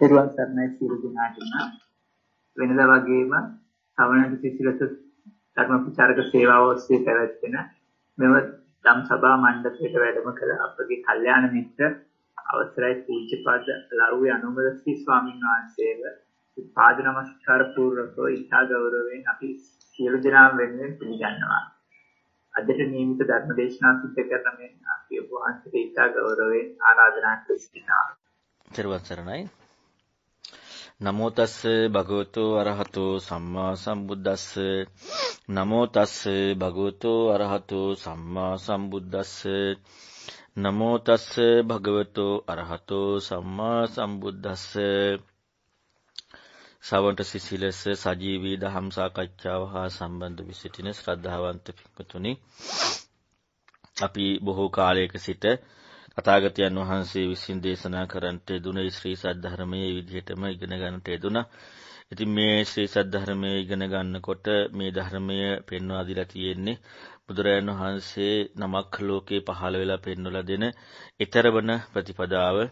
පෙරවන් සර්ණයි සියලු දෙනාටම වෙනදා වගේම සමනට සිසිලස ධර්ම ප්‍රචාරක සේවාව ඔස්සේ පැවැත්වෙන මෙම ධම් සභා මණ්ඩපයට වැඩම කළ අපගේ කල්යාණ මිත්‍ර අවසරයි පූජ්‍යපද ලරුවේ අනුමදස්සී ස්වාමීන් වහන්සේව පාද නමස්කාර පූර්වකව ඉතා ගෞරවයෙන් අපි සියලු දෙනා වෙනුවෙන් පිළිගන්නවා. අදට නියමිත ධර්ම දේශනා සිද්ධ කරන මේ අපි වහන්සේට ඉතා ගෞරවයෙන් ආරාධනා කර සිටිනවා. සර්වත් සරණයි නමෝ තස්ස භගවතු අරහතු සම්මා සම්බුද්දස්ස නමෝ තස්ස භගවතු අරහතු සම්මා සම්බුද්දස්ස නමෝ තස්ස භගවතු අරහතු සම්මා සම්බුද්දස්ස සවන්ට සිසිලස සජීවී දහම් සාකච්ඡාව හා සම්බන්ධ වී සිටින ශ්‍රද්ධාවන්ත පින්වතුනි අපි බොහෝ කාලයක සිට අතාගතයන් වහන්සේ විසින් දේශනා කරන්ට දුන ශ්‍රී සද්ධහරමය විදිහටම ඉගෙන ගන්නට යෙදුණ. ඉතින් මේ ශ්‍රී සද්ධහරමය ඉගෙන ගන්නකොට මේ ධර්මය පෙන්වාදිලා තියෙන්නේ. බුදුරජාණන් වහන්සේ නමක් ලෝකේ පහළ වෙලා පෙන්වලා දෙන ඊතරවන ප්‍රතිපදාව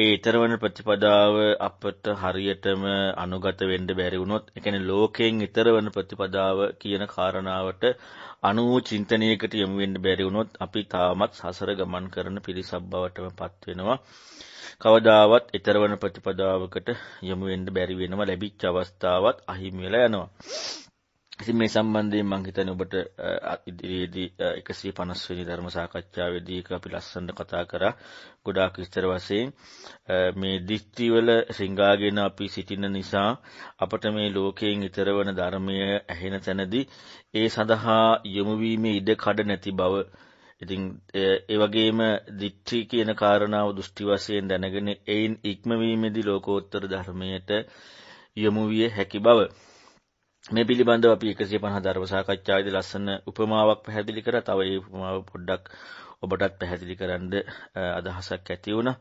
ඒ ඊතරවන ප්‍රතිපදාව අපට හරියටම අනුගත වෙන්න බැරි වුණොත්, ඒ කියන්නේ ලෝකයෙන් ඊතරවන ප්‍රතිපදාව කියන කාරණාවට අනුව චින්තනයකට යොමු වෙන්න බැරි වුණොත් අපි තාමත් සසර ගමන් කරන පිරිසක් බවටමපත් වෙනවා. කවදාවත් ඊතරවන ප්‍රතිපදාවකට යොමු වෙන්න බැරි වෙනවා. ලැබිච්ච අවස්ථාවත් අහිමි වෙලා යනවා. ඉතින් මේ සම්බන්ධයෙන් මම හිතන්නේ ඔබට ඉදිරියේදී 150 වෙනි ධර්ම සාකච්ඡාවේදී අපි ලස්සනට කතා කරා ගොඩාක් විස්තර වශයෙන් මේ දිස්ත්‍රිවල ශ්‍රින්ගාගෙන අපි සිටින නිසා අපට මේ ලෝකයෙන් ඊතරවන ධර්මය ඇහෙන තැනදී ඒ සඳහා යොමු වීමේ ඉඩ කඩ නැති බව ඉතින් ඒ වගේම දිත්‍රි කියන කාරණාව දෘෂ්ටි වශයෙන් දැනගෙන එයින් ඉක්මවීමේදී ලෝකෝත්තර ධර්මයට යොමු විය හැකි බව මේ පිළිබඳව අපි 150 ධර්ම සාකච්ඡාවේදී ලස්සන උපමාවක් පැහැදිලි කරා. තව ඒ උපමාව පොඩ්ඩක් ඔබටත් පැහැදිලි කරන්න අදහසක් ඇති වුණා.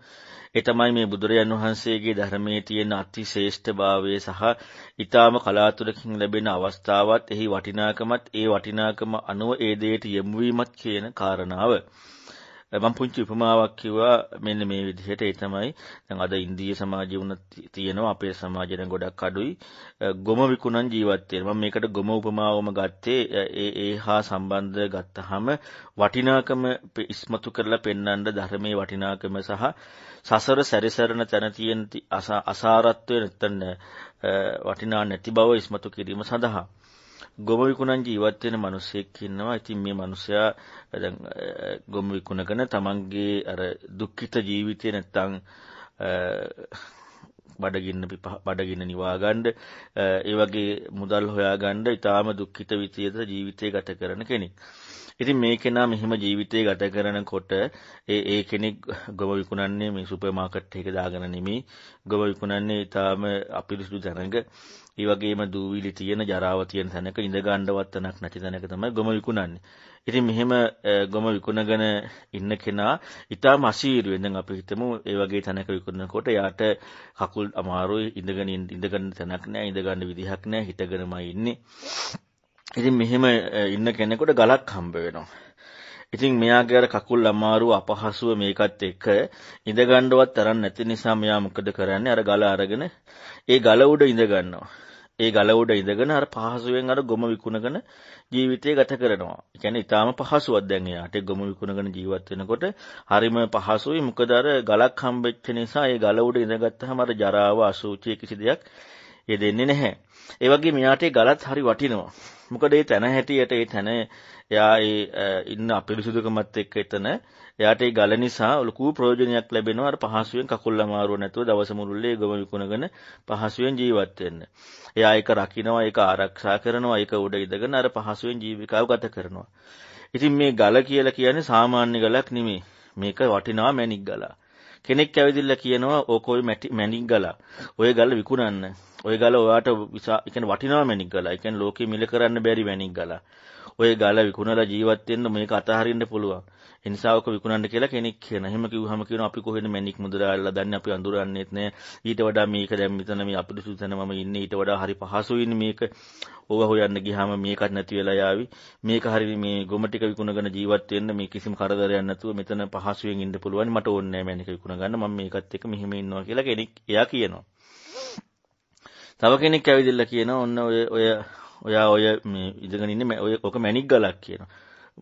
ඒ තමයි මේ බුදුරජාන් වහන්සේගේ ධර්මයේ තියෙන අතිශේෂ්ඨභාවය සහ ඊටාම කලාතුරකින් ලැබෙන අවස්ථාවත් එහි වටිනාකමත් ඒ වටිනාකම අනුව ඒ දෙයට යොමු කියන කාරණාව. මම පුංචි උපමාවක් කිව්වා මෙන්න මේ විදිහට ඒ තමයි දැන් අද ඉන්දීය සමාජය වුණ තියෙනවා අපේ සමාජය දැන් ගොඩක් අඩුයි ගොම විකුණන් ජීවත් වෙන මම මේකට ගොම උපමාවම ගත්තේ ඒ ඒ හා සම්බන්ධ ගත්තාම වටිනාකම ඉස්මතු කරලා පෙන්වන්න ධර්මයේ වටිනාකම සහ සසර සැරිසරන තැන තියෙන අසාරත්වය නැත්නම් වටිනා නැති බව ඉස්මතු කිරීම සඳහා ගොම විකුණන් ජීවත් වෙන මිනිසෙක් ඉන්නවා. ඉතින් මේ මිනිසයා දැන් ගොම විකුණගෙන තමන්ගේ අර දුක්ඛිත ජීවිතේ නැත්තම් බඩගින්න බඩගින්න නිවා ගන්න ඒ වගේ මුදල් හොයා ගන්න ඊටාම දුක්ඛිත විචිත ජීවිතය ගත කරන කෙනෙක්. ඉතින් මේ කෙනා මෙහෙම ජීවිතය ගත කරනකොට ඒ ඒ කෙනෙක් ගොම විකුණන්නේ මේ සුපර් මාකට් එකේ දාගෙන නෙමෙයි ගොම විකුණන්නේ ඊටාම අපිරිසුදු දැනග ඒ වගේම දූවිලි තියෙන ජරාව තියෙන තැනක ඉඳගන්නවත් තැනක් නැති තැනක තමයි ගොම විකුණන්නේ. ඉතින් මෙහෙම ගොම විකුණගෙන ඉන්න කෙනා ඊටාම අසීරුවෙන් දැන් අපි හිතමු ඒ වගේ තැනක විකුණනකොට යාට කකුල් අමාරුයි ඉඳගෙන ඉඳගන්න තැනක් නැහැ ඉඳගන්න විදිහක් නැහැ හිටගෙනමයි ඉන්නේ. ඉතින් මෙහෙම ඉන්න කෙනෙකුට ගලක් හම්බ වෙනවා. ඉතින් මෙයාගේ අර කකුල් අමාරුව අපහසුව මේකත් එක්ක ඉඳගන්නවත් තරම් නැති නිසා මෙයා මොකද කරන්නේ අර ගල අරගෙන ඒ ගල උඩ ඉඳ ගන්නවා. ඒ ගල උඩ ඉඳගෙන අර පහසුවෙන් අර ගොම විකුණගෙන ජීවිතය ගත කරනවා. ඒ කියන්නේ ඊටාම පහසුවක් දැන් එයාට ගොම විකුණගෙන ජීවත් වෙනකොට හරිම පහසුයි. මොකද අර ගලක් හම්බෙච්ච නිසා ඒ ගල උඩ ඉඳගත්තුම අර ජරාව අසුචි කිසි දෙයක් ඒ දෙන්නේ නැහැ. ඒ වගේ මෙයාට ගලත් හරි වටිනවා. මොකද ඒ තන හැටියට ඒ තන එයා ඒ ඉන්න අපිරිසුදුකමත් එක්ක එතන එයාට ඒ ගල නිසා ලොකු ප්‍රයෝජනයක් ලැබෙනවා අර පහසුවෙන් කකුල් අමාරුව නැතුව දවස මුළුල්ලේ ගම විකුණගෙන පහසුවෙන් ජීවත් වෙන්න. එයා ඒක රකින්නවා, ඒක ආරක්ෂා කරනවා, ඒක උඩ ඉඳගෙන අර පහසුවෙන් ජීවිකාව ගත කරනවා. ඉතින් මේ ගල කියලා කියන්නේ සාමාන්‍ය ගලක් නෙමෙයි. මේක වටිනා මැණික් ගලා. කෙනෙක් ඇවිදිලා කියනවා ඕකෝයි මැණික් ගලා. ඔය ගල විකුණන්න. ඔය ගල ඔයාට විසා කියන්නේ වටිනා මැණික් ගලා. ඒ කියන්නේ ලෝකෙ මිල කරන්න බැරි මැණික් ගලා. ඔය ගල විකුණලා ජීවත් වෙන්න මේක අතහරින්න පුළුවන්. එනිසාක විකුණන්න කියලා කෙනෙක් කියන. එහෙම කිව්වහම කියන අපි කොහෙද මැණික් මුදලාල්ලා දන්නේ අපි අඳුරන්නේත් නෑ. ඊට වඩා මේක දැන් මෙතන මේ අපිරිසුදු තැන මම ඉන්නේ ඊට වඩා හරි පහසුයි ඉන්නේ මේක. ඕව හොයන්න ගියාම මේකත් නැති වෙලා යාවි. මේක හරි මේ ගොම ටික විකුණගෙන ජීවත් වෙන්න මේ කිසිම කරදරයක් නැතුව මෙතන පහසුවෙන් ඉන්න පුළුවන්. මට ඕනේ නෑ මැණික විකුණ ගන්න. මම මේකත් එක්ක මෙහෙම ඉන්නවා කියලා කෙනෙක් එයා කියනවා. තව කෙනෙක් ඇවිදilla කියනවා ඔන්න ඔය ඔය ඔයා ඔය මේ ඉඳගෙන ඉන්නේ ඔය ඔක මැණික් ගලක් කියනවා.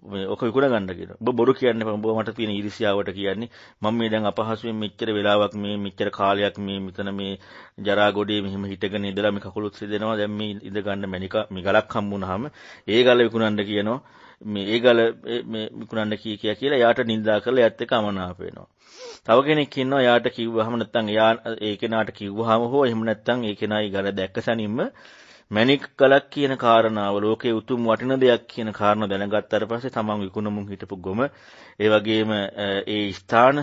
ඔක විකුණ ගන්න කියලා. ඔබ බොරු කියන්න එපා. ඔබ මට තියෙන ඊර්ෂ්‍යාවට කියන්නේ මම මේ දැන් අපහසුයෙන් මෙච්චර වෙලාවක් මේ මෙච්චර කාලයක් මේ මෙතන මේ ජරා ගොඩේ මෙහෙම හිටගෙන ඉඳලා මේ කකුලුත් රිදෙනවා. දැන් මේ ඉඳ ගන්න මණික මේ ගලක් හම්බුනහම ඒ ගල විකුණන්න කියනවා. මේ ඒ ගල මේ විකුණන්න කිය කිය කියලා යාට නිඳා කරලා එයත් එක්ක අමනාප වෙනවා. තව කෙනෙක් ඉන්නවා යාට කිව්වහම නැත්තම් එයා ඒ කෙනාට කිව්වහම හෝ එහෙම නැත්තම් ඒ කෙනායි ගල දැක්ක සැනින්ම මැණික් කලක් කියන කාරණාව ලෝකයේ උතුම් වටින දෙයක් කියන කාරණා දැනගත්තාට පස්සේ තමන් විකුණමුන් හිටපු ගොම ඒ වගේම ඒ ස්ථාන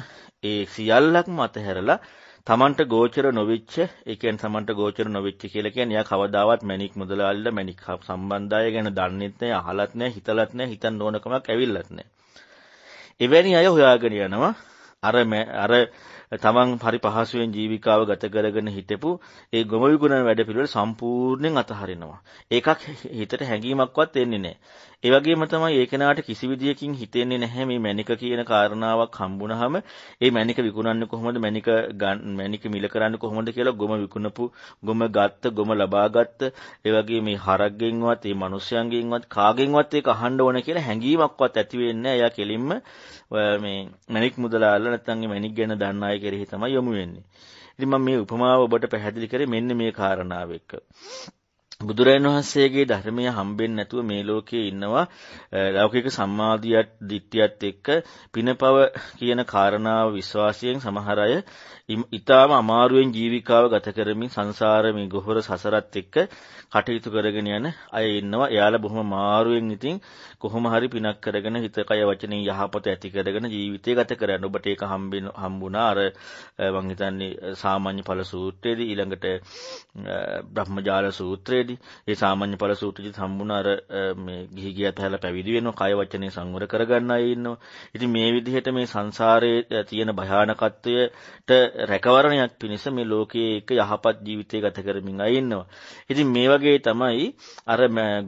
ඒ සියල්ලක්ම අතහැරලා තමන්ට ගෝචර නොවිච්ච ඒ කියන්නේ තමන්ට ගෝචර නොවිච්ච කියලා කියන්නේ යා කවදාවත් මැණික් මුදලාලිලා මැණික් සම්බන්ධය ගැන දන්නෙත් නැහැ අහලත් නැහැ හිතලත් නැහැ හිතන්න ඕනකමක් ඇවිල්ලත් නැහැ එවැනි අය හොයාගෙන යනවා අර අර තමන් හරි පහසුවෙන් ජීවිකාව ගත කරගෙන හිටපු ඒ ගොම විකුණන වැඩ පිළිවෙල සම්පූර්ණයෙන් අතහරිනවා. ඒකක් හිතට හැඟීමක්වත් එන්නේ නැහැ. ඒ වගේම තමයි ඒ කෙනාට කිසි විදියකින් හිතෙන්නේ නැහැ මේ මැනික කියන කාරණාවක් හම්බුනහම ඒ මැනික විකුණන්නේ කොහොමද මැනික මැනික මිල කරන්නේ කොහොමද කියලා ගොම විකුණපු ගොම ගත්ත ගොම ලබාගත්ත ඒ වගේ මේ හරක්ගෙන්වත් ඒ මිනිස්යන්ගෙන්වත් කාගෙන්වත් ඒක අහන්න ඕන කියලා හැඟීමක්වත් ඇති වෙන්නේ නැහැ. එයා කෙලින්ම මේ මැනික් මුදලාල නැත්නම් මැනික් ගැන දන්න අය කෙරෙහි තමයි යොමු වෙන්නේ. ඉතින් මම මේ උපමාව ඔබට පැහැදිලි කරේ මෙන්න මේ කාරණාව එක්ක. බුදුරජාණන් වහන්සේගේ ධර්මය හම්බෙන්නේ නැතුව මේ ලෝකේ ඉන්නවා ලෞකික සම්මාදියත් ditthියත් එක්ක පිනපව කියන කාරණාව විශ්වාසයෙන් සමහර අය ඉතාම අමාරුවෙන් ජීවිකාව ගත කරමින් සංසාර මේ ගොහොර සසරත් එක්ක කටයුතු කරගෙන යන අය ඉන්නවා. එයාලා බොහොම මාරුවෙන් ඉතින් කොහොම හරි පිනක් කරගෙන හිත කය වචනේ යහපත ඇති කරගෙන ජීවිතය ගත කරන්න. ඔබට ඒක හම්බෙන හම්බුණා අර මං හිතන්නේ සාමාන්‍ය ඵල සූත්‍රයේදී ඊළඟට බ්‍රහ්මජාල සූත්‍රයේදී ඒ සාමාන්‍ය ඵල සූත්‍රයේදී හම්බුණා අර මේ ගිහි ගිය තැහැලා පැවිදි වෙනවා කය වචනේ සංවර කරගන්න අය ඉන්නවා. ඉතින් මේ විදිහට මේ සංසාරයේ තියෙන භයානකත්වයට රැකවරණයක් පිණිස මේ ලෝකයේ එක යහපත් ජීවිතය ගත කරමින් අය ඉන්නවා. ඉතින් මේ වගේ තමයි අර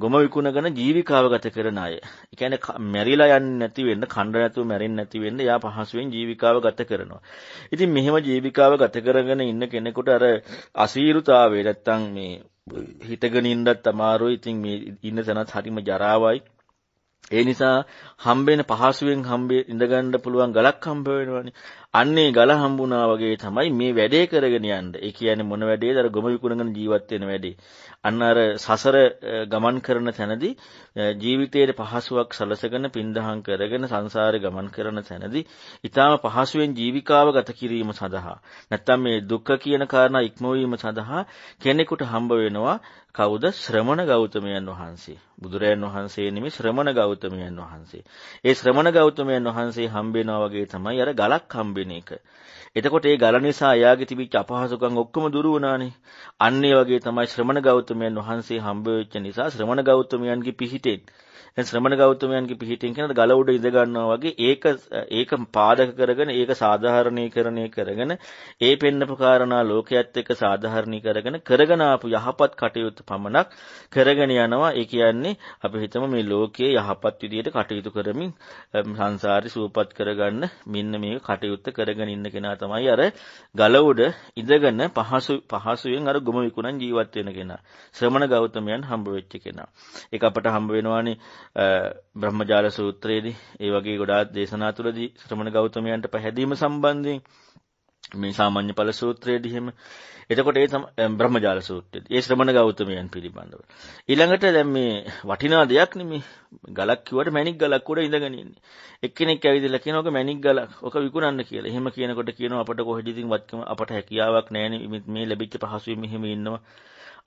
ගොම විකුණගෙන ජීවිකාව ගත කරන අය. ඒ කියන්නේ මැරිලා යන්නේ නැති වෙන්න, කණ්ඩ නැතුව මැරෙන්නේ නැති වෙන්න යා පහසුවෙන් ජීවිකාව ගත කරනවා. ඉතින් මෙහෙම ජීවිකාව ගත කරගෙන ඉන්න කෙනෙකුට අර අසීරුතාවය නැත්තම් මේ හිතගෙන ඉන්නත් අමාරුයි. ඉතින් මේ ඉන්න තැනත් හරිම ජරාවයි. ඒ නිසා හම්බෙන පහසුවෙන් හම්බෙ ඉඳගන්න පුළුවන් ගලක් හම්බ වෙනවනේ. අන්නේ ගල හම්බුණා වගේ තමයි මේ වැඩේ කරගෙන යන්න. ඒ කියන්නේ මොන වැඩේද? අර ගොම විකුණගෙන ජීවත් වෙන වැඩේ. අන්න අර සසර ගමන් කරන තැනදී ජීවිතයේ පහසුවක් සලසගෙන පින්දහම් කරගෙන සංසාරේ ගමන් කරන තැනදී ඊටාම පහසුවෙන් ජීවිකාව ගත කිරීම සඳහා නැත්තම් මේ දුක කියන කාරණා ඉක්මවීම සඳහා කෙනෙකුට හම්බ වෙනවා කවුද ශ්‍රමණ ගෞතමයන් වහන්සේ. බුදුරයන් වහන්සේ නෙමෙයි ශ්‍රමණ ගෞතමයන් වහන්සේ. ඒ ශ්‍රමණ ගෞතමයන් වහන්සේ හම්බෙනා වගේ තමයි අර ගලක් හම්බෙන එක. එතකොට ඒ ගල නිසා එයාගේ තිබිච්ච අපහසුකම් ඔක්කොම දුරු වුණානේ. අන්න ඒ වගේ තමයි ශ්‍රමණ ගෞතමයන් වහන්සේ හම්බ වෙච්ච නිසා ශ්‍රමණ ගෞතමයන්ගේ පිහිටෙත් දැන් ශ්‍රමණ ගෞතමයන්ගේ පිහිටින් කෙනාට ගල උඩ ඉඳ ගන්නවා වගේ ඒක ඒක පාදක කරගෙන ඒක සාධාරණීකරණය කරගෙන ඒ පෙන්නපු කාරණා ලෝකයේත් එක්ක සාධාරණී කරගෙන කරගෙන ආපු යහපත් කටයුතු පමණක් කරගෙන යනවා ඒ කියන්නේ අපි හිතමු මේ ලෝකයේ යහපත් විදියට කටයුතු කරමින් සංසාරي සුවපත් කරගන්න මෙන්න මේ කටයුත්ත කරගෙන ඉන්න කෙනා තමයි අර ගල උඩ ඉඳගෙන පහසු පහසුවෙන් අර ගොම විකුණන් ජීවත් වෙන කෙනා. ශ්‍රමණ ගෞතමයන් හම්බ වෙච්ච කෙනා. ඒක අපට හම්බ වෙනවානේ බ්‍රහ්මජාල සූත්‍රයේදී ඒ වගේ ගොඩාක් දේශනා තුළදී ශ්‍රමණ ගෞතමයන්ට පැහැදීම සම්බන්ධයෙන් මේ සාමාන්‍ය ඵල සූත්‍රයේදී එහෙම එතකොට ඒ බ්‍රහ්මජාල සූත්‍රයේදී ඒ ශ්‍රමණ ගෞතමයන් පිළිබඳව ඊළඟට දැන් මේ වටිනා දෙයක් නෙමේ ගලක් කිව්වට මැණික් ගලක් උඩ ඉඳගෙන ඉන්නේ එක්කෙනෙක් ඇවිදලා කියනවාක මැණික් ගලක් ඔක විකුණන්න කියලා එහෙම කියනකොට කියනවා අපට කොහෙද ඉතින් වත්කම අපට හැකියාවක් නැහැ මේ ලැබිච්ච පහසුවෙ මෙහෙම ඉන්නවා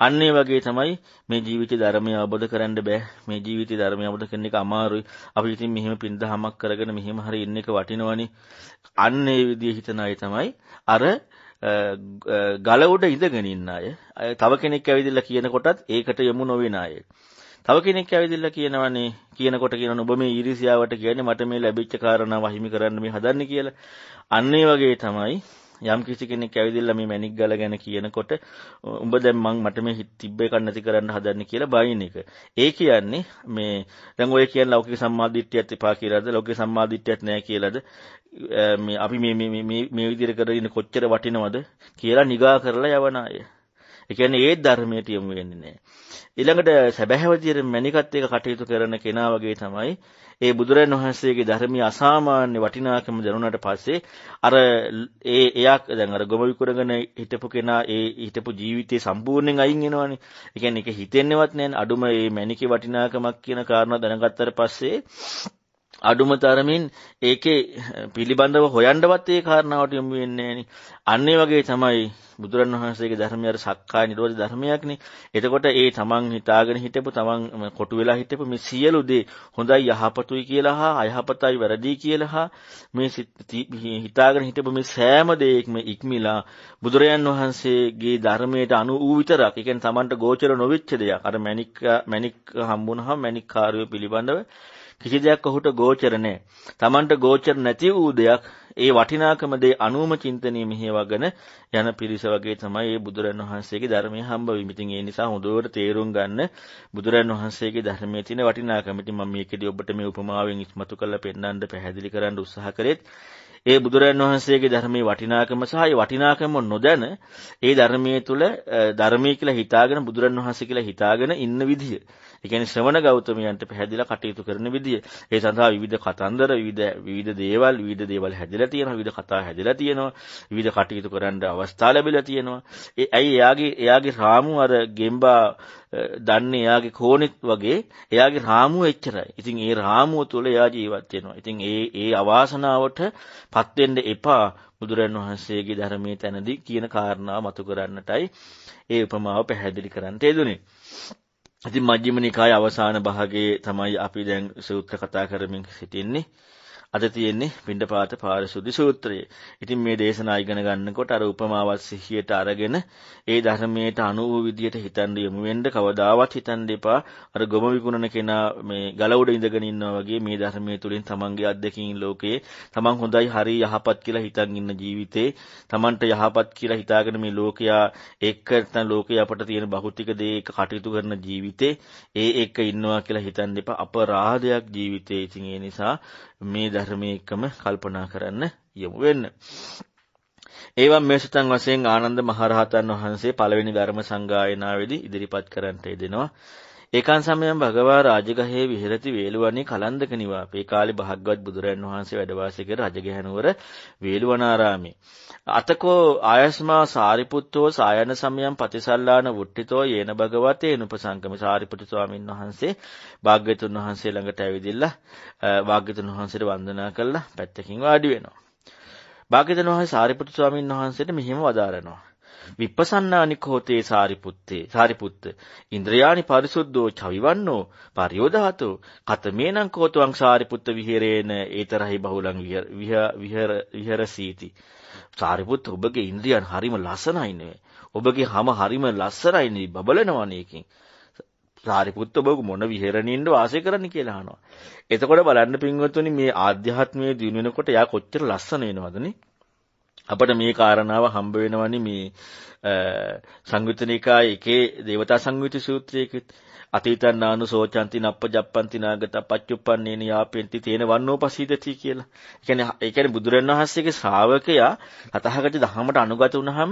අන්න ඒ වගේ තමයි මේ ජීවිතේ ධර්මය අවබෝධ කරන්න බෑ. මේ ජීවිතේ ධර්මය අවබෝධ කරන එක අමාරුයි. අපි ඉතින් මෙහෙම පින්දහමක් කරගෙන මෙහෙම හරි ඉන්න එක වටිනවනේ. අන්න ඒ විදිය හිතන අය තමයි අර ගල උඩ ඉඳගෙන ඉන්න අය. තව කෙනෙක් ඇවිදලා කියනකොටත් ඒකට යමු නොවන අය. තව කෙනෙක් ඇවිදilla කියනවනේ කියනකොට කියනවා ඔබ මේ ඊරිසියාවට කියන්නේ මට මේ ලැබිච්ච කාරණාව හිමි කරන්න මේ හදන්නේ කියලා. අන්න ඒ වගේ තමයි යම් කිසි කෙනෙක් ඇවිදilla මේ මැණික් ගල ගැන කියනකොට උඹ දැන් මං මට මේ තිබ්බ එකක් නැති කරන්න හදන්නේ කියලා බයින් එක. ඒ කියන්නේ මේ දැන් ඔය කියන ලෞකික සම්මාදිට්ඨියත් එපා කියලාද ලෞකික සම්මාදිට්ඨියත් නැහැ කියලාද මේ අපි මේ මේ මේ මේ විදිහට කරගෙන කොච්චර වටිනවද කියලා නිගා කරලා යවන අය. ඒ කියන්නේ ඒ ධර්මයට යොමු වෙන්නේ නැහැ. ඊළඟට සැබෑවතිර මණිකත් එක කටයුතු කරන කෙනා වගේ තමයි ඒ බුදුරන් වහන්සේගේ ධර්මයේ අසාමාන්‍ය වටිනාකම දැනුණාට පස්සේ අර ඒ එයා දැන් අර ගොම විකුණගෙන හිටපු කෙනා ඒ හිටපු ජීවිතේ සම්පූර්ණයෙන් අයින් වෙනවනේ. ඒ කියන්නේ ඒක හිතෙන්නේවත් නැහැ. අඩුම මේ මණිකේ වටිනාකමක් කියන කාරණා දැනගත්තට පස්සේ අඩුම තරමින් ඒකේ පිළිබඳව හොයන්නවත් ඒ කාරණාවට යොමු වෙන්නේ නැහෙනි. අන්න ඒ වගේ තමයි බුදුරන් වහන්සේගේ ධර්මය අර සක්කාය නිරෝධ ධර්මයක්නේ. එතකොට ඒ තමන් හිතාගෙන හිටපු තමන් කොටු වෙලා හිටපු මේ සියලු දේ හොඳයි යහපතුයි කියලා හා අයහපතයි වැරදි කියලා හා මේ හිතාගෙන හිටපු මේ සෑම දෙයක්ම ඉක්මිලා බුදුරයන් වහන්සේගේ ධර්මයට අනු වූ විතරක්, ඒ කියන්නේ තමන්ට ගෝචර නොවෙච්ච දෙයක්. අර මණික් මණික් හම්බුනහම මණික් කාර්යය පිළිබඳව කිසි දෙයක් ඔහුට ගෝචර නැහැ. Tamanට ගෝචර නැති වූ දෙයක් ඒ වටිනාකම දේ අනුම චින්තනයේ මෙහෙවගෙන යන පිරිස වගේ තමයි මේ බුදුරන් වහන්සේගේ ධර්මයේ හම්බ වීම. ඉතින් ඒ නිසා හොඳට තේරුම් ගන්න බුදුරන් වහන්සේගේ ධර්මයේ තියෙන වටිනාකම. ඉතින් මම මේකෙදී ඔබට මේ උපමාවෙන් ඉස්මතු කරලා පෙන්වන්න පැහැදිලි කරන්න උත්සාහ කරේත් ඒ බුදුරන් වහන්සේගේ ධර්මයේ වටිනාකම සහ ඒ වටිනාකම නොදැන ඒ ධර්මයේ තුල ධර්මයේ කියලා හිතාගෙන බුදුරන් වහන්සේ කියලා හිතාගෙන ඉන්න විදිය. ඒ කියන්නේ ශ්‍රවණ ගෞතමයන්ට පැහැදිලා කටයුතු කරන විදිය. ඒ සඳහා විවිධ කතන්දර, විවිධ විවිධ දේවල්, විවිධ දේවල් හැදිලා තියෙනවා, විවිධ කතා හැදිලා තියෙනවා, විවිධ කටයුතු කරන්න අවස්ථා ලැබිලා තියෙනවා. ඒ ඇයි එයාගේ එයාගේ රාමු අර ගෙම්බා දන්නේ එයාගේ කෝණෙත් වගේ එයාගේ රාමුව එච්චරයි. ඉතින් ඒ රාමුව තුළ එයා ජීවත් වෙනවා. ඉතින් ඒ ඒ අවාසනාවට පත් වෙන්න එපා බුදුරන් වහන්සේගේ ධර්මයේ තැනදී කියන කාරණාව මතු කරන්නටයි ඒ උපමාව පැහැදිලි කරන්න යෙදුනේ. ඉතින් මජ්ක්‍ධිම නිකායේ අවසාන භාගයේ තමයි අපි දැන් සූත්‍ර කතා කරමින් සිටින්නේ. අද තියෙන්නේ පිණ්ඩපාත පාරිශුද්ධ සූත්‍රය. ඉතින් මේ දේශනා ඉගෙන ගන්නකොට අර උපමාවත් සිහියට අරගෙන ඒ ධර්මයට අනුව විදියට හිතන්න යමු වෙන්න කවදාවත් හිතන්න එපා. අර ගොම විකුණන කෙනා මේ ගල උඩ ඉඳගෙන ඉන්නවා වගේ මේ ධර්මයේ තුලින් තමන්ගේ අත්දැකීම් ලෝකයේ තමන් හොඳයි හරි යහපත් කියලා හිතන් ඉන්න ජීවිතේ තමන්ට යහපත් කියලා හිතාගෙන මේ ලෝකයා එක්ක නැත්නම් ලෝකයේ අපට තියෙන භෞතික දේ කටයුතු කරන ජීවිතේ ඒ එක්ක ඉන්නවා කියලා හිතන්න එපා අපරාධයක් ජීවිතේ. ඉතින් ඒ නිසා මේ ධර්මයේ එකම කල්පනා කරන්න යොමු වෙන්න. ඒවා මේසතන් වශයෙන් ආනන්ද මහරහතන් වහන්සේ පළවෙනි ධර්ම සංගායනාවේදී ඉදිරිපත් කරන්නට යෙදෙනවා. ඒකාන් සමයන් භගවා රාජගහේ විහෙරති වේලුවනේ කලන්දක නිවාපේ කාලේ භාග්‍යවත් බුදුරන් වහන්සේ වැඩවාසය කර රජගහනුවර වේලුවනාරාමේ අතකෝ ආයස්මා සාරිපුත්තෝ සායන සමයන් පතිසල්ලාන වුට්ටිතෝ යේන භගවතේ නුපසංගම සාරිපුත්තු ස්වාමීන් වහන්සේ භාග්‍යතුන් වහන්සේ ළඟට ඇවිදිලා භාග්‍යතුන් වහන්සේට වන්දනා කළා පැත්තකින් වාඩි වෙනවා භාග්‍යතුන් වහන්සේ සාරිපුත්තු ස්වාමීන් වහන්සේට මෙහිම වදාරනවා විප්පසන්නානිකෝතේ සාරිපුත්තේ සාරිපුත්ත ඉන්ද්‍රයානි පරිසුද්ධෝ චවිවන්නෝ පරියෝධාතෝ කතමේනං කෝතුං සාරිපුත්ත විහෙරේන ඒතරහි බහුලං විහර විහරසීති සාරිපුත්ත ඔබගේ ඉන්ද්‍රියන් හරිම ලස්සනයි නේ ඔබගේ හැම හරිම ලස්සනයි නේ බබලනවනේකින් සාරිපුත්ත ඔබ මොන විහෙරණින්ද වාසය කරන්න කියලා අහනවා. එතකොට බලන්න පින්වතුනි මේ ආධ්‍යාත්මයේ දිනු වෙනකොට යා කොච්චර ලස්සන වෙනවද නේ? අපට මේ කාරණාව හම්බ වෙනවනේ මේ සංයුත්නිකාය එකේ දේවතා සංයුති සූත්‍රයේකෙත් අතීතං නානුසෝචಂತಿ නප්පජප්පಂತಿ නාගත පච්චුප්පන්නේන යාපෙන්ති තේන වන්නෝපසීදති කියලා. ඒ කියන්නේ ඒ කියන්නේ බුදුරණවහන්සේගේ ශ්‍රාවකයා අතහකට දහමට අනුගත වුනහම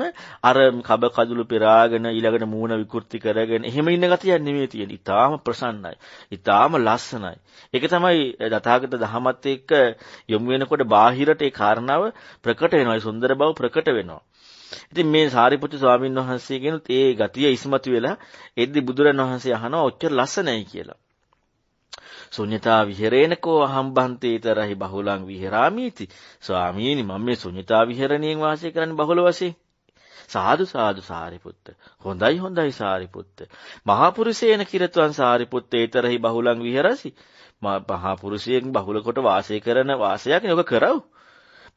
අර කබ කදුළු පෙරාගෙන ඊළඟට මූණ විකෘති කරගෙන එහෙම ඉන්න ගතියක් නෙමෙයි තියෙන්නේ. ඊටාම ප්‍රසන්නයි. ඊටාම ලස්සනයි. ඒක තමයි දතහකට දහමත් එක්ක යොමු වෙනකොට බාහිරට ඒ කාරණාව ප්‍රකට වෙනවා. සුන්දර බව ප්‍රකට වෙනවා. ඉතින් මේ සාරිපුත්තු ස්වාමීන් වහන්සේගෙනුත් ඒ ගතිය ඉස්මතු වෙලා එද්දි බුදුරන් වහන්සේ අහනවා ඔච්චර ලස්සනයි කියලා. ශුන්‍යතා විහෙරේනකෝ අහම්බන්තේතරහි බහුලං විහෙරාමීති. ස්වාමීනි මම මේ ශුන්‍යතා විහෙරණියෙන් වාසය කරන්නේ බහුල වශයෙන්. සාදු සාදු සාරිපුත්ත හොඳයි හොඳයි සාරිපුත්ත මහා පුරුෂේන කිරතුන් සාරිපුත්ත ඒතරහි බහුලං විහෙරසි මහා පුරුෂයෙන් බහුල කොට වාසය කරන වාසයක් නේ ඔක කරව්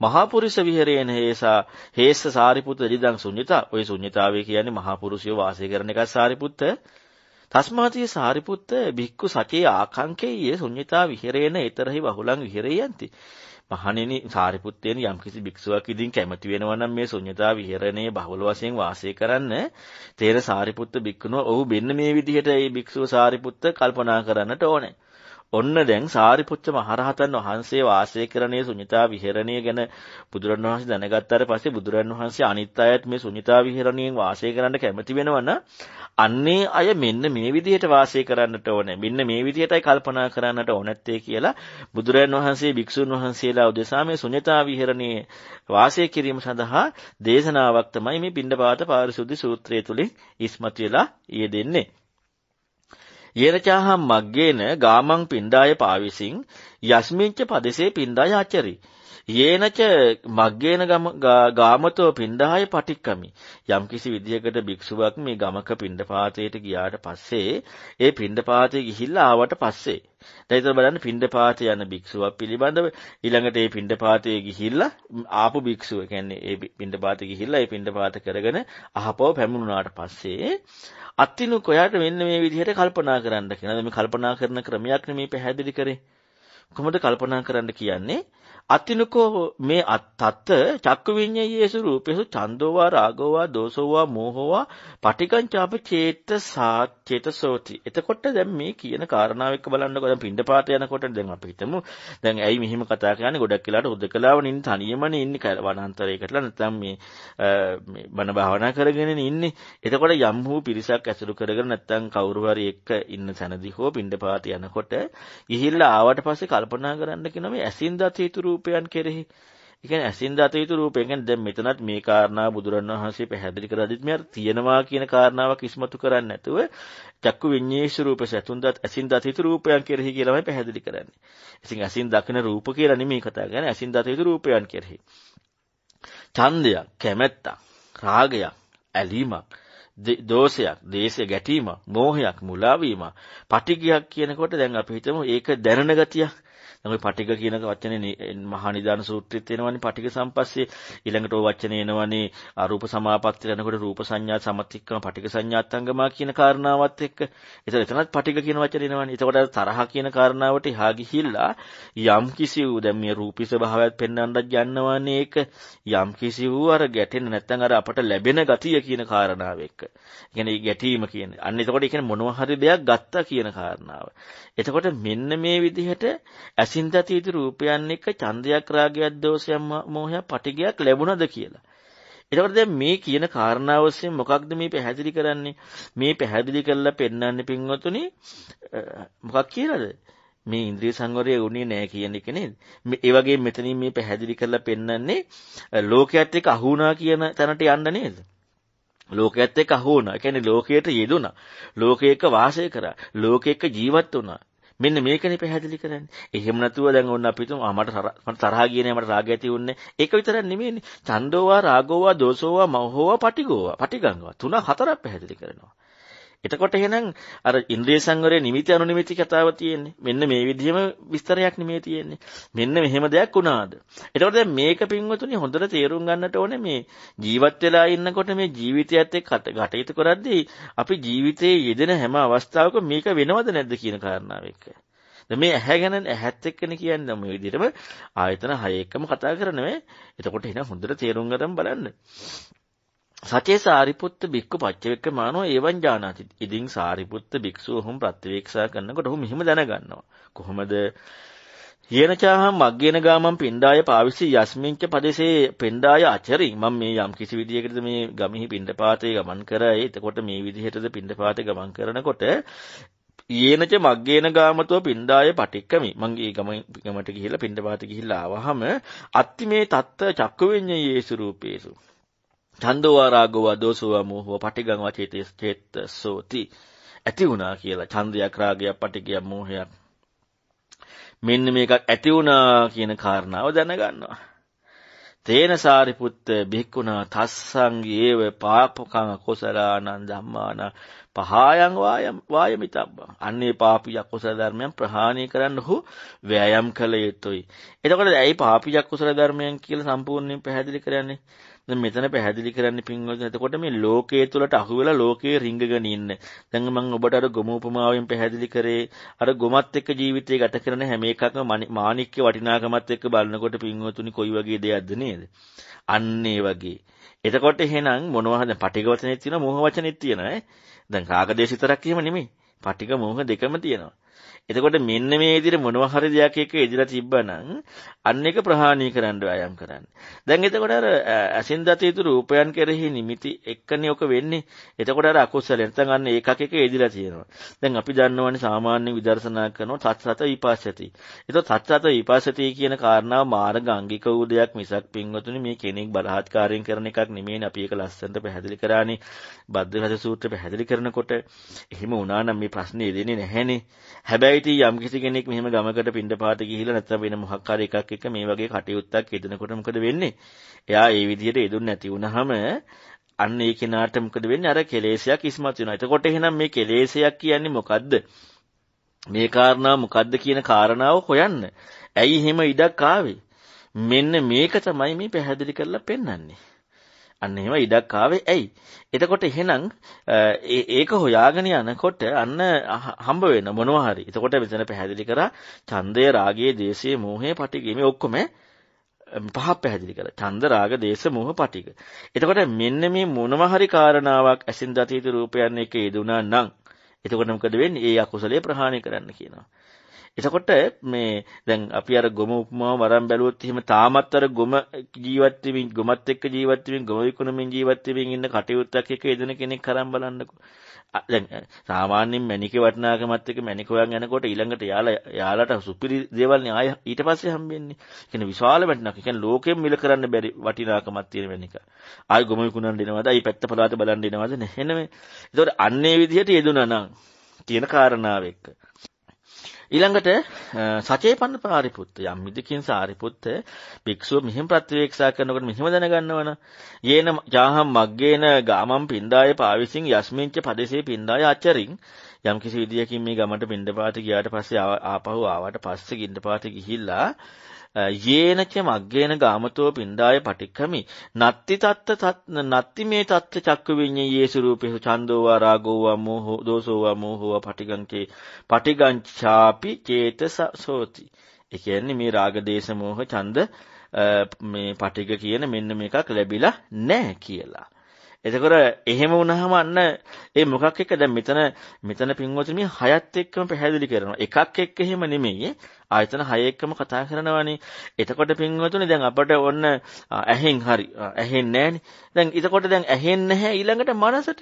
මහාපුරිස විහරේන හේසා හේස සාරිපුත්ත රිදං ශුන්්‍යතා ඔය ශුන්්‍යතාවය කියන්නේ මහාපුරුෂය වාසය කරන එක සාරිපුත්ත තස්මාතිය සාරිපුත්ත භික්ඛු සචේ ආකංකේය ශුන්්‍යතා විහරේන ඊතරහි බහුලං විහෙරේයන්ති මහණෙනි සාරිපුත්තේන යම්කිසි භික්ෂුවක් ඉදින් කැමති වෙනවා නම් මේ ශුන්්‍යතා විහෙරණේ බහුල වශයෙන් වාසය කරන්න තේර සාරිපුත්ත භික්ඛුනෝ ඔහු මෙන්න මේ විදිහට මේ භික්ෂුව සාරිපුත්ත කල්පනා කරන්නට ඕනේ ඔන්න දැන් සාරිපුත්ත මහරහතන් වහන්සේ වාසය කරනේ සුඤ්ඤතා විහරණය ගැන බුදුරණවහන්සේ දැනගත්තාට පස්සේ බුදුරණවහන්සේ අනිත් අයත් මේ සුඤ්ඤතා විහරණයෙන් වාසය කරන්න කැමති වෙනවනම් අන්නේ අය මෙන්න මේ විදිහට වාසය කරන්නට ඕනේ. මෙන්න මේ විදිහටයි කල්පනා කරන්නට ඕනැත්තේ කියලා බුදුරණවහන්සේ භික්ෂුන් වහන්සේලා උදෙසා මේ සුඤ්ඤතා විහරණයේ වාසය කිරීම සඳහා දේශනාවක් තමයි මේ පින්ඩපාත පාරිශුද්ධ සූත්‍රය තුලින් ඉස්මතු වෙලා ඊයේ දෙන්නේ. ඒනචාහම් මග්ගේන ගාමං පින්ඩාය පාවිසිං යස්මිංච පදසේ පින්ඩාය අච්චරි. යේනච මග්ගේන ගාමතෝ පින්ඩාය පටික්කමි. යම්කිසි විදිහකට භික්ෂුවක් මේ ගමක පින්ඩපාතයට ගියාට පස්සේ ඒ පින්ඩපාතේ ගිහිල්ලා ආවට පස්සේ දැන් ඉතින් බලන්න පින්ඩපාත යන භික්ෂුවක් පිළිබඳව ඊළඟට ඒ පින්ඩපාතේ ගිහිල්ලා ආපු භික්ෂුව කියන්නේ ඒ පින්ඩපාත ගිහිල්ලා ඒ පින්ඩපාත කරගෙන අහපව පැමුණාට පස්සේ අත්තිනු කොයාට මෙන්න මේ විදිහට කල්පනා කරන්න කියනවා. මේ කල්පනා කරන ක්‍රමයක් නෙමේ පැහැදිලි කරේ. කොහොමද කල්පනා කරන්න කියන්නේ? අතිනකෝ මේ අත්තත්ත චක්ක විඤ්ඤයේසු රූපේසු චන්දෝවා රාගෝවා දෝසෝවා මෝහෝවා පටිකංචාප චේතසාත් චේතසෝති. එතකොට දැන් මේ කියන කාරණාව එක්ක බලන්නකෝ දැන් පින්ඩපාත යනකොට දැන් අපි හිතමු දැන් ඇයි මෙහිම කතා කරන්නේ ගොඩක් වෙලාට උදකලාව නින් තනියමනේ ඉන්නේ වනාන්තරයකටලා නැත්නම් මේ මේ බණ භාවනා කරගෙන ඉන්නේ. එතකොට යම් වූ පිරිසක් ඇසුරු කරගෙන නැත්නම් කවුරු හරි එක්ක ඉන්න තැනදී හෝ පින්ඩපාත යනකොට ගිහිල්ලා ආවට පස්සේ කල්පනා කරන්න කියනවා මේ ඇසින් දත යුතු රූපයන් කෙරෙහි එකන ඇසින් දතයුතු රූපය ගැන දැන් මෙතනත් මේ කාරණා බුදුරන් වහන්සේ පැහැදිලි කරදිත් මෙයා තියෙනවා කියන කාරණාවක් ඉස්මතු කරන්නේ නැතුව චක්කු විඤ්ඤේෂ රූප සතුන් දත් ඇසින් දතයුතු රූපයන් කෙරෙහි කියලාමයි පැහැදිලි කරන්නේ. ඉතින් ඇසින් දකින රූප කියලා නෙමෙයි කතා කරන්නේ ඇසින් දතයුතු රූපයන් කෙරෙහි. ඡන්දයක්, කැමැත්තක්, රාගයක්, ඇලීමක්, දෝෂයක්, දේශය ගැටීමක්, මෝහයක්, මුලාවීමක්, පටිගයක් කියනකොට දැන් අපි හිතමු ඒක දැනන ගතියක්. තමයි පටික කියන වචනේ මහා නිදාන සූත්‍රෙත් එනවනේ පටික සම්පස්සේ ඊළඟට ওই වචනේ එනවනේ අරූප සමාපත්තිය යනකොට රූප සංඥා සමත්‍තික්කම පටික සංඥාත්ංගමා කියන කාරණාවත් එක්ක ඒතර එතනත් පටික කියන වචනේ එනවනේ එතකොට තරහ කියන කාරණාවට එහා ගිහිල්ලා යම් කිසි වූ දැන් මේ රූපී ස්වභාවයත් පෙන්වන්නත් යන්නවනේ ඒක යම් කිසි වූ අර ගැටෙන නැත්නම් අර අපට ලැබෙන ගතිය කියන කාරණාව එක්ක කියන්නේ ගැටීම කියන්නේ අන්න එතකොට කියන්නේ මොනවා හරි දෙයක් ගත්තා කියන කාරණාව එතකොට මෙන්න මේ විදිහට ඇසි සින්තතීති රූපයන් එක චන්දයක් රාගයක් දෝෂයක් මෝහයක් පටිගයක් ලැබුණද කියලා. එතකොට දැන් මේ කියන කාරණාවස්සේ මොකක්ද මේ පැහැදිලි කරන්නේ? මේ පැහැදිලි කරලා පෙන්වන්නේ පින්වතුනි මොකක් කියලාද? මේ ඉන්ද්‍රිය සංවරය වුණේ නැහැ කියන එක නේද? ඒ වගේ මෙතනින් මේ පැහැදිලි කරලා පෙන්වන්නේ ලෝකයට එක අහු වුණා කියන තැනට යන්න නේද? ලෝකයට එක අහු වුණා. ඒ කියන්නේ ලෝකයට යෙදුණා. ලෝකයක වාසය කරා. ලෝකයක ජීවත් වුණා. මෙන්න මේකනේ පැහැදිලි කරන්නේ. එහෙම නැතුව දැන් ඔන්න අපිටම මට මට තරහ ගියනේ මට රාගය ඇති වුන්නේ. ඒක විතරක් නෙමෙයිනේ. ඡන්දෝවා රාගෝවා දෝසෝවා මෝහෝවා පටිගෝවා පටිගංගවා තුන හතරක් පැහැදිලි කරනවා. එතකොට එහෙනම් අර ඉන්ද්‍රිය සංවරයේ නිමිති අනුනිමිති කතාව තියෙන්නේ. මෙන්න මේ විදිහම විස්තරයක් නෙමේ තියෙන්නේ. මෙන්න මෙහෙම දෙයක් වුණාද? එතකොට දැන් මේක පින්වතුනි හොඳට තේරුම් ගන්නට ඕනේ මේ ජීවත් වෙලා ඉන්නකොට මේ ජීවිතයත් එක්ක කටයුතු කරද්දී අපි ජීවිතයේ යෙදෙන හැම අවස්ථාවක මේක වෙනවද නැද්ද කියන කාරණාව එක්ක. මේ ඇහැ ගැන ඇහත් එක්කන කියන්නේ මේ විදිහටම ආයතන හය එක්කම කතා කරනවා. එතකොට එහෙනම් හොඳට තේරුම් ගන්න බලන්න. සචේ සාරිපුත්ත භික්කු පච්චවෙක්කමානෝ ඒවන් ජානාති ඉදින් සාරිපුත්ත භික්ෂූහම ප්‍රත්තිවේක්ෂා කරන්නකොට හොම හිම දැනගන්නවා. කොහොමද යනචාහම් මක්ගෙන ගාමන් පින්ඩාය පාවිසි යස්මිංච පදෙසේ පෙන්ඩාය අචරි මම මේ යම් කිසි විදිහකට මේ ගමිහි පින්ඩ පාතය ගමන් කරයි එතකොට මේ විදිහටද පින්ඩ පාත ගමන් කරනකොට ඒනච මක්ගේන ගාමතුව පින්දාය පටික්කමි මංගේ ගමට ගිහිලා පින්ඩ පාත ගිහිල්ලා ආවහම අත්ති මේ තත්ත චක්කවෙඤ්ඤ යේසු රූපේසු චන්දෝවා රාගෝවා දෝසෝවා මෝහෝවා පටිගංවා චේතේස චේතසෝති ඇති වුණා කියලා. චන්දයක් රාගයක් පටිගයක් මෝහයක් මෙන්න මේකක් ඇති වුණා කියන කාරණාව දැනගන්නවා. තේන සාරිපුත්ත බික්කුණා තස්සංගේ ඒව පාපකං කුසලානන් ධම්මාන පහායන් වායමිතබ්බා. අන්නේ පාපිය කුසල ධර්මයන් ප්‍රහාණය කරන්න ඔහු වෑයම් කළ යුතුයි. එතකොට ඇයි පාපිය කුසල ධර්මයන් කියලා සම්පූර්ණයෙන් පැහැදිලි කරන්නේ? දැන් මෙතන පැහැදිලි කරන්න පින්වත්නි එතකොට මේ ලෝකයේ තුලට අහු වෙලා ලෝකයේ රිංගගෙන ඉන්න. දැන් මම ඔබට අර ගොම උපමාවෙන් පැහැදිලි කරේ අර ගොමත් එක්ක ජීවිතය ගත කරන හැම එකක්ම මාණික්ක වටිනාකමත් එක්ක බලනකොට පින්වතුනි කොයි වගේ දෙයක්ද නේද? අන්න ඒ වගේ. එතකොට එහෙනම් මොනවා හද පටිඝ වචනෙත් තියෙනවා මෝහ වචනෙත් තියෙනවා ඈ. දැන් රාගදේශ විතරක් එහෙම නෙමෙයි. පටිඝ මෝහ දෙකම තියෙනවා. එතකොට මෙන්න මේ විදිහට මොනවා හරි දෙයක් එක්ක එදිලා තිබ්බනම් අන්න එක ප්‍රහාණය කරන්න වෑයම් කරන්න. දැන් එතකොට අර ඇසින් දත යුතු රූපයන් කෙරෙහි නිමිති එක්කනේ ඔක වෙන්නේ. එතකොට අර අකුසල නැත්නම් අන්න ඒකක එක එදිලා තියෙනවා. දැන් අපි දන්නවනේ සාමාන්‍ය විදර්ශනා කරනවා තත්සත විපස්සති. එතකොට තත්සත විපස්සති කියන කාරණාව මාර්ග අංගික වූ දෙයක් මිසක් පින්වතුනි මේ කෙනෙක් බලහත්කාරයෙන් කරන එකක් නෙමෙයිනේ අපි ඒක ලස්සනට පැහැදිලි කරානේ. බද්දගත සූත්‍රය පැහැදිලි කරනකොට එහෙම වුණා නම් මේ ප්‍රශ්නේ එදෙන්නේ නැහැනේ. හැබැයි හිතයි යම් කිසි කෙනෙක් මෙහෙම ගමකට පින්ඩපාත ගිහිල්ලා නැත්නම් වෙන මොහක් හරි එකක් එක්ක මේ වගේ කටයුත්තක් යෙදෙනකොට මොකද වෙන්නේ? එයා ඒ විදිහට යෙදුන්නේ නැති වුනහම අන්න ඒ කෙනාට මොකද වෙන්නේ? අර කෙලෙසයක් ඉස්මතු වෙනවා. එතකොට එහෙනම් මේ කෙලෙසයක් කියන්නේ මොකද්ද? මේ කාරණා මොකද්ද කියන කාරණාව හොයන්න. ඇයි එහෙම ඉඩක් ආවේ? මෙන්න මේක තමයි මේ පැහැදිලි කරලා පෙන්වන්නේ. අන්න එහෙම ඉඩක් ආවේ ඇයි? එතකොට එහෙනම් ඒක හොයාගෙන යනකොට අන්න හම්බ වෙන මොනවා හරි. එතකොට මෙතන පැහැදිලි කරා ඡන්දය, රාගය, දේශය, මෝහය, පටිගය මේ ඔක්කොම පහක් පැහැදිලි කරා. ඡන්ද, රාග, දේශ, මෝහ, පටිගය. එතකොට මෙන්න මේ මොනවා හරි කාරණාවක් ඇසින් දතීත රූපයන් එක යෙදුණා නම් එතකොට මොකද වෙන්නේ? ඒ අකුසලයේ ප්‍රහාණය කරන්න කියනවා. එතකොට මේ දැන් අපි අර ගොම උපමාව වරන් බැලුවොත් එහෙම තාමත් අර ගොම ජීවත් වෙමින් ගොමත් එක්ක ජීවත් වෙමින් ගොම විකුණමින් ජීවත් වෙමින් ඉන්න කටයුත්තක් එක්ක යෙදෙන කෙනෙක් කරන් බලන්නකෝ. දැන් සාමාන්‍යයෙන් මැණිකේ වටිනාකමත් එක්ක මැණික හොයන් යනකොට ඊළඟට යාලා යාලට සුපිරි දේවල් නේ ආය ඊට පස්සේ හම්බෙන්නේ. කියන්නේ විශාල වටිනාකම. කියන්නේ ලෝකෙම මිල කරන්න බැරි වටිනාකමක් තියෙන මැණික. ආය ගොම විකුණන්න දෙනවද? ආයි පැත්ත පළාත බලන්න දෙනවද? නැහැ නෙමෙයි. ඒතකොට අන්නේ විදිහට යෙදුනා නම් කියන කාරණාව එක්ක ඊළඟට සචේපන්න පාරිපුත්ත යම් විදකින් සාරිපුත්ත භික්ෂුව මෙහෙම ප්‍රතිවේක්ෂා කරනකොට මෙහෙම දැනගන්නවන යේන ජාහම් මග්ගේන ගාමම් පින්දාය පාවිසින් යස්මින්ච පදසේ පින්දාය අචරින් යම් කිසි විදියකින් මේ ගමට පින්දපාත ගියාට පස්සේ ආපහු ආවට පස්සේ ගින්දපාත ගිහිල්ලා යේනච මග්ගේන ගාමතෝ පින්ඩාය පටික්කමි නත්ති තත්ත නත්ති මේ තත්ත චක්ක විඤ්ඤේ ස්වරූපේසු චන්දෝවා රාගෝවා මෝහෝ දෝසෝවා මෝහෝවා පටිගංකේ පටිගංචාපි චේතස සෝති ඒ කියන්නේ මේ රාග දේශ මෝහ ඡන්ද මේ පටිග කියන මෙන්න මේකක් ලැබිලා නැහැ කියලා එතකොට එහෙම වුණාම අන්න ඒ මොකක් එක්ක දැන් මෙතන මෙතන පින්වතුනි මේ හයත් එක්කම පැහැදිලි කරනවා. එකක් එක්ක එහෙම නෙමෙයි. ආයතන හය එක්කම කතා කරනවානේ. එතකොට පින්වතුනි දැන් අපට ඔන්න ඇහෙන් හරි ඇහෙන්නේ නැහනේ. දැන් එතකොට දැන් ඇහෙන්නේ නැහැ ඊළඟට මනසට.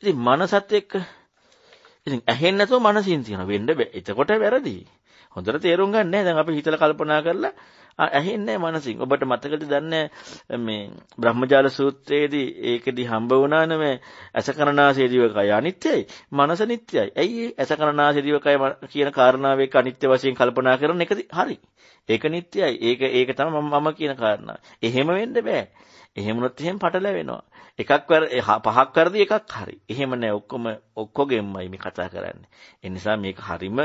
ඉතින් මනසත් එක්ක ඉතින් ඇහෙන්නේ නැතුව මනසින් තියන වෙන්න බෑ. එතකොට වැරදි. හොඳට තේරුම් ගන්න දැන් අපි හිතලා කල්පනා කරලා ඇහෙන්නේ මනසින් ඔබට මතකද දන්නේ මේ බ්‍රහ්මජාල සූත්‍රයේදී ඒකෙදි හම්බ වුණාන මේ අසකරණාසේ දිවකය අනිත්‍යයි මනස නිට්ටයයි ඇයි අසකරණාසේ දිවකය කියන කාරණාව එක්ක අනිත්‍ය වශයෙන් කල්පනා කරන එක හරි ඒක නිට්ටයයි ඒක ඒක තමයි මම කියන කාරණාව එහෙම වෙන්න බෑ එහෙම වුණොත් එහෙම පටලැවෙනවා එකක් පහක් වැරදි එකක් හරි. එහෙම නෑ ඔක්කොම ඔක්කොගෙමයි මේ කතා කරන්නේ. ඒ නිසා මේක හරීම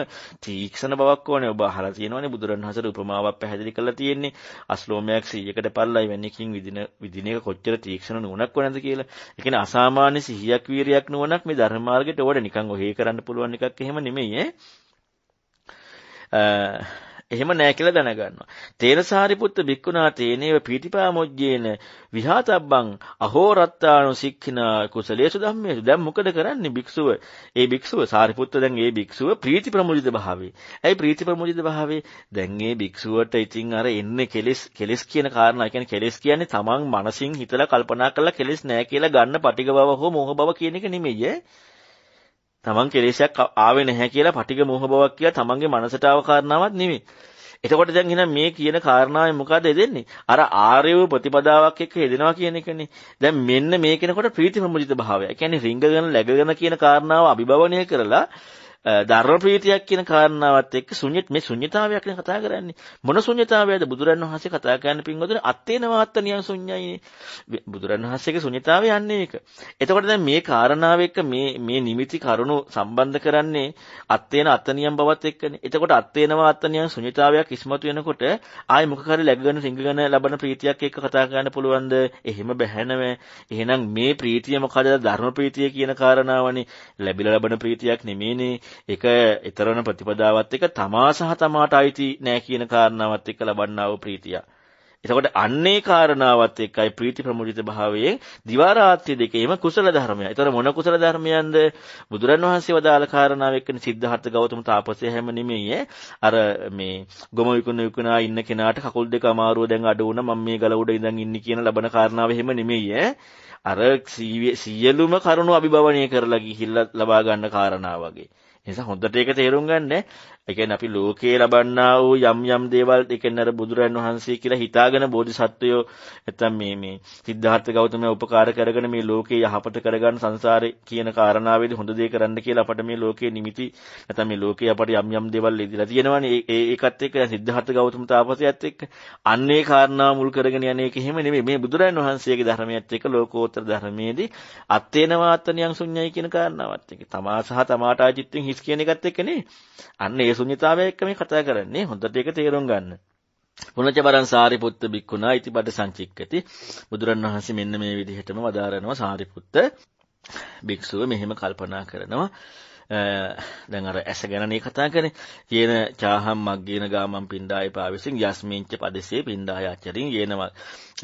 තීක්ෂණ බවක් ඕනේ. ඔබ අහලා තියෙනවනේ බුදුරණවහන්සේ උපමාවක් පැහැදිලි කරලා තියෙන්නේ. අස්ලෝමයක් 100කට පල්ලයි වෙන්නකින් විදින විදින එක කොච්චර තීක්ෂණ නුවණක් වෙනද කියලා. ඒ කියන්නේ අසාමාන්‍ය සිහියක් වීරියක් නුවණක් මේ ධර්ම මාර්ගයට ඕඩ නිකන් ඔහේ කරන්න පුළුවන් එකක් එහෙම නෙමෙයි ඈ. එහෙම නෑ කියලා දැනගන්නවා. තේන සාරිපුත්ත භික්ඛුනා තේනේව පීටිපාමොජ්ජේන විහාතබ්බං අහෝරත්තානු සික්ඛින කුසලේසු ධම්මේසු. දැන් මොකද කරන්නේ භික්ෂුව? ඒ භික්ෂුව සාරිපුත්ත දැන් ඒ භික්ෂුව ප්‍රීති ප්‍රමුජිත භාවේ. ඇයි ප්‍රීති ප්‍රමුජිත භාවේ? දැන් ඒ භික්ෂුවට ඉතින් අර එන්නේ කෙලෙස් කෙලෙස් කියන කාරණා. කියන්නේ කෙලෙස් කියන්නේ තමන් මනසින් හිතලා කල්පනා කරලා කෙලෙස් නෑ කියලා ගන්න පටිඝ බව හෝ මෝහ බව කියන එක නෙමෙයි. තමන් කෙලේශයක් ආවේ නැහැ කියලා පටිග මෝහ බවක් කියලා තමන්ගේ මනසට ආව කාරණාවක් නෙමෙයි. එතකොට දැන් එහෙනම් මේ කියන කාරණාවෙන් මොකද එදෙන්නේ? අර ආර්යව ප්‍රතිපදාවක් එක්ක හෙදෙනවා කියන එකනේ. දැන් මෙන්න මේ කෙනකොට ප්‍රීති ප්‍රමුජිත භාවය. කියන්නේ රිංගගෙන läගගෙන කියන කාරණාව අභිභවනය කරලා ධර්ම ප්‍රීතියක් කියන කාරණාවත් එක්ක ශුන්‍යත් මේ ශුන්‍යතාවයක් නේ කතා කරන්නේ මොන ශුන්‍යතාවයද බුදුරන් වහන්සේ කතා කරන්න පින්වතුනි අත්තේන වාත්තනියන් ශුන්‍යයිනේ බුදුරන් වහන්සේගේ ශුන්‍යතාවය යන්නේ ඒක එතකොට දැන් මේ කාරණාව එක්ක මේ මේ නිමිති කරුණු සම්බන්ධ කරන්නේ අත්තේන අත්තනියන් බවත් එක්කනේ එතකොට අත්තේන වාත්තනියන් ශුන්‍යතාවයක් ඉස්මතු වෙනකොට ආයි මොකක් හරි läගගෙන සිංගගෙන ලබන ප්‍රීතියක් එක්ක කතා කරන්න පුළුවන්ද එහෙම බැහැ නෑ එහෙනම් මේ ප්‍රීතිය මොකද ධර්ම ප්‍රීතිය කියන කාරණාවනේ ලැබිලා ලබන ප්‍රීතියක් නෙමෙයිනේ ඒක ඊතරවන ප්‍රතිපදාවත් එක තමා සහ තමාට අයිති නෑ කියන කාරණාවත් එක්ක ලබන්නා වූ ප්‍රීතිය. එතකොට අන්නේ කාරණාවත් එක්කයි ප්‍රීති ප්‍රමුජිත භාවයෙන් දිවා රාත්‍රී දෙකේම කුසල ධර්මය. ඒතර මොන කුසල ධර්මයන්ද? බුදුරණවහන්සේ වදාළ කාරණාව එක්කනේ සිද්ධාර්ථ ගෞතම තාපසය හැම නෙමෙයි අර මේ ගොම විකුණ විකුණා ඉන්න කෙනාට කකුල් දෙක අමාරුව දැන් අඩු වුණා මම මේ ගල උඩ ඉඳන් ඉන්නේ කියන ලබන කාරණාව හැම නෙමෙයි අර සියලුම කරුණු අභිභවනය කරලා ගිහිල්ලා ලබා ගන්න කාරණා වගේ. නිසා හොඳට ඒක තේරුම් ගන්න එකෙන් අපි ලෝකයේ ලබන්නා වූ යම් යම් දේවල් එකෙන් අර බුදුරන් වහන්සේ කියලා හිතාගෙන බෝධිසත්වයෝ නැත්තම් මේ මේ සිද්ධාර්ථ ගෞතමයා උපකාර කරගෙන මේ ලෝකේ යහපත කරගන්න සංසාරේ කියන කාරණාවේදී හොඳ දේ කරන්න කියලා අපට මේ ලෝකයේ නිමිති නැත්තම් මේ ලෝකේ අපට යම් යම් දේවල් ලැබිලා තියෙනවානේ ඒ ඒකත් එක්ක සිද්ධාර්ථ ගෞතම තාපසයාත් එක්ක අන්න ඒ කාරණාව මුල් කරගෙන යන එක එහෙම නෙමෙයි මේ බුදුරන් වහන්සේගේ ධර්මයත් එක්ක ලෝකෝත්තර ධර්මයේදී අත්තේනවාත්තනියං ශුන්‍යයි කියන කාරණාවත් එක්ක තමා සහ තමාට ආචිත්තෙන් හිස් කියන එකත් එක්කනේ අන්න ඒ ශුන්‍යතාවය එක්ක මේ කතා කරන්නේ. හොඳට ඒක තේරුම් ගන්න. පුනච බරන් සාරිපුත්ත බික්කුණා ඉතිපද සංචික්කති බුදුරණවහන්සේ මෙන්න මේ විදිහටම වදාරනවා සාරිපුත්ත භික්ෂුව මෙහෙම කල්පනා කරනවා දැන් අර ඇස ගැනනේ කතා කරේ යේන චාහම් මග්ගේන ගාමම් පින්ඩාය පාවිසින් යස්මින්ච පදසේ පින්ඩාය අචරින් යේනම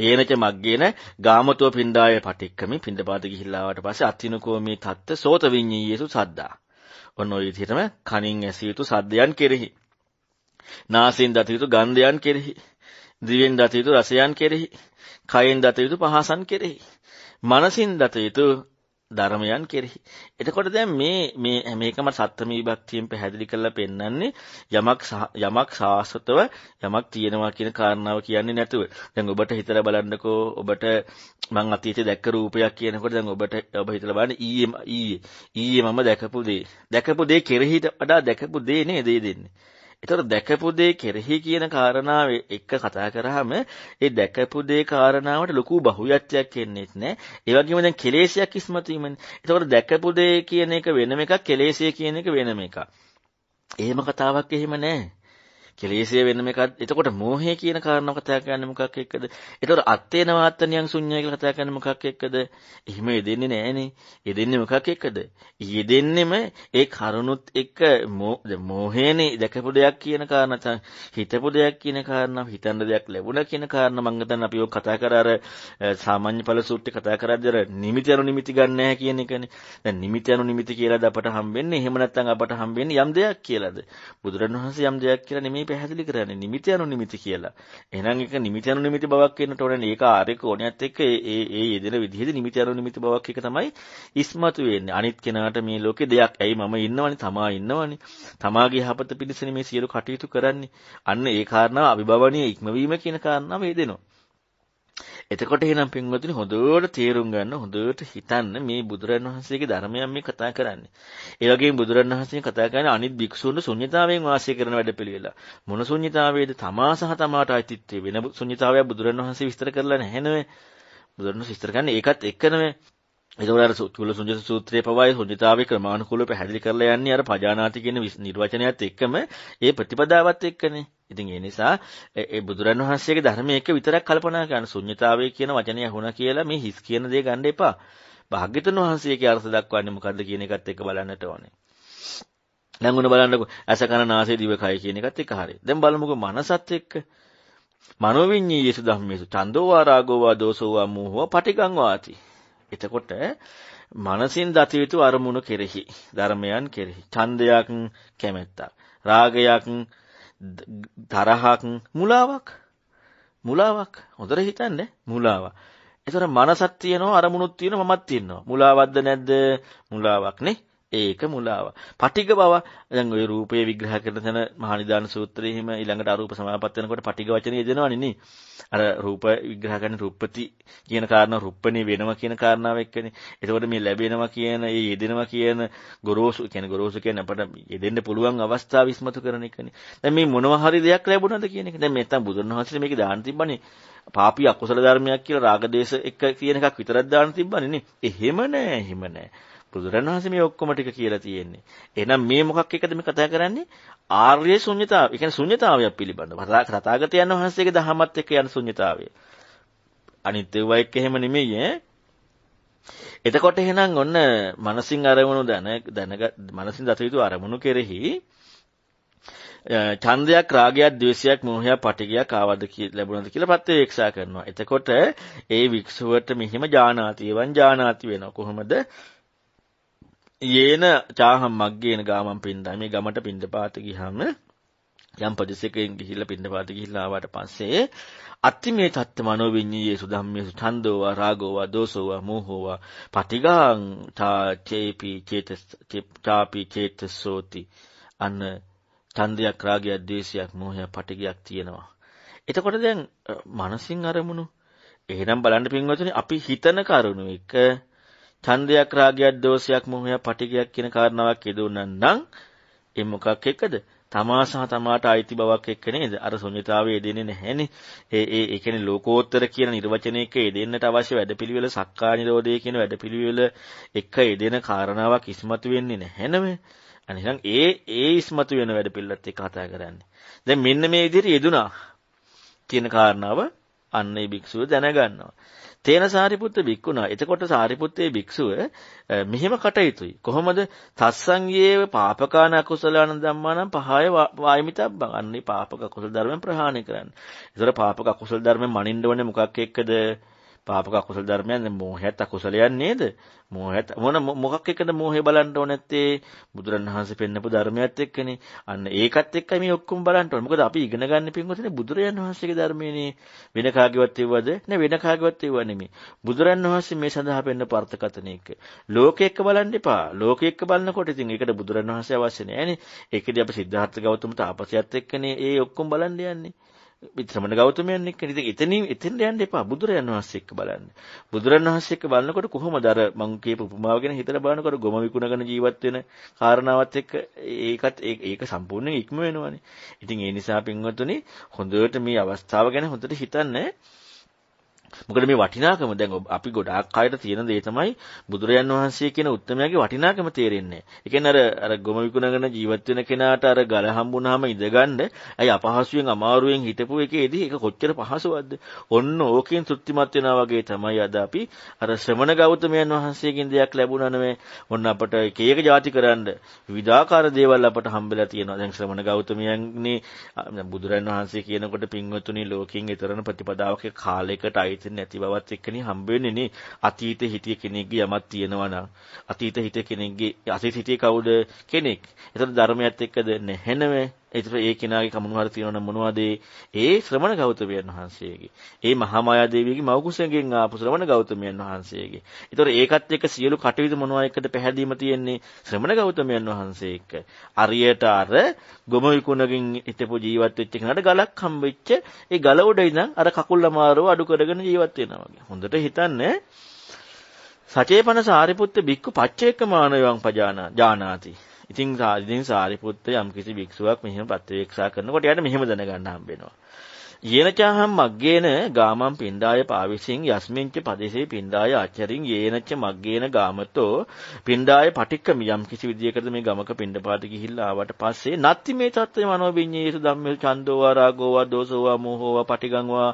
යේනච මග්ගේන ගාමතෝ පින්ඩාය පටික්කමි පින්ඩපාත ගිහිල්ලාවට පස්සේ අත්තිනකෝ මේ තත්ත සෝත විඤ්ඤීයසු සද්දා ඔන්න ඔය විදිහටම කනින් ඇසිය යුතු සද්දයන් කෙරෙහි. නාසයෙන් දත යුතු ගන්ධයන් කෙරෙහි. දිවෙන් දත යුතු රසයන් කෙරෙහි. කයෙන් දත යුතු පහසන් කෙරෙහි. මනසින් දත යුතු ධර්මයන් කෙරෙහි. එතකොට දැන් මේ මේ මේකම සත්ත්ම විභක්තියෙන් පැහැදිලි කරලා පෙන්වන්නේ යමක් යමක් සාසතව යමක් තියෙනවා කියන කාරණාව කියන්නේ නැතුව. දැන් ඔබට හිතලා බලන්නකෝ ඔබට මං අතීතේ දැක්ක රූපයක් කියනකොට දැන් ඔබට ඔබ හිතලා බලන්න ඊයේ ඊයේ ඊයේ මම දැකපු දේ. දැකපු දේ කෙරෙහිට වඩා දැකපු දේ නේ දේ දෙන්නේ. එතකොට දැකපු දේ කෙරෙහි කියන කාරණාව එක්ක කතා කරාම ඒ දැකපු දේ කාරණාවට ලොකු බහුයත්යක් එන්නේ නැහැ. ඒ වගේම දැන් කෙලේශයක් ඉස්මතු වීමනේ. එතකොට දැකපු දේ කියන එක වෙනම එකක් කෙලේශය කියන එක වෙනම එකක්. එහෙම කතාවක් එහෙම නැහැ. කෙලෙසේ වෙන එකක්. එතකොට මෝහය කියන කාරණාව කතා කරන්නේ මොකක් එක්කද? එතකොට අත්තේන වාත්තනියන් ශුන්‍යයි කියලා කතා කරන්නේ මොකක් එක්කද? එහෙම යෙදෙන්නේ නැහනේ. යෙදෙන්නේ මොකක් එක්කද? යෙදෙන්නෙම ඒ කරුණුත් එක්ක මෝහයනේ දැකපු දෙයක් කියන කාරණා හිතපු දෙයක් කියන කාරණා හිතන දෙයක් ලැබුණා කියන කාරණා මම හිතන්නේ අපි ඔය කතා කර අර සාමාන්‍ය ඵල සූත්‍රය කතා කරද්දී අර නිමිති අනු නිමිති ගන්න නැහැ කියන එකනේ. දැන් නිමිති අනු නිමිති කියලාද අපට හම්බෙන්නේ? එහෙම නැත්නම් අපට හම්බෙන්නේ යම් දෙයක් කියලාද? බුදුරණවහන්සේ යම් දෙයක් කියලා නෙමෙයි මේ පැහැදිලි කරන්නේ නිමිති අනු නිමිති කියලා. එහෙනම් ඒක නිමිති අනු නිමිති බවක් වෙන්නට ඕනේ. ඒක ආර්ය කෝණයත් එක්ක ඒ ඒ යෙදෙන විදිහේ නිමිති අනු නිමිති බවක් එක තමයි ඉස්මතු වෙන්නේ. අනිත් කෙනාට මේ ලෝකේ දෙයක් ඇයි මම ඉන්නවනේ, තමා ඉන්නවනේ. තමාගේ යහපත පිණිස මේ සියලු කටයුතු කරන්නේ. අන්න ඒ කාරණාව අභිභවනීය ඉක්මවීම කියන කාරණාව මේ දෙනවා. එතකොට එහෙනම් පින්වතුනි හොඳට තේරුම් ගන්න හොඳට හිතන්න මේ බුදුරන් වහන්සේගේ ධර්මයන් මේ කතා කරන්නේ. ඒ වගේම බුදුරන් වහන්සේ කතා කරන අනිත් භික්ෂූන් ශුන්්‍යතාවයෙන් වාසය කරන වැඩපිළිවෙල. මොන ශුන්්‍යතාවයේද තමා සහ තමාට අයිතිත්වයේ වෙන ශුන්්‍යතාවයක් බුදුරන් වහන්සේ විස්තර කරලා නැහැ නේද? බුදුරන් වහන්සේ විස්තර කරන්නේ ඒකත් එක්කනේ. ඒකවල අර චුල සුඤ්ඤත සූත්‍රයේ පවයි ශුන්්‍යතාවේ ක්‍රමානුකූලව පැහැදිලි කරලා යන්නේ අර පජානාති කියන නිර්වචනයත් එක්කම ඒ ප්‍රතිපදාවත් එක්කනේ. ඉතින් ඒ නිසා ඒ බුදුරන් වහන්සේගේ ධර්මයේ එක විතරක් කල්පනා කරන ශුන්්‍යතාවය කියන වචනය වුණා කියලා මේ හිස් කියන දේ ගන්න එපා. භාග්‍යතුන් වහන්සේගේ අර්ථ දක්වන්නේ මොකද්ද කියන එකත් එක්ක බලන්නට ඕනේ. දැන් උන බලන්නකො ඇස කන නාසය දිව කය කියන එකත් එක හරියි. දැන් බලමුකෝ මනසත් එක්ක මනෝවිඤ්ඤීයසු ධම්මේසු චන්දෝ වා රාගෝ වා දෝසෝ වා මෝහෝ පටිගං වාති. එතකොට මනසින් දත යුතු අරමුණු කෙරෙහි ධර්මයන් කෙරෙහි ඡන්දයක් කැමැත්තක් රාගයක් තරහක් මුලාවක් මුලාවක් හොඳට හිතන්නේ මුලාවක්. ඒතර මනසක් තියෙනවා අරමුණුත් තියෙනවා මමත් තියෙනවා. මුලාවක්ද නැද්ද? මුලාවක් නේ. ඒක මුලාව. පටිග බව දැන් ওই රූපය විග්‍රහ කරන තැන මහනිදාන සූත්‍රයේ හිම ඊළඟට අරූප සමාපත්ත වෙනකොට පටිග වචනේ යෙදෙනවනේ නේ. අර රූප විග්‍රහ කරන රුප්පති කියන කාරණා රුප්පණේ වෙනවා කියන කාරණාව එක්කනේ. එතකොට මේ ලැබෙනවා කියන, ඒ යෙදෙනවා කියන ගොරෝසු කියන්නේ ගොරෝසු කියන්නේ අපට යෙදෙන්න පුළුවන් අවස්ථා විශ්මතු කරන එකනේ. දැන් මේ මොනවා හරි දෙයක් ලැබුණාද කියන එක. දැන් මෙතන බුදුන් වහන්සේ මේක දාන්න තිබ්බනේ. පාපී අකුසල ධර්මයක් කියලා රාගදේශ එක කියන එකක් විතරක් දාන්න තිබ්බනේ නේ. එහෙම නෑ, එහෙම නෑ. බුදුරණවහන්සේ මේ ඔක්කොම ටික කියලා තියෙන්නේ. එහෙනම් මේ මොකක් එකද මේ කතා කරන්නේ? ආර්ය ශුන්්‍යතාව. ඒ කියන්නේ ශුන්්‍යතාවයක් පිළිබඳව. තථාගතයන් වහන්සේගේ දහමත් එක්ක යන ශුන්්‍යතාවය. අනිත් ඒවා එක්ක එහෙම නෙමෙයි ඈ. එතකොට එහෙනම් ඔන්න මනසින් අරමුණු දැන දැන මනසින් දත යුතු අරමුණු කෙරෙහි ඡන්දයක් රාගයක් ද්වේෂයක් මෝහයක් පටිගයක් ආවද ලැබුණද කියලා ප්‍රත්‍යවේක්ෂා කරනවා. එතකොට ඒ වික්ෂුවට මෙහිම ඥානාතිවන් ඥානාති වෙනවා. කොහොමද? යේන චාහම් මග්ගේන ගාමම් පින්දා මේ ගමට පින්දපාත ගිහම යම් ප්‍රදේශයකින් ගිහිල්ලා පින්දපාත ගිහිල්ලා ආවට පස්සේ අත්ති මේ තත්ත මනෝවිඤ්ඤයේ සුධම්මේසු ඡන්දෝවා රාගෝවා දෝසෝවා මෝහෝවා පටිගාං චේපි චේතස් චාපි චේතසෝති අන්න ඡන්දයක් රාගයක් ද්වේෂයක් මෝහයක් පටිගයක් තියෙනවා එතකොට දැන් මනසින් අරමුණු එහෙනම් බලන්න පින්වතුනි අපි හිතන කරුණු එක චන්ද්‍රයක් රාගයක් දෝෂයක් මොහයක් පටිගයක් කියන කාරණාවක් යෙදුණා නම් ඒ මොකක් එක්කද? තමා සහ තමාට අයිති බවක් එක්ක නේද? අර ශුන්‍යතාවය යෙදෙන්නේ නැහැනේ. ඒ ඒ ඒ කියන්නේ ලෝකෝත්තර කියන නිර්වචනයක යෙදෙන්නට අවශ්‍ය වැඩපිළිවෙල සක්කා නිරෝධය කියන වැඩපිළිවෙල එක යෙදෙන කාරණාවක් ඉස්මතු වෙන්නේ නැහැනම. අනිනම් ඒ ඒ ඉස්මතු වෙන වැඩපිළිවෙලත් එක්ක කතා කරන්නේ. දැන් මෙන්න මේ විදිහට යෙදුනා කියන කාරණාව අන්න ඒ භික්ෂුව දැනගන්නවා. තේන සාරිපුත්ත බික්කුණා. එතකොට සාරිපුත්තේ භික්ෂුව මෙහෙම කටයුතුයි. කොහොමද? තස්සංයේව පාපකාන කුසලාන ධම්මානම් පහය වායමිතබ්බං. අන්නේ පාපක කුසල ධර්මෙන් ප්‍රහාණය කරන්න. ඒතර පාපක කුසල ධර්මෙන් මනින්න ඕනේ මොකක් එක්කද? පාපක කුසල ධර්මයන් මෝහයත් අකුසලයක් නේද? මෝහයත් මොන මොකක් එකද මෝහය බලන්න ඕන නැත්තේ? බුදුරණවහන්සේ පෙන්නපු ධර්මයත් එක්කනේ. අන්න ඒකත් එක්කයි මේ ඔක්කොම බලන්න ඕනේ. මොකද අපි ඉගෙන ගන්න පින්වතුනේ බුදුරයන් වහන්සේගේ ධර්මයේනේ වෙන කාගේවත් ඒවද? නෑ වෙන කාගේවත් ඒව නෙමෙයි. බුදුරන් වහන්සේ මේ සඳහා පෙන්න පර්ථකතන එක. ලෝකෙ එක්ක බලන්න එපා. ලෝකෙ එක්ක බලනකොට ඉතින් ඒකට බුදුරන් වහන්සේ අවශ්‍ය නෑනේ. ඒකදී අපි සිද්ධාර්ථ ගෞතම තාපසයත් එක්කනේ ඒ ඔක්කොම බලන්න යන්නේ. ශ්‍රමණ ගෞතමයන් එක්ක ඉතින් එතනින් එතෙන් යන්න එපා බුදුරජාණන් වහන්සේ එක්ක බලන්න. බුදුරජාණන් වහන්සේ එක්ක බලනකොට කොහොමද අර මම කියපු උපමාව ගැන හිතලා බලනකොට ගොම විකුණගෙන ජීවත් වෙන කාරණාවත් එක්ක ඒකත් ඒක සම්පූර්ණයෙන් ඉක්ම වෙනවනේ. ඉතින් ඒ නිසා පින්වත්තුනි හොඳට මේ අවස්ථාව ගැන හොඳට හිතන්න මොකද මේ වටිනාකම දැන් අපි ගොඩාක් අයට තියෙන දේ තමයි බුදුරයන් වහන්සේ කියන උත්මයාගේ වටිනාකම තේරෙන්නේ. ඒ කියන්නේ අර අර ගොම විකුණගෙන ජීවත් වෙන කෙනාට අර ගල හම්බුනහම ඉඳගන්න ඇයි අපහසුයෙන් අමාරුවෙන් හිටපු එකේදී ඒක කොච්චර පහසුවක්ද? ඔන්න ඕකෙන් තෘප්තිමත් වෙනවා වගේ තමයි අද අපි අර ශ්‍රමණ ගෞතමයන් වහන්සේගෙන් දෙයක් ලැබුණා නෙමෙයි. ඔන්න අපට එක එක જાති කරන්න විවිධාකාර දේවල් අපට හම්බෙලා තියෙනවා. දැන් ශ්‍රමණ ගෞතමයන්ගේ බුදුරයන් වහන්සේ කියනකොට පින්වතුනි ලෝකයෙන් ඊතරන ප්‍රතිපදාවක කාලයකට අයිති එතන නැති බවත් එක්කනේ හම්බ වෙන්නේ නේ අතීතේ හිටිය කෙනෙක්ගේ යමක් තියෙනවා නම් අතීතේ හිටිය කෙනෙක්ගේ අතීතේ හිටිය කවුද කෙනෙක් එතන ධර්මයත් එක්කද නැහැනම එතකොට ඒ කෙනාගේ කමනු හරි තියෙනවා නම් මොනවද ඒ ශ්‍රමණ ගෞතමයන් වහන්සේගේ ඒ මහා මායා දේවියගේ මවකුසෙන්ගෙන් ආපු ශ්‍රමණ ගෞතමයන් වහන්සේගේ. ඒතකොට ඒකත් එක්ක සියලු කටයුතු මොනවා එක්කද පැහැදීම තියෙන්නේ ශ්‍රමණ ගෞතමයන් වහන්සේ එක්ක. අරියට අර ගොම විකුණකින් හිටපු ජීවත් වෙච්ච කෙනාට ගලක් හම්බෙච්ච ඒ ගල උඩ ඉඳන් අර කකුල් අමාරුව අඩු කරගෙන ජීවත් වෙනවා වගේ. හොඳට හිතන්න සචේපන සාරිපුත්ත බික්කු පච්චේකමානයන් පජානා ජානාති ඉතින් ඉතින් සාරිපුත්ත යම්කිසි භික්ෂුවක් මෙහෙම ප්‍රතිවේක්ෂා කරනකොට යාට මෙහෙම දැනගන්න හම්බෙනවා. යේනචාහම් මග්ගේන ගාමම් පින්ඩාය පාවිසින් යස්මින්ච පදේසේ පින්ඩාය ආචරින් යේනච මග්ගේන ගාමතෝ පින්ඩාය පටික්කම යම්කිසි විදියකට මේ ගමක පින්ඩපාත ගිහිල්ලා ආවට පස්සේ නත්ති මේ තත්ත්වේ මනෝවිඤ්ඤේසු ධම්මේ චන්දෝවා රාගෝවා දෝසෝවා මෝහෝවා පටිගංවා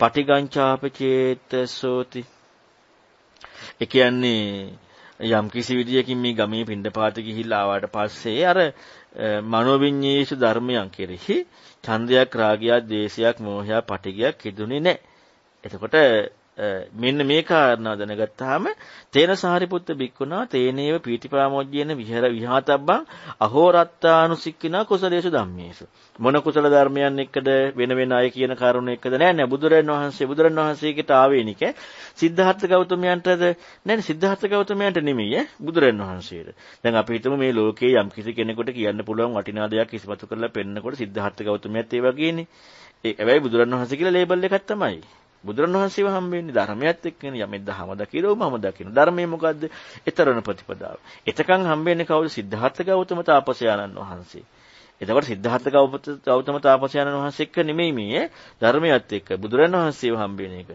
පටිගංචාපචේතසෝති ඒ කියන්නේ යම් කිසි විදියකින් මේ ගමේ පින්ඩපාත ගිහිල්ලා ආවට පස්සේ අර මනෝවිඤ්ඤේෂ ධර්මයන් කෙරෙහි ඡන්දයක් රාගයක් ද්වේෂයක් මෝහයක් පටිගයක් කිදුනේ නැහැ. එතකොට මෙන්න මේ කාරණා දැනගත්තාම තේන සාරිපුත්ත බික්කුණා තේනේව පීටිපාමොජ්ජේන විහෙර විහාතබ්බං අහෝරත්තානුසික්කිනා කුසලේසු ධම්මේසු මොන කුසල ධර්මයන් එක්කද වෙන වෙන අය කියන කරුණ එක්කද නෑ නෑ බුදුරන් වහන්සේ බුදුරන් වහන්සේකට ආවේනික සිද්ධාර්ථ ගෞතමයන්ටද නෑ සිද්ධාර්ථ ගෞතමයන්ට නෙමෙයි බුදුරන් වහන්සේට දැන් අපි හිතමු මේ ලෝකේ යම් කිසි කෙනෙකුට කියන්න පුළුවන් වටිනා දෙයක් ඉස්මතු කරලා පෙන්නකොට සිද්ධාර්ථ ගෞතමයත් ඒ වගේනේ ඒ හැබැයි බුදුරන් වහන්සේ කියලා ලේබල් එකක් තමයි බුදුරණවහන්සේව හම්බෙන්නේ ධර්මයත් එක්කගෙන යමෙක් දහම දකිරෝ මම දකින ධර්මයේ මොකද්ද? ඊතරණ ප්‍රතිපදාව. එතකන් හම්බෙන්නේ කවුද? සිද්ධාර්ථ ගෞතම තාපසයාණන් වහන්සේ. එතකොට සිද්ධාර්ථ ගෞතම තාපසයාණන් වහන්සේ එක්ක නෙමෙයි මේ ධර්මයත් එක්ක බුදුරණවහන්සේව හම්බෙන එක.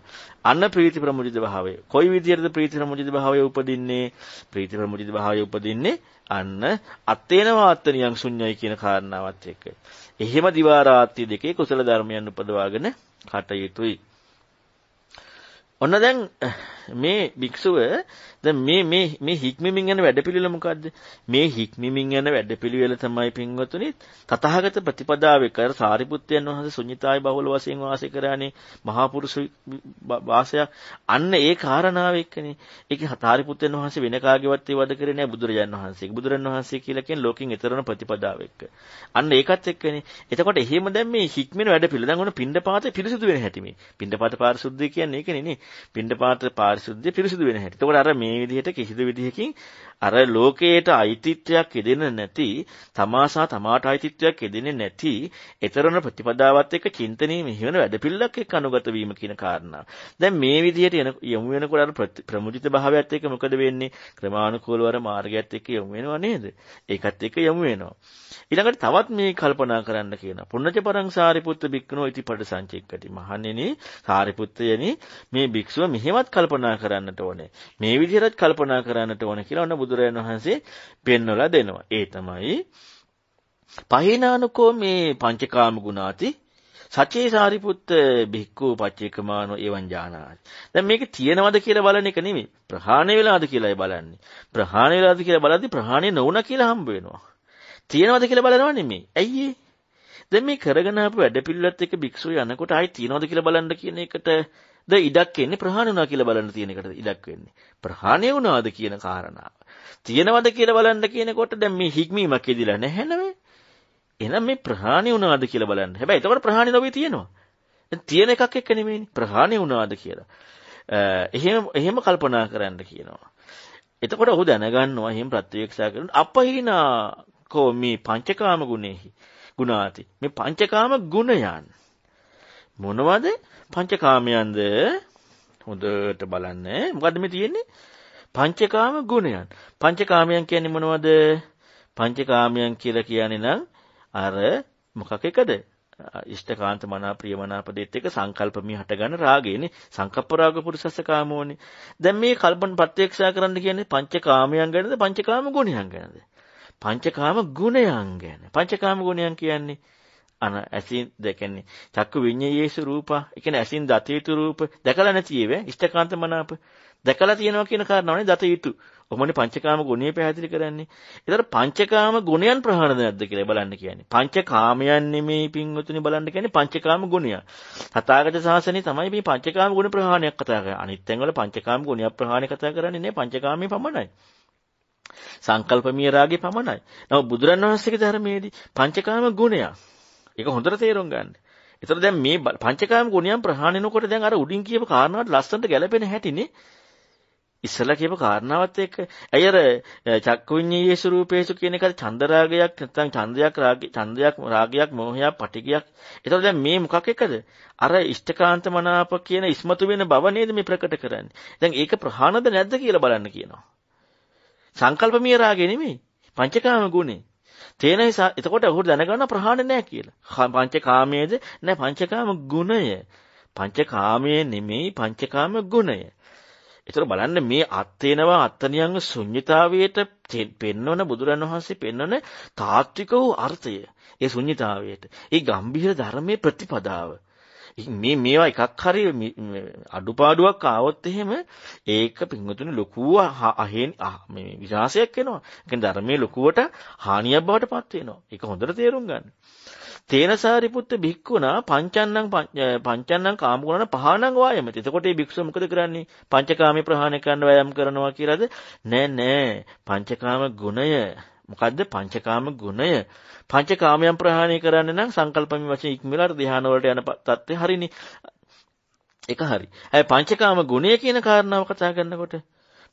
අන්න ප්‍රීති ප්‍රමුජිත භාවය. කොයි විදියටද ප්‍රීති ප්‍රමුජිත භාවය උපදින්නේ? ප්‍රීති ප්‍රමුජිත භාවය උපදින්නේ අන්න අත්තේන වාත්තනියං ශුන්‍යයි කියන කාරණාවත් එක්ක. එහෙම දිවා රාත්‍රී දෙකේ කුසල ධර්මයන් උපදවාගෙන කටයුතුයි. ඔන්න දැන් මේ භික්ෂුව දැන් මේ මේ මේ හික්මමින් යන වැඩපිළිවෙල මොකද්ද? මේ හික්මමින් යන වැඩපිළිවෙල තමයි පින්වතුනි තථාගත ප්‍රතිපදාවේ කර සාරිපුත්යන් වහන්සේ ශුන්්‍යතායි බහුල වශයෙන් වාසය කරානේ මහා පුරුෂ වාසයක්. අන්න ඒ කාරණාව එක්කනේ. ඒකේ සාරිපුත්යන් වහන්සේ වෙන කාගේවත් ඒ වද කරේ නැහැ බුදුරජාන් වහන්සේ. බුදුරන් වහන්සේ කියලා කියන්නේ ලෝකෙන් ඊතරන ප්‍රතිපදාව එක්ක. අන්න ඒකත් එක්කනේ. එතකොට එහෙම දැන් මේ හික්මන වැඩපිළිවෙල දැන් ඔන්න පින්ඩපාතේ පිරිසිදු වෙන හැටි මේ. පින්ඩපාත පාරිශුද්ධිය කියන්නේ ඒකනේ නේ. පින්ඩපාත පාරිශුද්ධිය පිරිසිදු වෙන හැටි. එතකොට අර මේ මේ විදිහට කිසිදු විදිහකින් අර ලෝකයට අයිතිත්වයක් යෙදෙන නැති තමාසා තමාට අයිතිත්වයක් යෙදෙන්නේ නැති ඊතරන ප්‍රතිපදාවත් එක්ක චින්තනයේ මෙහෙවන වැඩපිළිවෙලක් එක්ක අනුගත වීම කියන කාරණා. දැන් මේ විදිහට යමු වෙනකොට අර ප්‍රමුජිත භාවයත් එක්ක මොකද වෙන්නේ? ක්‍රමානුකූලව අර මාර්ගයත් එක්ක යමු වෙනව නේද? ඒකත් එක්ක යමු වෙනවා. ඊළඟට තවත් මේ කල්පනා කරන්න කියනවා. පුණජපරං සාරිපුත්ත බික්කනෝ ඉතිපට සංචෙක්කටි. මහන්නේනි සාරිපුත්තයනි මේ භික්ෂුව මෙහෙමත් කල්පනා කරන්නට ඕනේ. මේ විදිහට එච්චරත් කල්පනා කරන්නට ඕන කියලා ඔන්න බුදුරජාණන් වහන්සේ පෙන්වලා දෙනවා. ඒ තමයි පහිනානුකෝ මේ පංචකාම ගුණාති සචේ සාරිපුත්ත භික්ඛු පච්චේකමානෝ එවං ඥානාති. දැන් මේක තියෙනවද කියලා බලන එක නෙමෙයි. ප්‍රහාණය වෙලාද කියලායි බලන්නේ. ප්‍රහාණය වෙලාද කියලා බලද්දි ප්‍රහාණය නොවුණා කියලා හම්බ වෙනවා. තියෙනවද කියලා බලනවා නෙමෙයි. ඇයි ඒ? දැන් මේ කරගෙන ආපු වැඩපිළිවෙලත් එක්ක භික්ෂුව යනකොට ආයි තියනවද කියලා බලන්න කියන එකට ද ඉඩක් එන්නේ ප්‍රහාණ වුණා කියලා බලන්න තියෙන එකටද ඉඩක් වෙන්නේ ප්‍රහාණය වුණාද කියන කාරණාව තියෙනවද කියලා බලන්න කියනකොට දැන් මේ හික්මීමක් ඉදිරියලා නැහැ නේද එහෙනම් මේ ප්‍රහාණය වුණාද කියලා බලන්න හැබැයි ඒකට ප්‍රහාණය නොවේ තියෙනවා තියෙන එකක් එක්ක නෙමෙයිනේ ප්‍රහාණය වුණාද කියලා එහෙම එහෙම කල්පනා කරන්න කියනවා එතකොට ඔහු දැනගන්නවා එහෙම ප්‍රත්‍යක්ෂ කරන අපහිනා කෝ මේ පංචකාම ගුණෙහි ගුණාති මේ පංචකාම ගුණයන් මොනවද පංචකාමයන්ද හොඳට බලන්න මොකද මේ තියෙන්නේ පංචකාම ගුණයන් පංචකාමයන් කියන්නේ මොනවද පංචකාමයන් කියලා කියන්නේ නම් අර මොකක් එකද ඉෂ්ඨකාන්ත මනා ප්‍රියමනාප දෙත් එක සංකල්පමී හටගන්න රාගයනේ සංකප්ප රාග පුරුසස්ස කාමෝනේ දැන් මේ කල්පන ප්‍රත්‍යක්ෂා කරන්න කියන්නේ පංචකාමයන් ගැනද පංචකාම ගුණයන් ගැනද පංචකාම ගුණයන් ගැන පංචකාම ගුණයන් කියන්නේ අන ඇසින් දැකන්නේ චක්කු විඤ්ඤයේසු රූප. ඒ කියන්නේ ඇසින් දත යුතු රූප දැකලා නැති ඒවා ඉෂ්ඨකාන්ත මනාප දැකලා තියෙනවා කියන කාරණාවනේ දත යුතු. ඔමනේ පංචකාම ගුණය පැහැදිලි කරන්නේ. ඒතර පංචකාම ගුණයන් ප්‍රහාණද නැද්ද කියලා බලන්න කියන්නේ. පංචකාමයන් නෙමේ පින්වතුනි බලන්න කියන්නේ පංචකාම ගුණය. තථාගත ශාසනයේ තමයි මේ පංචකාම ගුණ ප්‍රහාණයක් කතා කරන්නේ. අනිත් තැන්වල පංචකාම ගුණයක් ප්‍රහාණය කතා කරන්නේ නේ පංචකාමයේ පමණයි. සංකල්පමීය රාගේ පමණයි. නමුත් බුදුරන් වහන්සේගේ ධර්මයේදී පංචකාම ගුණය ඒක හොඳට තේරුම් ගන්න. ඒතර දැන් මේ පංචකාම ගුණයන් ප්‍රහාණය වෙනකොට දැන් අර උඩින් කියපු කාරණාවට ලස්සනට ගැලපෙන හැටිනේ. ඉස්සලා කියපු කාරණාවත් එක්ක ඇයි අර චක්කුඤ්ඤයේසු රූපේසු කියන එක චන්දරාගයක් නැත්නම් චන්දයක් රාගයක් චන්දයක් රාගයක් මෝහයක් පටිගයක් ඒතකොට දැන් මේ මොකක් එකද අර ඉෂ්ඨකාන්ත මනාප කියන ඉස්මතු වෙන බව නේද මේ ප්‍රකට කරන්නේ දැන් ඒක ප්‍රහාණද නැද්ද කියලා බලන්න කියනවා සංකල්පමීය රාගය නෙමෙයි පංචකාම ගුණේ තේන නිසා එතකොට ඔහුට දැනගන්න ප්‍රහාණය නෑ කියලා. පංචකාමයේද නෑ පංචකාම ගුණය. පංචකාමයේ නෙමෙයි පංචකාම ගුණය. ඒතර බලන්න මේ අත්තේනවා අත්තනියංග ශුන්්‍යතාවයට පෙන්වන බුදුරන් වහන්සේ පෙන්වන තාත්වික වූ අර්ථය. ඒ ශුන්්‍යතාවයට. ඒ ගම්භීර ධර්මයේ ප්‍රතිපදාව. මේ මේවා එකක් හරි අඩුපාඩුවක් ආවොත් එහෙම ඒක පින්වතුනි ලොකු අහෙන් මේ විනාශයක් වෙනවා. ඒ කියන්නේ ධර්මයේ ලොකුවට හානියක් බවට පත් වෙනවා. ඒක හොඳට තේරුම් ගන්න. තේනසාරිපුත්ත භික්ඛුනා පංචන්නං පංචන්නං කාමගුණන පහණං වායමති. එතකොට මේ භික්ෂුව මොකද කරන්නේ? පංචකාමී ප්‍රහාණය කරන්න වෑයම් කරනවා කියලාද? නෑ නෑ. පංචකාම ගුණය මොකද්ද පංචකාම ගුණය පංචකාමයන් ප්‍රහාණය කරන්න නම් සංකල්පමි වශයෙන් ඉක්මලා ධ්‍යාන වලට යන தත්ත්වය හරිනේ ඒක හරි අය පංචකාම ගුණය කියන කාරණාව කතා කරනකොට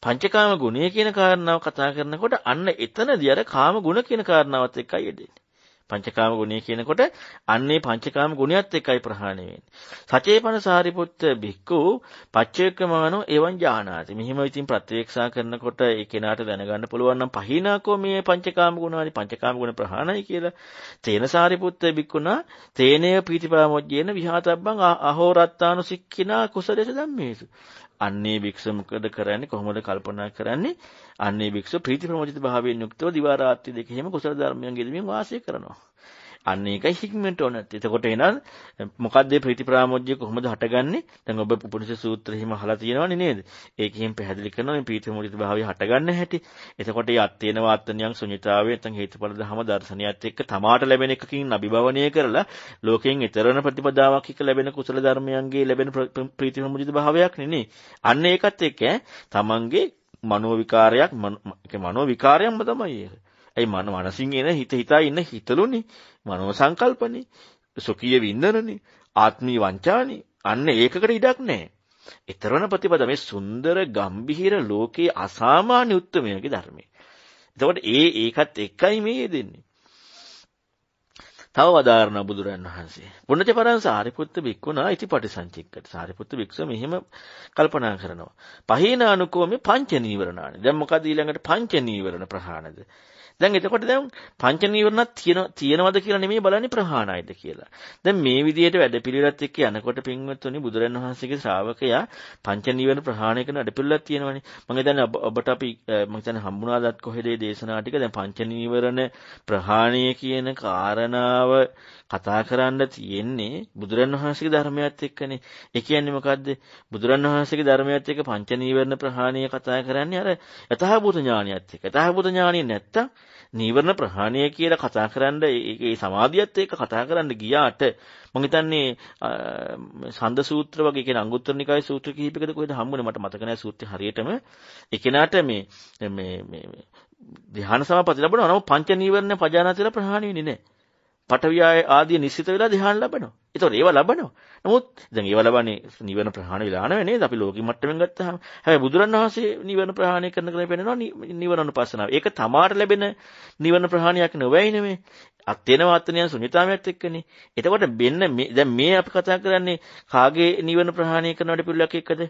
පංචකාම ගුණය කියන කාරණාව කතා කරනකොට අන්න එතනදී අර කාම ගුණ කියන කාරණාවත් එක්කයි එදෙන්නේ පංචකාම ගුණය කියනකොට අන්නේ පංචකාම ගුණයත් එකයි ප්‍රහාණය වෙන්නේ. සචේපන සාරිපුත්ත භික්ඛු පච්චේකමානෝ එවං ඥානාති. මෙහිම ඉතින් ප්‍රත්‍යක්ෂා කරනකොට ඒ කෙනාට දැනගන්න පුළුවන් නම් පහිනාකෝ මේ පංචකාම ගුණානි පංචකාම ගුණ ප්‍රහාණයි කියලා. තේන සාරිපුත්ත භික්ඛුනා තේනය පීතිපාමොජ්ජේන විහාතබ්බං අහෝරත්තානුසික්ඛිනා කුසලේස ධම්මේසු. අන්නේ භික්ෂුව මොකද කරන්නේ කොහොමද කල්පනා කරන්නේ අන්නේ භික්ෂුව ප්‍රීති ප්‍රමෝදිත භාවයෙන් යුක්තව දිවා රාත්‍රී දෙකෙහිම කුසල ධර්මයන් ගෙදමින් වාසය කරනවා අන්න ඒක හික්මෙන්ට ඕන. එතකොට එනවා මොකද්ද ප්‍රීති ප්‍රාමෝද්‍ය කොහොමද හටගන්නේ? දැන් ඔබ උපනිෂද් සූත්‍ර හිම අහලා තියෙනවනේ නේද? ඒකෙන් පැහැදිලි කරනවා මේ ප්‍රීති මුලිත භාවය හටගන්න හැටි. එතකොට යත් තියෙන වාත්තනියන් ශුන්‍යතාවය නැත්නම් හේතුඵල ධම දර්ශනියත් එක්ක තමාට ලැබෙන එකකින් අභිභවනය කරලා ලෝකයෙන් ඊතරණ ප්‍රතිපදාවක් එක්ක ලැබෙන කුසල ධර්මයන්ගේ ලැබෙන ප්‍රීති මුලිත භාවයක් නෙනේ. අන්න ඒකත් එක්ක තමන්ගේ මනෝ විකාරයක් මනෝ විකාරයක්ම තමයි ඒක. ඇයි මන මනසින් එන හිත හිතා ඉන්න හිතලුනේ මනෝ සංකල්පනේ සුඛීය වින්දනනේ ආත්මී වංචානේ අන්න ඒකකට ඉඩක් නැහැ. ඊතරණ ප්‍රතිපද මේ සුන්දර ගම්භීර ලෝකයේ අසාමාන්‍ය උත්මයගේ ධර්මය. එතකොට ඒ ඒකත් එකයි මේ දෙන්නේ. තව වදාරන බුදුරන් වහන්සේ. පුණජ පරං සාරිපුත්ත බික්කුණා ඉති පටිසංචික්කට. සාරිපුත්ත බික්ෂුව මෙහෙම කල්පනා කරනවා. පහේන අනුකෝමේ පංච නීවරණානි. දැන් මොකද ඊළඟට පංච නීවරණ ප්‍රහාණද? දැන් එතකොට දැන් පංච නීවරණත් තියෙනවද කියලා නෙමෙයි බලන්නේ ප්‍රහාණයද කියලා. දැන් මේ විදිහට වැඩපිළිවෙලත් එක්ක යනකොට පින්වත්තුනි බුදුරන් වහන්සේගේ ශ්‍රාවකයා පංච නීවරණ ප්‍රහාණය කරන වැඩපිළිවෙලක් තියෙනවනේ. මම හිතන්නේ ඔබට අපි මම හිතන්නේ හම්බුණාදත් කොහෙදේ දේශනා ටික දැන් පංච නීවරණ ප්‍රහාණය කියන කාරණාව කතා කරන්න තියෙන්නේ බුදුරන් වහන්සේගේ ධර්මයත් එක්කනේ. ඒ කියන්නේ මොකද්ද? බුදුරන් වහන්සේගේ ධර්මයත් එක්ක පංච නීවරණ ප්‍රහාණය කතා කරන්නේ අර යථාභූත ඥානියත් එක්ක. යථාභූත ඥානිය නැත්තම් නීවරණ ප්‍රහාණය කියලා කතා කරන්න ඒ සමාධියත් එක්ක කතා කරන්න ගියාට මම හිතන්නේ සඳ සූත්‍ර වගේ කියන අංගුත්තර නිකායේ සූත්‍ර කිහිපයකද කොහෙද හම්බුනේ මට මතක නැහැ සූත්‍රය හරියටම එකිනාට මේ මේ මේ ධ්‍යාන සමාපatti ලැබුණා නම් පංච නීවරණ පජානාතිලා ප්‍රහාණය වෙන්නේ නැහැ පටවියාය ආදී නිශ්චිත වෙලා ධ්‍යාන ලබනවා. ඒතකොට ඒවා ලබනවා. නමුත් දැන් ඒවා ලබන්නේ නිවන ප්‍රහාණය වෙලා නැහැ නේද? අපි ලෝකෙ මට්ටමින් ගත්තාම. හැබැයි බුදුරණවහන්සේ නිවන ප්‍රහාණය කරන කෙනෙක් වෙනවා නිවන උපසනාව. ඒක තමාට ලැබෙන නිවන ප්‍රහාණයක් නෙවෙයි නෙමෙයි. අත්යන වාතනයන් ශුන්‍යතාවයත් එක්කනේ. එතකොට මෙන්න දැන් මේ අපි කතා කරන්නේ කාගේ නිවන ප්‍රහාණය කරනවට පිළිලක් එක්කද?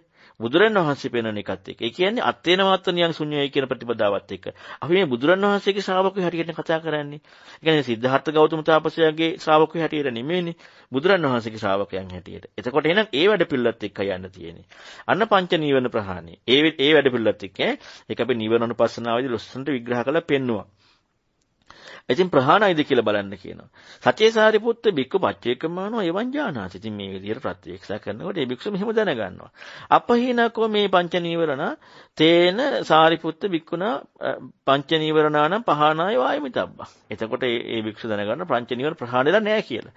බුදුරණවහන්සේ පෙන්වන එකත් එක්ක. ඒ කියන්නේ අත්තේනවත්තනියන් ශුන්‍යයි කියන ප්‍රතිපදාවත් එක්ක. අපි මේ බුදුරණවහන්සේගේ ශ්‍රාවකයෝ හැටියට කතා කරන්නේ. ඒ කියන්නේ සිද්ධාර්ථ ගෞතම තාපසයාගේ ශ්‍රාවකයෝ හැටියට නෙමෙයිනේ. බුදුරණවහන්සේගේ ශ්‍රාවකයන් හැටියට. එතකොට එහෙනම් ඒ වැඩ පිළිලත් එක්ක යන්න තියෙන්නේ. අන්න පංච නීවරණ ප්‍රහාණය. ඒ ඒ වැඩ පිළිලත් එක්ක ඒක අපි නීවරණ උපසනාවේදී ලොස්සන්ට විග්‍රහ කරලා පෙන්නවා. ඉතින් ප්‍රහාණයිද කියලා බලන්න කියනවා. සචේ සාරිපුත්ත බික්කු පච්චේකමානෝ එවන් ඥානාති. ඉතින් මේ විදිහට ප්‍රත්‍යක්ෂ කරනකොට මේ බික්සු මෙහෙම දැනගන්නවා. අපහීනකෝ මේ පංච නීවරණ තේන සාරිපුත්ත බික්කුණා පංච නීවරණාන පහනාය වායමිතබ්බා. එතකොට මේ බික්සු දැනගන්න පංච නීවර ප්‍රහාණයලා නෑ කියලා.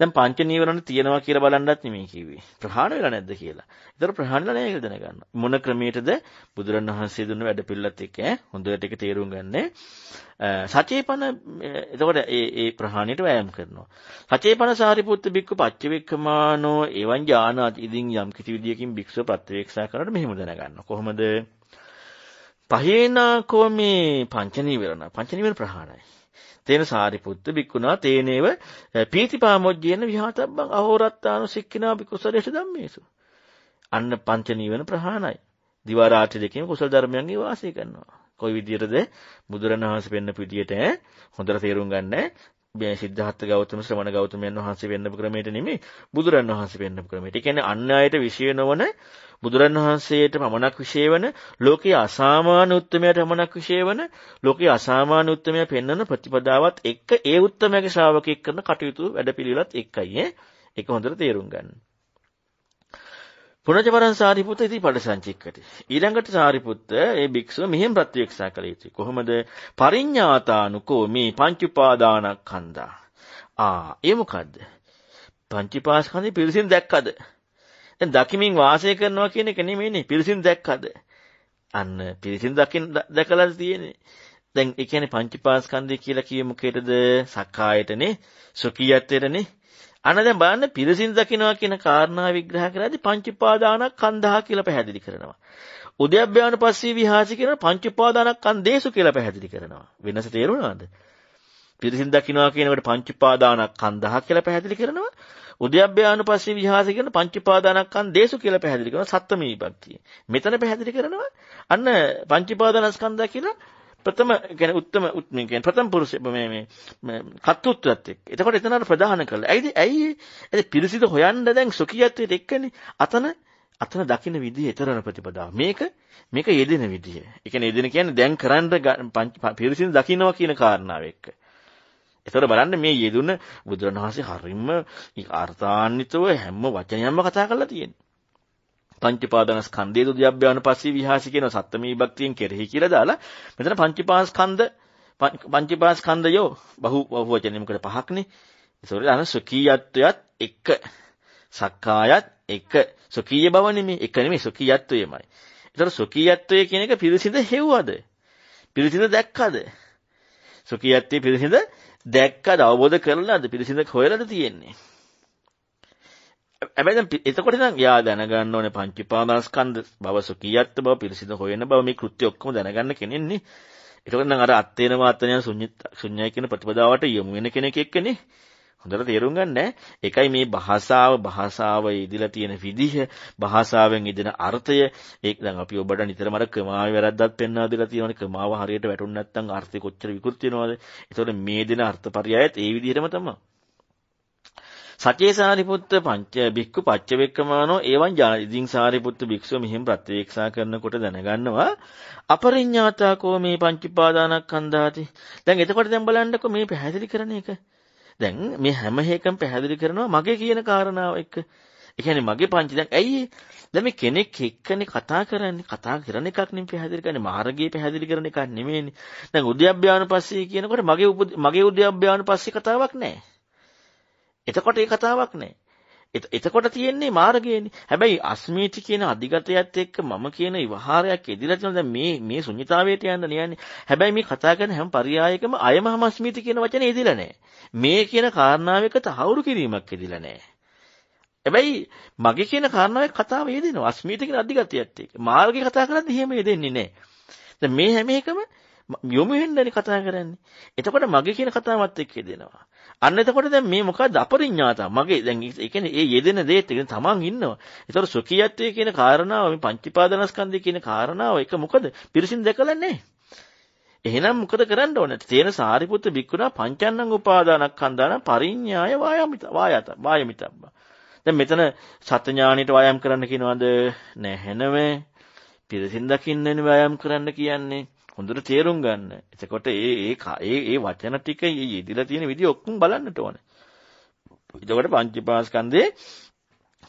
දැන් පංච නීවරණ තියෙනවා කියලා බලන්නත් නෙමෙයි කිව්වේ. ප්‍රහාණ වෙලා නැද්ද කියලා. ඒතර ප්‍රහාණ වෙලා නැහැ කියලා දැනගන්න. මොන ක්‍රමයකද බුදුරණවහන්සේ දුන්න වැඩපිළිවෙලත් එක්ක හොඳට ඒක තේරුම් ගන්න. සචේපන එතකොට ඒ ඒ ප්‍රහාණයට වෑයම් කරනවා. සචේපන සාරිපුත්ත බික්ක පච්චවේක්කමානෝ එවන් ඥානාති ඉදින් යම් කිසි විදියකින් භික්ෂුව ප්‍රත්‍යවේක්ෂා කරනකොට මෙහෙම දැනගන්න. කොහොමද? පහේනාකෝ මේ පංච නීවරණ පංච නීවර ප්‍රහාණයි. තේන සාරිපුත්ත බික්කුණා තේනේව පීතිපාමොජ්ජේන විහාතබ්බං අහෝරත්තානු සික්කිනා බිකුසලේශ ධම්මේසු. අන්න පංච නීවරණ ප්‍රහාණයි. දිවා රාත්‍රී දෙකේම කුසල ධර්මයන්ගේ වාසය කරනවා. කොයි විදියටද බුදුරණවහන්සේ පෙන්න පිටියට හොඳට තේරුම් ගන්න මේ සිද්ධාර්ථ ගෞතම ශ්‍රමණ ගෞතමයන් වහන්සේ වෙන්නපු ක්‍රමයට නෙමෙයි බුදුරන් වහන්සේ වෙන්නපු ක්‍රමයට. ඒ කියන්නේ අන් අයට විශේෂ නොවන බුදුරන් වහන්සේට පමණක් විශේෂ වන ලෝකයේ අසාමාන්‍ය උත්මයට පමණක් විශේෂ වන ලෝකයේ අසාමාන්‍ය උත්මය පෙන්වන ප්‍රතිපදාවත් එක්ක ඒ උත්මයාගේ ශ්‍රාවකෙක් කරන කටයුතු වැඩපිළිවෙලත් එක්කයි. ඒක හොඳට තේරුම් ගන්න. පුනජවරන් සාරිපුත්ත ඉති පටිසංචික්කති. ඊළඟට සාරිපුත්ත ඒ භික්ෂුව මෙහෙම ප්‍රතිවේක්ෂා කළ යුතුයි. කොහොමද? පරිඤ්ඤාතානුකෝ මේ පංච උපාදානස්කන්ධා. ආ, ඒ මොකද්ද? පංච පාස්කන්ධේ පිරිසින් දැක්කද? දැන් දකිමින් වාසය කරනවා කියන එක නෙමෙයිනේ පිරිසින් දැක්කද? අන්න පිරිසින් දකින් දැකලා තියෙන්නේ. දැන් ඒ කියන්නේ පංච පාස්කන්ධය කියලා කියෙ මොකේද? සක්කායටනේ, සුඛියත්වයටනේ අන දැන් බලන්න පිරිසින් දකින්නවා කියන කාරණා විග්‍රහ කරද්දී පංච උපාදාන කන්දහ කියලා පැහැදිලි කරනවා. උද්‍යප්පයාන පස්සී විහාසි කියන පංච උපාදාන කන්දේසු කියලා පැහැදිලි කරනවා. වෙනස තේරුණාද? පිරිසින් දකින්නවා කියනකොට පංච උපාදාන කන්දහ කියලා පැහැදිලි කරනවා. උද්‍යප්පයාන පස්සේ විහාස කියන පංච උපාදානස්කන්ධ දේසු කියලා පැහැදිලි කරනවා සත්ත්මී විභක්තිය. මෙතන පැහැදිලි කරනවා අන්න පංච උපාදානස්කන්ධ කියලා ප්‍රථම කියන්නේ උත්තම මේ කියන්නේ ප්‍රථම පුරුෂ මේ මේ කර්තෘත්වයත් එක්ක. එතකොට එතන ප්‍රධාන කරලා. ඇයිද ඇයි ඒ පිරිසිදු හොයන්න දැන් සොකියත්වයට එක්කනේ. අතන අතන දකින්න විදිය ඊතරන ප්‍රතිපදාව. මේක මේක යෙදෙන විදිය. ඒ කියන්නේ යෙදෙන කියන්නේ දැන් කරන්න පිරිසිදු දකින්නවා කියන කාරණාව එක්ක. එතකොට බලන්න මේ යෙදුන බුදුරණවහන්සේ හරිම අර්ථාන්විතව හැම වචනයක්ම කතා කරලා තියෙනවා. පංචපාදනස්කන්ධය දුද්‍යබ්බයන පස්සේ විහාසි කියන සත්තමී භක්තියෙන් කෙරෙහි කියලා දාලා මෙතන පංචපාස්කන්ධ පංචපාස්කන්ධයෝ බහු වචනෙ මොකද පහක්නේ ඒසොරේ අන සුඛීයත්වයත් එක සක්කායත් එක සුඛීය බව නෙමෙයි එක නෙමෙයි සුඛීයත්වයමයි ඒතර සුඛීයත්වය කියන එක පිරිසිඳ හෙව්වද පිරිසිඳ දැක්කද සුඛීයත්වයේ පිරිසිඳ දැක්කද අවබෝධ කරලාද පිරිසිඳ හොයලාද තියෙන්නේ ඇබැ එතකොට යා දැනගන්න ඕන පංචිපාදස්කන්ද බව සුකීයත්ත බව පිරිසිද හොයන බව මේ කෘත්‍ය ඔක්කම දැනගන්න කෙනෙන්නේ එතකොට අර අත්තේන වාතනය ශුන්‍යයි කියන ප්‍රතිපදාවට යොමු වෙන කෙනෙක් එක්කනේ හොඳට තේරුම් ගන්න එකයි මේ භාෂාව භාෂාව ඉදිලා තියෙන විදිහ භාෂාවෙන් ඉදෙන අර්ථය ඒක දැන් අපි ඔබට නිතරම අර ක්‍රමාවේ වැරද්දක් පෙන්වා දෙලා තියෙනවානේ ක්‍රමාව හරියට වැටුනේ නැත්නම් අර්ථය කොච්චර විකෘති වෙනවද ඒතකොට මේ දෙන අර්ථපරයයත් ඒ විදිහටම තමයි සචේ සාරිපුත්ත පංච භික්ඛු පච්චවෙක්කමානෝ එවං ඉතින් සාරිපුත්ත භික්ෂුව මෙහිම ප්‍රත්‍යක්ෂා කරනකොට දැනගන්නවා අපරිඤ්ඤාතා කෝ මේ පංච උපාදානස්කන්ධාති. දැන් එතකොට දැන් බලන්නකො මේ පැහැදිලි කරන එක. දැන් මේ හැම එකම පැහැදිලි කරනවා මගේ කියන කාරණාව එක්ක. ඒ කියන්නේ මගේ පංච දැන් ඇයි දැන් මේ කෙනෙක් එක්කනේ කතා කරන්නේ කතා කරන එකක් නෙමෙයි පැහැදිලි කරන්නේ මාර්ගයේ පැහැදිලි කරන එකක් නෙමෙයිනේ දැන් උද්‍යප්පයාන පස්සේ කියනකොට මගේ මගේ උද්‍යප්පයාන පස්සේ කතාවක් නැහැ එතකොට ඒ කතාවක් නෑ. එතකොට තියෙන්නේ මාර්ගයනේ. හැබැයි අස්මීති කියන අධිගතයත් එක්ක මම කියන විවහාරයක් එදිලා තියෙනවා. දැන් මේ මේ ශුන්්‍යතාවයට යන්න නෑනේ. හැබැයි මේ කතා කරන හැම පරයයකම අයමහම අස්මීති කියන වචනේ එදිලා නෑ. මේ කියන කාරණාවක තහවුරු කිරීමක් එදිලා නෑ. හැබැයි මගේ කියන කාරණාවේ කතාව එදිනවා. අස්මීති කියන අධිගතයත් එක්ක. මාර්ගය කතා කරද්දී එහෙම එදෙන්නේ නෑ. දැන් මේ හැම එකම යොමු වෙන්නනේ කතා කරන්නේ. එතකොට මගේ කියන කතාවත් එක්ක එදෙනවා. අන්න එතකොට දැන් මේ මොකද්ද අපරිඥාතා මගේ දැන් ඒ කියන්නේ ඒ යෙදෙන දේත් ඒ තමන් ඉන්නවා. ඒතර සුඛියත්වයේ කියන කාරණාව මේ පංචීපාදනස්කන්ධය කියන කාරණාව එක මොකද? පිරිසින් දැකලා නැහැ. එහෙනම් මොකද කරන්න ඕනේ? තේන සාරිපුත්ත බික්කුණා පංචන්නං උපාදානස්කන්ධාන පරිඥාය වායමිත වායත වායමිතබ්බා. දැන් මෙතන සත්‍ය ඥාණයට වෑයම් කරන්න කියනවද නැහැනම පිරිසින් දකින්නනේ වෑයම් කරන්න කියන්නේ හොඳට තේරුම් ගන්න. එතකොට ඒ ඒ ඒ ඒ වචන ටික යෙදිලා තියෙන විදිහ ඔක්කොම බලන්නට ඕනේ. එතකොට පංචපාස්කන්දේ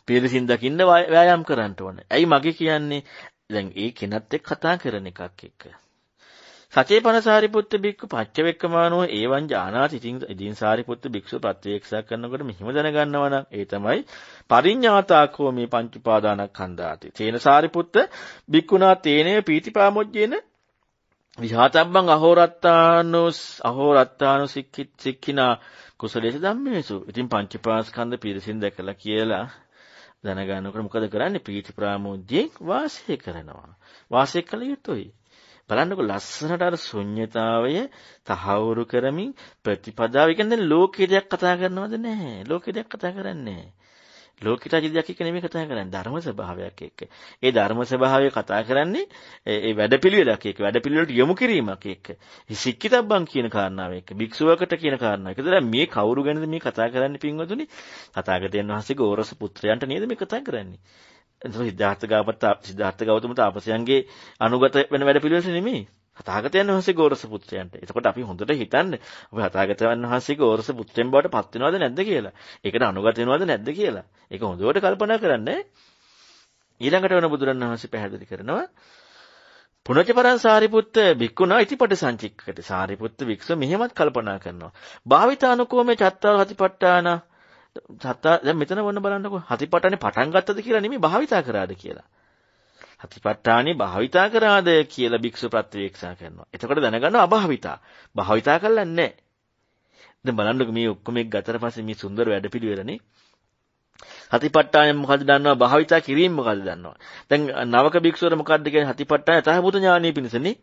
පිරිසින් දකින්න වෑයම් කරන්න ඕනේ. ඇයි මගේ කියන්නේ? දැන් ඒ කෙනත් එක්ක කතා කරන එකක් එක්ක. සචේ පනසාරිපුත්ත බික්කු පච්චවෙක්කමානෝ ඒවන් ජානාති ඉතින් ඉදින් සාරිපුත්ත භික්ෂු ප්‍රත්‍යක්ෂ කරනකොට මෙහිම දැනගන්නවා නම් ඒ තමයි පරිඤ්ඤාතාකෝ මේ පංච උපාදානක් හඳාති. තේන සාරිපුත්ත බික්කුණා තේනේ පීතිපාමොජ්ජේන විහාතබ්බං අහෝරත්තානොස් අහෝරත්තානු සික්කිත් සික්කිනා කුසලේස ධම්මේසු. ඉතින් පංචපාස්කන්ධ පිරිසින් දැකලා කියලා දැනගන්නකොට මොකද කරන්නේ? ප්‍රීති ප්‍රාමෝද්‍යයෙන් වාසය කරනවා. වාසය කළ යුතුයි. බලන්නකො ලස්සනට අර ශුන්්‍යතාවය තහවුරු කරමින් ප්‍රතිපදාව කියන්නේ ලෝකේ දෙයක් කතා කරනවද නැහැ. ලෝකේ දෙයක් කතා කරන්නේ නැහැ. ලෞකික චරිතයක් එක්ක නෙමෙයි කතා කරන්නේ ධර්ම ස්වභාවයක් එක්ක. ඒ ධර්ම ස්වභාවය කතා කරන්නේ ඒ වැඩපිළිවෙලක් එක්ක වැඩපිළිවෙලට යොමු කිරීමක් එක්ක. සික්කිතබ්බන් කියන කාරණාව එක්ක භික්ෂුවකට කියන කාරණාව එක්ක. දැන් මේ කවුරු ගැනද මේ කතා කරන්නේ පින්වතුනි? තථාගතයන් වහන්සේගේ ඕරස පුත්‍රයන්ට නේද මේ කතා කරන්නේ. එතකොට සිද්ධාර්ථ ගාමත සිද්ධාර්ථ ගෞතම තාපසයන්ගේ අනුගත වෙන වැඩපිළිවෙල නෙමෙයි. තථාගතයන් වහන්සේ ගෝරස පුත්‍රයන්ට. එතකොට අපි හොඳට හිතන්න අපි තථාගතයන් වහන්සේ ගෝරස පුත්‍රයන් බවට පත් වෙනවද නැද්ද කියලා. ඒකට අනුගත වෙනවද නැද්ද කියලා. ඒක හොඳට කල්පනා කරන්න. ඊළඟට වෙන බුදුරණවහන්සේ පැහැදිලි කරනවා පුනජපරං සාරිපුත්ත භික්ඛුනා ඉතිපට සංචික්කත සාරිපුත්ත වික්ෂ මෙහෙමත් කල්පනා කරනවා. භාවිතානුකෝමේ චත්තාර හතිපට්ඨාන චත්තා දැන් මෙතන වොන්න බලන්නකෝ. හතිපට්ඨානේ පටන් ගත්තද කියලා නෙමෙයි භාවිතා කරාද කියලා. හතිපට්ඨානේ භාවිතා කරාද කියලා භික්ෂු ප්‍රත්‍යවේක්ෂා කරනවා. එතකොට දැනගන්නවා අභාවිතා. භාවිතා කළා නැහැ. දැන් බලන්නකෝ මේ ඔක්කොම එක් ගතට පස්සේ මේ සුන්දර වැඩපිළිවෙලනේ. හතිපට්ඨානය මොකද්ද දන්නවා භාවිතා කිරීම මොකද්ද දන්නවා දැන් නවක භික්ෂුවර මොකද්ද කියන්නේ හතිපට්ඨාන යථාභූත ඥානෙ පිණිසනේ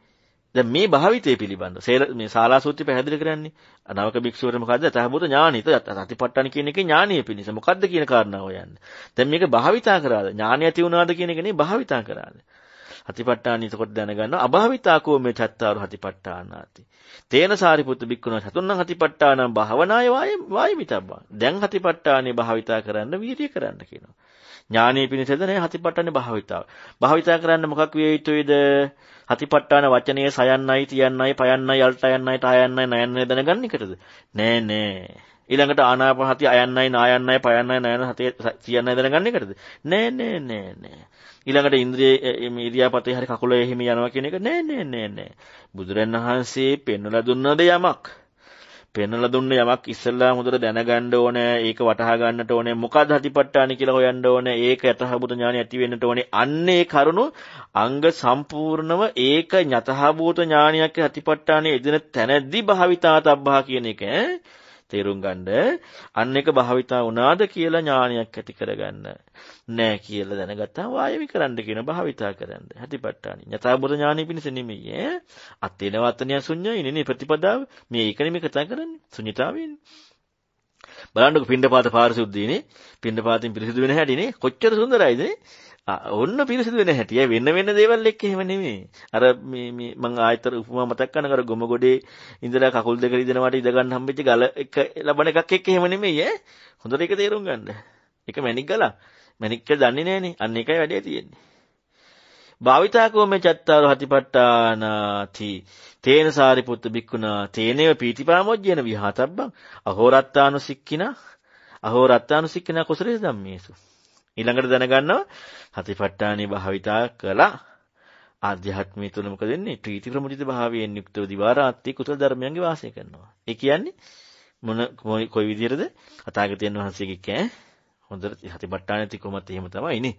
දැන් මේ භාවිතය පිළිබඳ සේල මේ සාලාසූත්‍රය පැහැදිලි කරන්නේ අනවක භික්ෂුවට මොකද්ද තහබුත ඥානීය තතිපට්ඨාන කියන එකේ ඥානීය පිණිස මොකද්ද කියන කාරණාව යන්නේ. දැන් මේක භාවිතා කරාද ඥානය ඇති වුණාද කියන එක නේ භාවිතා කරාද. හතිපට්ඨානී එතකොට දැනගන්නවා අභාවිතාකෝ මේ චත්තාරු හතිපට්ඨානාති. තේන සාරිපුත්තු බික්කුණ සතුන්නම් හතිපට්ඨානම් භාවනාය වාය වායමිතබ්බා. දැන් හතිපට්ඨානේ භාවිතා කරන්න වීර්ය කරන්න කියනවා. ඥානීය පිණිසද නේ හතිපට්ඨාන භාවිතාව. භාවිතා කරන්න මොකක් විය යුතුයිද? හතිපට්ඨාන වචනයේ සයන්නයි, තියන්නයි, පයන්නයි, යල්ට යන්නයි, තායන්නයි, නයන්නයි දැනගන්න එකටද? නෑ නෑ. ඊළඟට ආනාපානහති අයන්නයි, නායන්නයි, පයන්නයි, නයන හතේ තියන්නයි දැනගන්න එකටද? නෑ නෑ නෑ නෑ. ඊළඟට ඉන්ද්‍රිය මේ ඉරියාපතේ හරි කකුලේ හිම යනවා කියන එක නෑ නෑ නෑ නෑ. බුදුරණවහන්සේ පෙන්වලා දුන්න දෙයක්. පෙන්වලා දුන්න යමක් ඉස්සෙල්ලා හොඳට දැනගන්න ඕනේ ඒක වටහා ගන්නට ඕනේ මොකද්ද හතිපට්ඨාන කියලා හොයන්න ඕනේ ඒක යථාභූත ඥානෙ ඇති වෙන්නට ඕනේ අන්නේ කරුණු අංග සම්පූර්ණව ඒක යථාභූත ඥානියක් හතිපට්ඨානෙ එදින තැනදී භාවිතාතබ්බා කියන එක තේරුම් ගන්න. අන්න එක භාවිතා වුණාද කියලා ඥානයක් ඇති කරගන්න. නෑ කියලා දැනගත්තා වායවි කරන්න කියන භාවිතා කරන්න. හටිපට්ඨානි. යථාබුත ඥානෙ පිණිස නෙමෙයි ඈ. අත්ේනවත්තනිය ශුන්‍යයි නෙනේ ප්‍රතිපදාව. මේ එකනේ මේ කතා කරන්නේ. ශුන්‍යතාවයනේ. බලන්නකො පින්ඩපාත පාරිශුද්ධියනේ පින්ඩපාතින් පිරිසිදු වෙන හැටිනේ කොච්චර සුන්දරයිද ඔන්න පිරිසිදු වෙන හැටි. ඒ වෙන වෙන දේවල් එක්ක එහෙම නෙමෙයි. අර මේ මේ මං ආයතර උපමා මතක් කරන කර ගොම ගොඩේ ඉඳලා කකුල් දෙක රිදෙනවාට ඉඳ ගන්න හම්බෙච්ච ගල එක ලබන එකක් එක්ක එහෙම නෙමෙයි ඈ. හොඳට ඒක තේරුම් ගන්න. ඒක මැණික් ගලක්. මැණික් කියලා දන්නේ නැහනේ. අන්න ඒකයි වැඩේ තියෙන්නේ. භාවිතාකෝ මේ චත්තාරෝ හතිපට්ඨානාති. තේන සාරිපුත්ත බික්කුණා තේනේව පීතිපාමොජ්ජේන විහාතබ්බං අහෝරත්තානුසික්ඛිනා අහෝරත්තානුසික්ඛිනා කුසලේ ධම්මේසු. ඊළඟට දැනගන්නවා සතිපට්ඨානේ භාවිතා කළා ආධ්‍යාත්මය තුළ මොකද වෙන්නේ? ප්‍රීති ප්‍රමුදිත භාවයෙන් යුක්තව දිවා රාත්‍රී කුසල ධර්මයන්ගේ වාසය කරනවා. ඒ කියන්නේ මොන කොයි විදිහටද? අතාගතයන් වහන්සේගේ කෑ හොඳට සතිපට්ඨානේ තිකොමත් එහෙම තමයිනේ.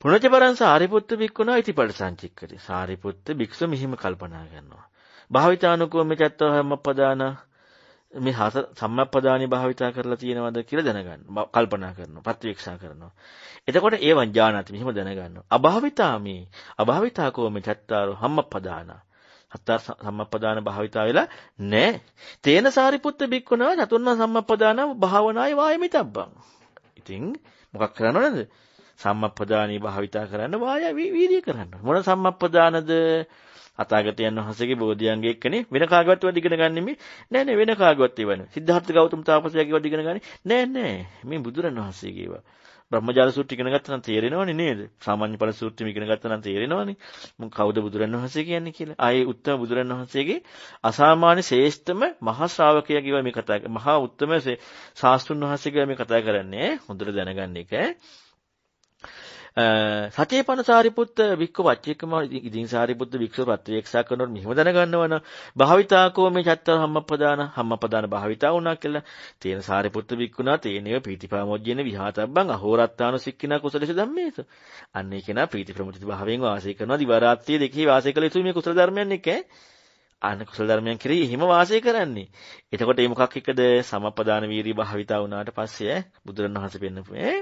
පුනජපරං සාරිපුත්ත භික්ඛුනා ඉතිපට සංචික්කති. සාරිපුත්ත භික්ෂුව මෙහිම කල්පනා කරනවා. භාවිතානුකෝම චත්තව හැමපදානා මේ හස සම්මප්පදානය භාවිතා කරලා තියෙනවද කියලා දැනගන්න කල්පනා කරනවා ප්‍රතිවීක්ෂා කරනවා එතකොට ඒවන් ඥානති මෙහෙම දැනගන්න අභාවිතාමි අභාවිතා කෝමෙ චත්තාරෝ හම්මප්පදාන හත්තා සම්මප්පදාන භාවිතා වෙලා නැහැ තේන සාරිපුත්ත බික්කුණව චතුර්ණ සම්මප්පදාන භාවනායි වායමිතබ්බං ඉතින් මොකක් කරනවද සම්මප්පදානී භාවිතා කරන්න වාය වීර්ය කරන්න මොන සම්මප්පදානද අතාගතයන් වහන්සේගේ බෝධියන්ගේ එක්කනේ වෙන කාගවත් ඒවා දිගන ගන්නෙමි නෑ නෑ වෙන කාගවත් ඒවා නෙමෙයි සිද්ධාර්ථ ගෞතම තාපසයාගේ ඒවා දිගන ගන්නේ නෑ නෑ මේ බුදුරණවහන්සේගේ ඒවා බ්‍රහ්මජාල සූත්‍රය ඉගෙන ගත්තා නම් තේරෙනවනේ නේද? සාමාන්‍ය ඵල සූත්‍රෙම ඉගෙන ගත්තා නම් තේරෙනවනේ. මොන් කවුද බුදුරණවහන්සේ කියන්නේ කියලා. ආයේ උත්තම බුදුරණවහන්සේගේ අසාමාන්‍ය ශ්‍රේෂ්ඨම මහා ශ්‍රාවකයා කියව මේ කතා මහා උත්තම ශාස්ත්‍රුන් වහන්සේ කියව මේ කතා කරන්නේ. හොඳට දැනගන්න එක. සචේපන සාරිපුත්ත වික්ක වච්චේකම ඉදින් සාරිපුත්ත වික්ෂ ප්‍රත්‍යක්ෂා කරනකොට මෙහිම දැනගන්නවන ะ භාවිතාකෝ මේ චත්තර සම්මප්පදාන සම්මප්පදාන භාවිතා වුණා කියලා තේන සාරිපුත්ත වික්කුණා තේනේව ප්‍රීතිපාමොජ්ජේන විහාතබ්බං අහෝරත්තාන සික්කිනා කුසලස ධම්මේස අන්න ඒ කෙනා ප්‍රීති ප්‍රමුදිත භාවයෙන් වාසය කරනවා දිවරාත්‍රියේ දෙකෙහි වාසය කළ යුතු මේ කුසල ධර්මයන් එක අන්න කුසල ධර්මයන් කෙරෙහි එහෙම වාසය කරන්නේ. එතකොට මේ මොකක් එකද සමපදාන වීරිය භාවිතා වුණාට පස්සේ බුදුරණවහන්සේ පෙන්නපු ඈ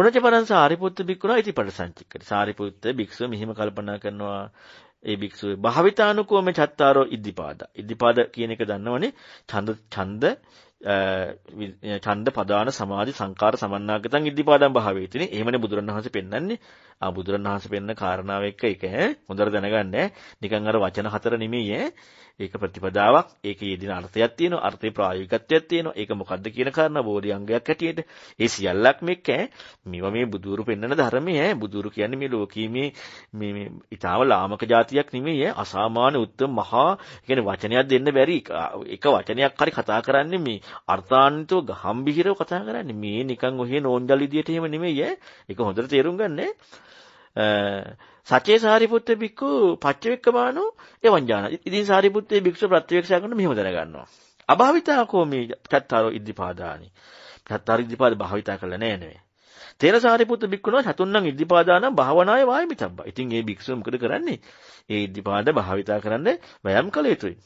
පුනචපරං සාරිපුත්ත භික්ඛුනා ඉති පරිසංචික්කති. සාරිපුත්ත භික්ෂුව මෙහිම කල්පනා කරනවා ඒ භික්ෂුවේ භාවිතානුකෝම චත්තාරෝ ඉද්ධිපාද. ඉද්ධිපාද කියන එක දන්නවනේ. ඡන්ද ඡන්ද ඡන්ද පදාන සමාධි සංකාර සමන්නාගතන් ඉද්ධිපාදම් භාවේතිනේ. එහෙමනේ බුදුරණවහන්සේ පෙන්වන්නේ. ආ බුදුරණවහන්සේ පෙන්න කාරණාව එක්ක ඒක ඈ හොඳට දැනගන්න නිකන් අර වචන හතර නෙමෙයි ඈ. ඒක ප්‍රතිපදාවක්. ඒකේ යෙදෙන අර්ථයක් තියෙනවා. අර්ථේ ප්‍රායෝගිකත්වයක් තියෙනවා. ඒක මොකද්ද කියන කාරණා බෝධිඅංගයක් ඇටියෙද. ඒ සියල්ලක් මේක ඈ මේවා මේ බුදුරු පෙන්වන ධර්මයේ ඈ බුදුරු කියන්නේ මේ ලෝකීය මේ මේ ඊතාව ලාමක જાතියක් නෙමෙයි ඈ අසාමාන්‍ය උත්තර මහා කියන්නේ වචනයක් දෙන්න බැරි එක වචනයක් හරි කතා කරන්නේ මේ අර්ථාන්විතව ගහම්බිහිරව කතා කරන්නේ. මේ නිකන් ඔහේ නෝන්ජල් විදියට එහෙම නෙමෙයි ඈ. ඒක හොඳට තේරුම් ගන්න සචේ සාරිපුත්ත බික්කු පච්චවෙක්කමානෝ එවංජාන. ඉතින් සාරිපුත්තේ භික්ෂුව ප්‍රත්‍යවේක්ෂා කරන මෙහෙම දැනගන්නවා. අභාවිතා කෝමී චත්තාරෝ ඉද්ධිපාදානි. චත්තාර ඉද්ධිපාද භාවිතා කළා නෑ නෙවෙයි. තේන සාරිපුත්ත බික්කුණව සතුන්නම් ඉද්ධිපාදාන භාවනාවේ වායමිතබ්බා. ඉතින් මේ භික්ෂුව මොකද කරන්නේ? ඒ ඉද්ධිපාද භාවිතා කරන්න වෑයම් කළ යුතුයි.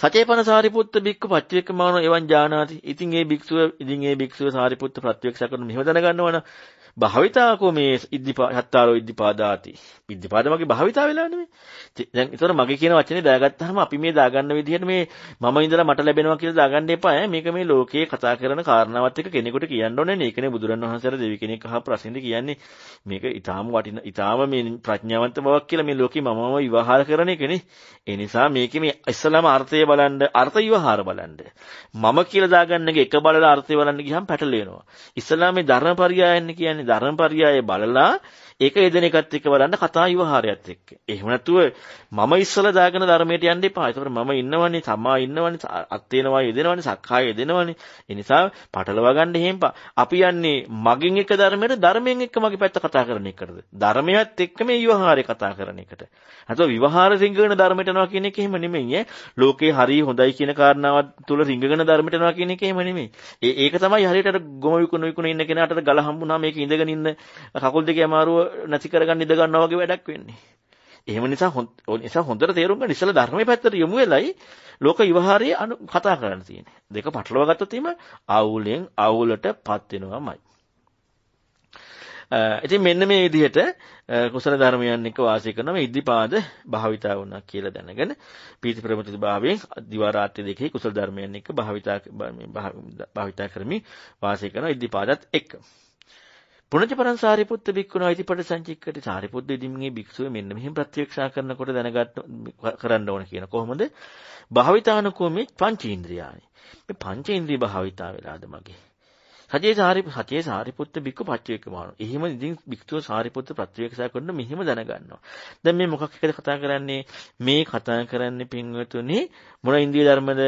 සචේපන සාරිපුත්ත බික්කු පච්චේකමානෝ එවන් ජානාති. ඉතින් ඒ භික්ෂුව ඉතින් ඒ භික්ෂුව සාරිපුත්ත ප්‍රත්‍යක්ෂ කරන මෙහෙම දැනගන්නවනේ භාවිතාකෝ මේ ඉද්ධිපාත්තාරෝ ඉද්ධිපාදාති. ඉද්ධිපාද මගේ භාවිතා වෙලා නෙමෙයි. දැන් ඒතර මගේ කියන වචනේ දාගත්තාම අපි මේ දාගන්න විදිහට මේ මම ඉඳලා මට ලැබෙනවා කියලා දාගන්න එපා ඈ. මේක මේ ලෝකයේ කතා කරන කාරණාවත් එක්ක කෙනෙකුට කියන්න ඕනේ නේ. ඒකනේ බුදුරණවහන්සේලා දෙවි කෙනෙක් අහ ප්‍රසින්ද කියන්නේ මේක ඊටාම වටින ඊටාම මේ ප්‍රඥාවන්ත බවක් කියලා මේ ලෝකේ මමම විවහාර කරන එකනේ. ඒ නිසා මේකේ මේ ඉස්සලාම අර්ථය බලන්න අර්ථ විවහාර බලන්න. මම කියලා දාගන්න එක එක බලලා අර්ථය බලන්න ගියහම පැටලෙනවා. ඉස්සලාමේ ධර්මපරියායන්න කියන්නේ ධර්මපරියාය බලලා ඒක යෙදෙන එකත් එක්ක බලන්න කතා විවහාරයත් එක්ක. එහෙම නැතුව මම ඉස්සලා දාගෙන ධර්මයට යන්න එපා. ඒතකොට මම ඉන්නවනේ, තමා ඉන්නවනේ, අත් වෙනවා, යෙදෙනවනේ, සක්කාය යෙදෙනවනේ. ඒ නිසා පටලවා ගන්න හේම්පා. අපි යන්නේ මගෙන් එක ධර්මයට, ධර්මයෙන් එක්ක මගේ පැත්ත කතා කරන එකද? ධර්මයත් එක්ක මේ විවහාරය කතා කරන එකට. නැත්නම් විවහාර සිංගන ධර්මයට යනවා කියන එක එහෙම නෙමෙයි ඈ. ලෝකේ හරි හොඳයි කියන කාරණාව තුල රිංගගෙන ධර්මයට යනවා කියන එක එහෙම නෙමෙයි. ඒ ඒක තමයි හරියට අර ගොම විකුණු විකුණු ඉන්න කෙනාට ගල හම්බුනා මේක ඉඳගෙන ඉන්න කකුල් දෙකේ අමාරුව නැති කරගන්න ඉඩ ගන්නවා වගේ වැඩක් වෙන්නේ. එහෙම නිසා නිසා හොඳට තේරුම් ගන්න ඉස්සලා ධර්මයේ පැත්තට යොමු වෙලයි ලෝක විවහාරයේ කතා කරන්න තියෙන්නේ. දෙක පටලවා ගත්තොත් එීම අවුලෙන් අවුලටපත් වෙනවමයි. ඉතින් මෙන්න මේ විදිහට කුසල ධර්මයන් එක්ක වාසය කරන මේ ඉද්ධිපාද භාවිතා වුණා කියලා දැනගෙන පීති ප්‍රමතිත භාවයෙන් දිවා රාත්‍රී දෙකේ කුසල ධර්මයන් එක්ක භාවිතා භාවිතා කරමින් වාසය කරන ඉද්ධිපාදත් එක්ක පුනජපරන් සාරිපුත්ත භික්ඛුනා ඉතිපට සංචික්කටි සාරිපුත්ත ඉදින්ගේ භික්ෂුව මෙන්න මෙහෙම ප්‍රත්‍යක්ෂා කරනකොට දැනගන්න කරන්න ඕන කියන කොහොමද? භාවිතානුකෝ මේ පංචේන්ද්‍රියානි. මේ පංචේන්ද්‍රිය භාවිතා වෙලාද මගේ. සජේ සාරිප සජේ සාරිපුත්ත භික්ඛු පච්චේකමාන. එහෙම ඉතින් භික්ෂුව සාරිපුත්ත ප්‍රත්‍යක්ෂා කරන මෙහෙම දැනගන්නවා. දැන් මේ මොකක් එකද කතා කරන්නේ? මේ කතා කරන්නේ පින්වතුනි මොන ඉන්ද්‍රිය ධර්මද?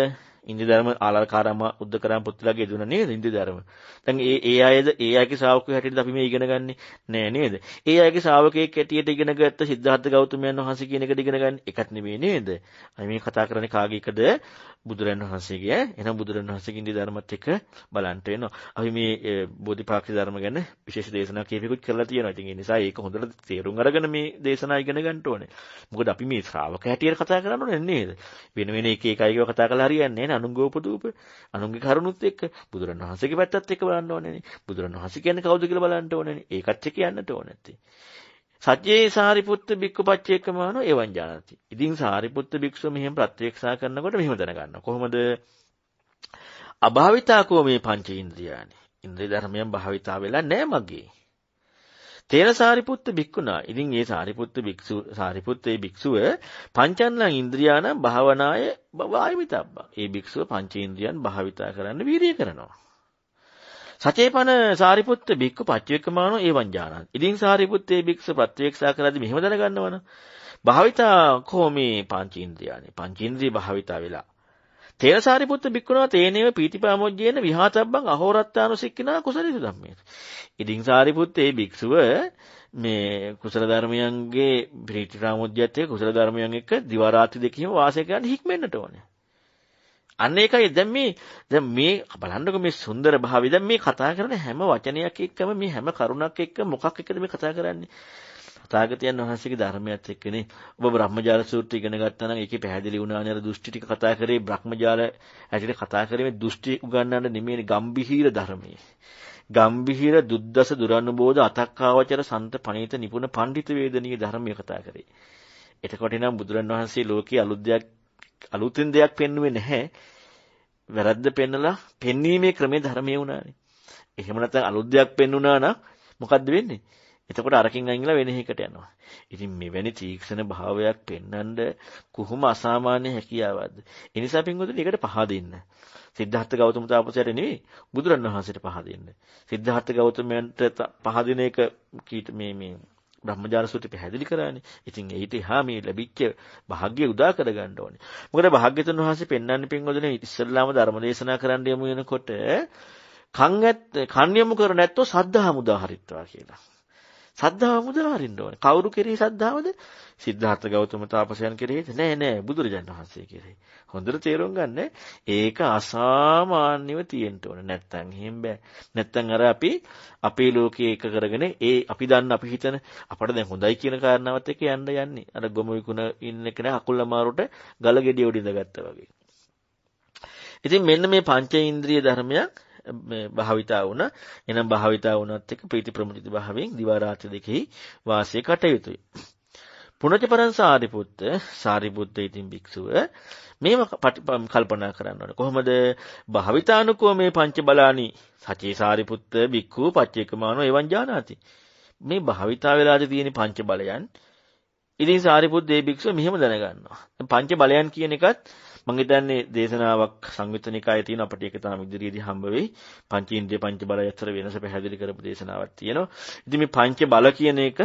ඉන්දිය ධර්ම ආලාරකාරම උද්දකරාම පුත්තිලගේ දුන නේද ඉන්දිය ධර්ම. දැන් ඒ ඒ අයද ඒ අයගේ ශ්‍රාවකයෝ හැටියට අපි මේ ඉගෙන ගන්නෙ නෑ නේද? ඒ අයගේ ශ්‍රාවකයෙක් හැටියට ඉගෙන ගත්ත සිද්ධාර්ථ ගෞතමයන් වහන්සේ කියන එකද ඉගෙන ගන්න එකක් නෙමෙයි නේද? අයි මේ කතා කරන්නේ කාගේ එකද? බුදුරන් වහන්සේගේ ඈ. එහෙනම් බුදුරන් වහන්සේගේ ඉන්දිය ධර්මත් එක්ක බලන්ට වෙනවා. අපි මේ බෝධිපාක්ෂි ධර්ම ගැන විශේෂ දේශනා කීපයක්ත් කරලා තියෙනවා. ඉතින් ඒ නිසා ඒක හොඳට තේරුම් අරගෙන මේ දේශනා ඉගෙන ගන්න ඕනේ. මොකද අපි මේ ශ්‍රාවක හැටියට කතා කරන්නේ නේද? වෙන වෙන එක එක අයව කතා කරලා හරියන්නේ නෑ. තියෙන්නේ අනුන්ගේ උපදූප අනුන්ගේ කරුණුත් එක්ක බුදුරණවහන්සේගේ පැත්තත් එක්ක බලන්න ඕනේ බුදුරණවහන්සේ කියන්නේ කවුද කියලා බලන්න ඕනේ ඒකත් එක්ක යන්නට ඕනේ සජ්ජේ සාරිපුත්ත භික්ඛු පච්චේකමානෝ එවං ජානති. ඉතින් සාරිපුත්ත භික්ෂුව මෙහෙම ප්‍රත්‍යක්ෂා කරනකොට මෙහෙම දැනගන්න. කොහොමද? අභාවිතාකෝ මේ පංච ඉන්ද්‍රියානි. ඉන්ද්‍රිය ධර්මයන් භාවිතා වෙලා නැහැ මගේ. තේන සාරිපුත්ත භික්ඛුනා. ඉතින් ඒ සාරිපුත්ත භික්ෂුව සාරිපුත්තේ භික්ෂුව පංචන්නං ඉන්ද්‍රියාන භාවනාය බවායිමිතබ්බා. ඒ භික්ෂුව පංචේන්ද්‍රියන් භාවිතා කරන්න වීරිය කරනවා. සචේපන සාරිපුත්ත භික්ඛු පච්චේකමානෝ ඒවං ඥානං. ඉතින් සාරිපුත්තේ භික්ෂුව ප්‍රත්‍යක්ෂා කරද්දී මෙහෙම දැනගන්නවනේ. භාවිතා කොහොමේ පංචේන්ද්‍රියානේ. පංචේන්ද්‍රිය භාවිතා වෙලා තේරසාරිපුත්ත භික්ඛුණා තේනේව පීතිපාමොජ්ජේන විහාතබ්බං අහෝරත්තානුසික්ඛිනා කුසලිත ධම්මේන. ඉතින් සාරිපුත් ඒ භික්ෂුව මේ කුසල ධර්මයන්ගේ පීතිපාමොජ්ජයත් එක්ක කුසල ධර්මයන් එක්ක දිවා රාත්‍රි දෙකේම වාසය කරන්න හික්මෙන්නට ඕනේ. අන්න ඒකයි දැන් මේ දැන් මේ බලන්නකො මේ සුන්දර භාවය දැන් මේ කතා කරන හැම වචනයක් එක්කම මේ හැම කරුණක් එක්ක මොකක් එක්කද මේ කතා කරන්නේ තථාගතයන් වහන්සේගේ ධර්මයත් එක්කනේ ඔබ බ්‍රහ්මජාල සූත්‍රය ඉගෙන ගත්තා නම් ඒකේ පැහැදිලි වුණා නේද දෘෂ්ටි ටික කතා කරේ බ්‍රහ්මජාල ඇතුලේ කතා කරේ මේ දෘෂ්ටි උගන්වන්න නෙමෙයි ගම්භීර ධර්මයේ ගම්භීර දුද්දස දුරනුබෝධ අතක්කාවචර සන්ත පණීත නිපුණ පඬිත වේදනීය ධර්මයේ කතා කරේ එතකොට නම් බුදුරන් වහන්සේ ලෝකයේ අලුත් දෙයක් අලුතින් දෙයක් පෙන්වුවේ නැහැ වැරද්ද පෙන්නලා පෙන්වීමේ ක්‍රමයේ ධර්මයේ උනානේ එහෙම නැත්නම් අලුත් දෙයක් පෙන්වුණා නම් මොකද්ද වෙන්නේ එතකොට අරකින් අයින් වෙලා වෙන එකකට යනවා. ඉතින් මෙවැනි තීක්ෂණ භාවයක් පෙන්වන්න කොහොම අසාමාන්‍ය හැකියාවක්ද? ඒ නිසා පින්වතුනි ඒකට පහ දෙන්න. සිද්ධාර්ථ ගෞතම තාපසයාට නෙවෙයි බුදුරණවහන්සේට පහ දෙන්න. සිද්ධාර්ථ ගෞතමයන්ට පහ දෙන එක කීට මේ මේ බ්‍රහ්මජාල සූත්‍රය පැහැදිලි කරානේ. ඉතින් ඊට එහා මේ ලැබිච්ච භාග්‍ය උදා කරගන්න ඕනේ. මොකද භාග්‍යතුන් වහන්සේ පෙන්වන්නේ පින්වතුනි ඉස්සල්ලාම ධර්ම දේශනා කරන්න යමු වෙනකොට කන් ඇත් කන් යමු කර නැත්තො සද්ධාම උදාහරිත්වා කියලා. සද්ධාව මුදාහරින්න ඕනේ. කවුරු කෙරෙහි සද්ධාවද? සිද්ධාර්ථ ගෞතම තාපසයන් කෙරෙහිද? නෑ නෑ බුදුරජාණන් වහන්සේ කෙරෙහි. හොඳට තේරුම් ගන්න. ඒක අසාමාන්‍යව තියෙන්න ඕනේ. නැත්තම් එහෙම බෑ. නැත්තම් අර අපි අපේ ලෝකයේ එක කරගෙන ඒ අපි දන්න අපි හිතන අපට දැන් හොඳයි කියන කාරණාවත් එක්ක යන්න යන්නේ. අර ගොම විකුණ ඉන්න කෙනා අකුල් අමාරුට ගල ගෙඩිය උඩින්දගත්තා වගේ. ඉතින් මෙන්න මේ පංචේන්ද්‍රිය ධර්මයක් භාවිතා වුණා. එනම් භාවිතා වුණත් එක්ක ප්‍රීති ප්‍රමුදිත භාවයෙන් දිවා රාත්‍රී දෙකෙහි වාසය කටයුතුයි. පුණජ පරං සාරිපුත්ත සාරිපුත්ත ඉතින් භික්ෂුව මේව කල්පනා කරන්න ඕනේ. කොහොමද භාවිතානුකෝ මේ පංච බලානි සචේ සාරිපුත්ත භික්ඛු පච්චේකමානෝ එවං ජානාති. මේ භාවිතා වෙලාද තියෙන පංච බලයන් ඉතින් සාරිපුත්ත ඒ භික්ෂුව මෙහෙම දැනගන්නවා. පංච බලයන් කියන එකත් මම හිතන්නේ දේශනාවක් සංයුත්ත නිකායේ තියෙන අපිට ඒක තාම ඉදිරියේදී හම්බ වෙයි. පංචේන්ද්‍රිය පංච බලය අතර වෙනස පැහැදිලි කරපු දේශනාවක් තියෙනවා. ඉතින් මේ පංච බල කියන එක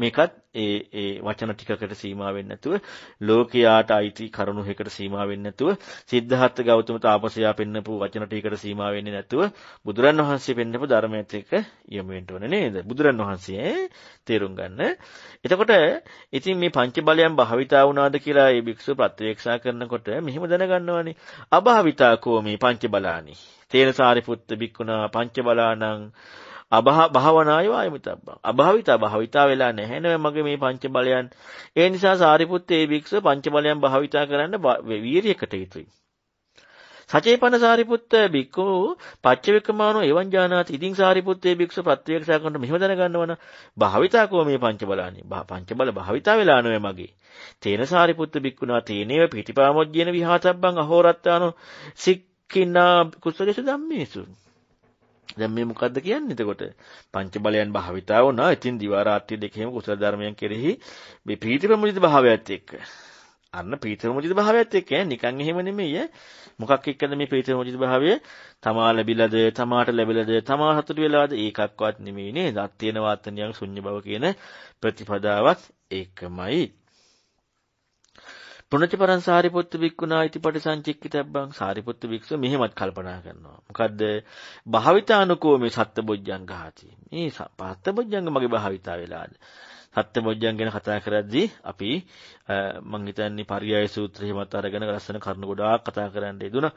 මේකත් ඒ ඒ වචන ටිකකට සීමා වෙන්නේ නැතුව ලෝකයාට අයිති කරුණු එකකට සීමා වෙන්නේ නැතුව සිද්ධාර්ථ ගෞතම තාපසයා පෙන්නපු වචන ටිකකට සීමා වෙන්නේ නැතුව බුදුරණවහන්සේ පෙන්නපු ධර්මයට එක යොමු වෙන්න ඕනේ නේද බුදුරණවහන්සේ තේරුම් ගන්න. එතකොට ඉතින් මේ පංච බලයන් භාවිතා වුණාද කියලා මේ භික්ෂුව ප්‍රත්‍යක්ෂා කරනකොට මෙහෙම දැනගන්නවානේ අභාවිතා කෝ මේ පංච බලානි. තේන සාරිපුත්ත බික්කුණා පංච බලානං අභහ භාවනාය වායමිතබ්බං. අභාවිතා භාවිතා වෙලා නැහැ නේ මගේ මේ පංච බලයන්. ඒ නිසා සාරිපුත් ඒ වික්ෂ පංච බලයන් භාවිතා කරන්න වීරියකට යුතුයි. සචේපන සාරිපුත්ත බික්කු පච්චවිකමානෝ එවං ජානාති. ඉතින් සාරිපුත්තේ බික්ෂ ප්‍රත්‍යක්ෂා කරන මෙහෙම දැනගන්නවන භාවිතා කෝ මේ පංච බලානි. පංච බල භාවිතා වෙලා නෝ මගේ. තේන සාරිපුත්ත බික්කුණා තේනේව පිටිපාමොජ්ජේන විහාතබ්බං අහෝරත්තානෝ සික්කිනා කුසලේසු ධම්මේසු දැන් මේ මොකද්ද කියන්නේ එතකොට? පංච බලයන් භාවිතා වුණා. ඉතින් දිවා රාත්‍රී දෙකේම කුසල ධර්මයන් කෙරෙහි මේ ප්‍රීති ප්‍රමුදිත භාවයත් එක්ක. අන්න ප්‍රීති ප්‍රමුදිත භාවයත් එක්ක නිකන් එහෙම නෙමෙයි ඈ. මොකක් එක්කද මේ ප්‍රීති ප්‍රමුදිත භාවය? තමා ලැබිලාද, තමාට ලැබිලාද, තමා හතුට වෙලාද ඒකක්වත් නෙමෙයි නේද? අත්‍යන වාතනියන් ශුන්‍ය බව කියන ප්‍රතිපදාවත් ඒකමයි. පුනචපරන් සාරිපොත්ත වික්ුණා ඉතිපටි සංචික්කිතබ්බං සාරිපොත්ත වික්ෂුව මෙහෙමත් කල්පනා කරනවා. මොකද්ද? භාවිතානුකෝ මේ සත්බොජ්ජං ගහති. මේ සත්බොජ්ජංග මගේ භාවිතා වෙලාද? සත්‍යමොජ්ජන් ගැන කතා කරද්දී අපි මම හිතන්නේ පරියාය සූත්‍රය හිමත් අරගෙන ලස්සන කරුණු ගොඩාක් කතා කරන්න යෙදුණා.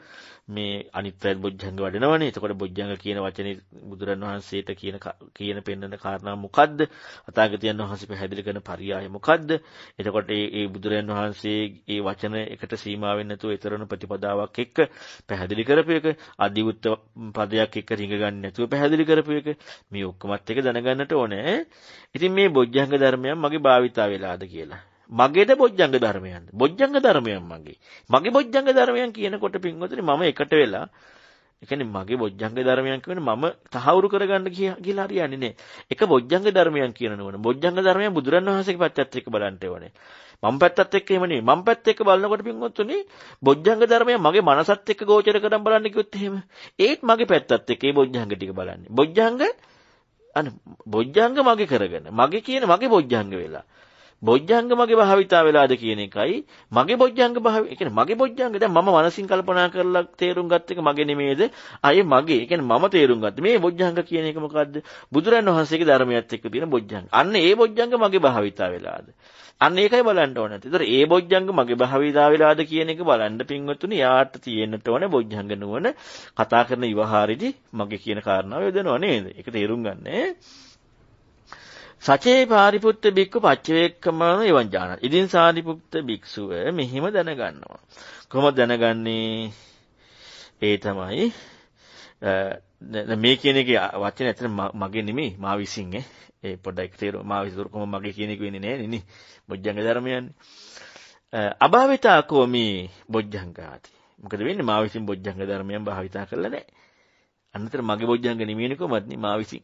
මේ අනිත්‍යත් බොජ්ජංග වඩනවනේ. එතකොට බොජ්ජංග කියන වචනේ බුදුරන් වහන්සේට කියන කියන පෙන්වන කාරණා මොකද්ද? අතාගතයන් වහන්සේ පැහැදිලි කරන පරියාය මොකද්ද? එතකොට මේ මේ බුදුරන් වහන්සේ මේ වචන එකට සීමා වෙන්නේ නැතුව ඊතරණ ප්‍රතිපදාවක් එක්ක පැහැදිලි කරපු එක, අදිවුත් පදයක් එක්ක රිංග ගන්න නැතුව පැහැදිලි කරපු එක මේ ඔක්කොමත් එක දැනගන්නට ඕනේ. ඉතින් මේ බොජ්ජංග ධර්මයන් මගේ භාවිතා වෙලාද කියලා. මගේද බොජ්ජංග ධර්මයන්ද? බොජ්ජංග ධර්මයන් මගේ. මගේ බොජ්ජංග ධර්මයන් කියනකොට පින්වතුනි මම එකට වෙලා ඒ කියන්නේ මගේ බොජ්ජංග ධර්මයන් කියන්නේ මම තහවුරු කරගන්න කියලා හරියන්නේ නැහැ. එක බොජ්ජංග ධර්මයන් කියන නෝන. බොජ්ජංග ධර්මයන් බුදුරන් වහන්සේගේ පැත්තත් එක්ක බලන්න ඕනේ. මම පැත්තත් එක්ක එහෙම නෙවෙයි. මම පැත්ත එක්ක බලනකොට පින්වත්තුනි බොජ්ජංග ධර්මය මගේ මනසත් එක්ක ගෝචර කරන් බලන්න කිව්වොත් එහෙම. ඒත් මගේ පැත්තත් එක්ක මේ බොජ්ජංග ටික බලන්නේ. බොජ්ජංග අන බොජ්ජංග මගේ කරගෙන මගේ කියන මගේ බොජ්ජංග වෙලා බොජ්ජංග මගේ භාවිතා වෙලාද කියන එකයි මගේ බොජ්ජංග භාව ඒ කියන්නේ මගේ බොජ්ජංග දැන් මම මනසින් කල්පනා කරලා තේරුම් ගත්ත එක මගේ නෙමේද අය මගේ ඒ කියන්නේ මම තේරුම් ගත්ත මේ බොජ්ජංග කියන එක මොකද්ද බුදුරන් වහන්සේගේ ධර්මයත් එක්ක තියෙන බොජ්ජංග අන්න ඒ බොජ්ජංග මගේ භාවිතා වෙලාද අන්න ඒකයි බලන්න ඕන ඒතර ඒ බොජ්ජංග මගේ භාවිතා වෙලාද කියන එක බලන්න පින්වත්තුනි යාට තියෙන්නට ඕනේ බොජ්ජංග නුවණ කතා කරන විවහාරෙදි මගේ කියන කාරණාව යොදනවා නේද ඒක තේරුම් ගන්න සචේ පාරිපුත්ත බික්කු පච්චවේක්කමන එවංජාන. ඉදින් සාරිපුක්ත භික්‍ෂුව මෙහිම දැනගන්නවා. කොම දැනගන්නේ ඒ තමයි මේ කියනෙක වචන ඇතන මගේ නෙමේ මා විසින් ඒ පොඩක් තේර මා විසුරකොම මගේ කියනෙක වෙන්නේ නෑ නෙන බොජ්ජංග ධර්මයන්. අභාවිතාකෝමී බොජ්ජංගාති. මොකද වෙන්නේ මා විසින් බොජ්ජංග ධර්මයන් භාවිතා කරලා නෑ. අන්නතර මගේ බොජ්ජංග නෙමෙයිනේ කොහොමත් මා විසින්.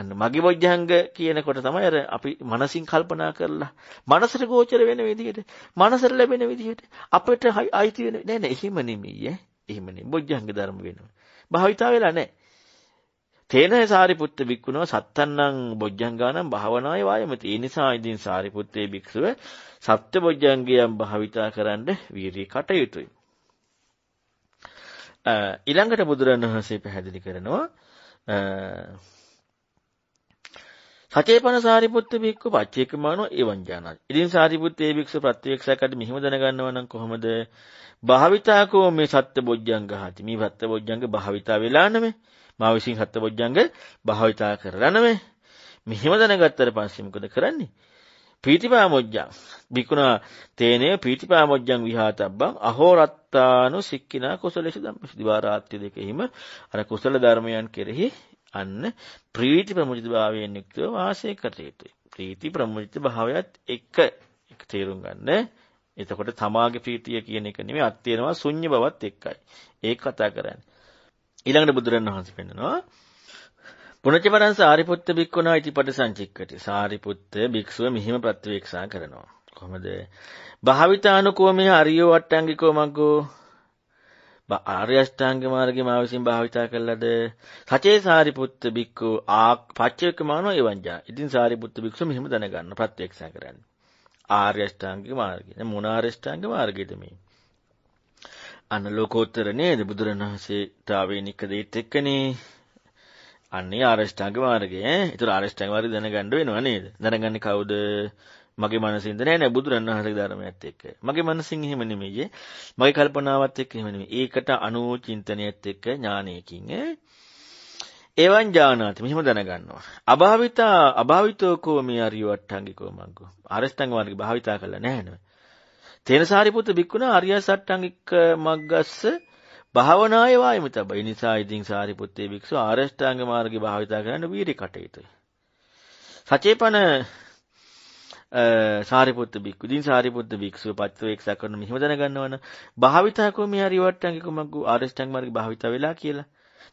අන්න මගේ බොජ්ජංග කියනකොට තමයි අර අපි මනසින් කල්පනා කරලා මනසට ගෝචර වෙන විදිහට මනසට ලැබෙන විදිහට අපිට අයිති වෙන නෑ නෑ එහෙම නෙමෙයි ඈ එහෙම නෙමෙයි බොජ්ජංග ධර්ම වෙනවා භාවිතා වෙලා නෑ තේන සාරිපුත්ත බික්කුණෝ සත්තන්නම් බොජ්ජංගානම් භාවනාය වායමති. ඒ නිසා ඉදින් සාරිපුත්තේ භික්ෂුව සත්‍ය බොජ්ජංගයන් භාවිතා කරන්න වීරිය කටයුතුයි. ඊළඟට බුදුරණවහන්සේ පැහැදිලි කරනවා සචේපන සාරිපුත්ත භික්ඛු පච්චේකමානෝ එවං ඥානයි. ඉතින් සාරිපුත් ඒ භික්ෂු ප්‍රත්‍යක්ෂයකට මෙහිම දැනගන්නව නම් කොහොමද? භාවිතාකෝ මේ සත්‍ය බොජ්ජංග හති. මේ සත්‍ය බොජ්ජංග භාවිතා වෙලා නැමේ. මා විසින් සත්‍ය බොජ්ජංග භාවිතා කරලා නැමේ. මෙහිම දැනගත්තට පස්සේ මොකද කරන්නේ? පීතිපාමොජ්ජං භික්ඛුනා තේනේ පීතිපාමොජ්ජං විහාතබ්බං අහෝරත්තානු සික්ඛිනා කුසලේශ ධම්මස් දිවා රාත්‍රි දෙකෙහිම අර කුසල ධර්මයන් කෙරෙහි අන්න ප්‍රීති ප්‍රමුජිතභාවයෙන් යුක්තව වාසය කට යුතුයි. ප්‍රීති ප්‍රමුජිත භාවයත් එක එක තේරුම් ගන්න. එතකොට තමාගේ ප්‍රීතිය කියන එක නෙමෙයි අත් වෙනවා ශුන්‍ය බවත් එක්කයි. ඒක කතා කරන්නේ. ඊළඟට බුදුරණවහන්සේ පෙන්නනවා පුණජවරං සාරිපුත්ත භික්ඛුනා ඉතිපට සංචික්කති. සාරිපුත්ත භික්ෂුව මෙහිම ප්‍රත්‍යවේක්ෂා කරනවා. කොහොමද? භාවිතානුකෝමේ අරියෝ වට්ටංගිකෝ මග්ගෝ ආර්යෂ්ඨාංග මාර්ගේ මා විසින් භාවිතා කළාද සචේ සාරිපුත්ත බික්කු ආ පච්චේකමානෝ එවංජා ඉතින් සාරිපුත්ත බික්ෂුව මෙහෙම දැනගන්න ප්‍රත්‍යක්ෂ කරන්න ආර්යෂ්ඨාංගික මාර්ගය දැන් මොන ආර්යෂ්ඨාංගික මාර්ගයද මේ අන්න ලෝකෝත්තර නේද බුදුරණවහන්සේ තාවේනික දෙයත් එක්කනේ අන්නේ ආර්යෂ්ඨාංගික මාර්ගය ඒතර ආර්යෂ්ඨාංගික මාර්ගය දැනගන්න වෙනව නේද දැනගන්නේ කවුද මගේ මනසින්ද නෑ නෑ බුදුරණන් වහන්සේගේ ධර්මයත් එක්ක. මගේ මනසින් එහෙම නෙමෙයි. මගේ කල්පනාවත් එක්ක එහෙම නෙමෙයි. ඒකට අනුව චින්තනයත් එක්ක ඥානයකින් එවන් ඥානාති මෙහෙම දැනගන්නවා. අභාවිතා අභාවිතෝකෝ මේ අරියවට්ටංගිකෝ මග්ගෝ. අරස්තංග වර්ගේ භාවිතා කළා නෑ නේද? තේනසාරිපුත්ත බික්කුණා අරිය සට්ටංගික මග්ගස්ස භාවනාය වායමිතබ. ඒ නිසා ඉතින් සාරිපුත්තේ භික්ෂුව අරස්තංග මාර්ගේ භාවිතා කරන්න වීරි කටයුතුයි. සචේපන සාරිපුත්ත බික්කු. ඉතින් සාරිපුත්ත බික්සුව පත්වේක්ෂා කරන මෙහෙම දැනගන්න ඕන. භාවිතා කොහොමද හරිවට්ටංගේ කුමක්ගු ආරෂ්ඨංග මාර්ගේ භාවිතා වෙලා කියලා.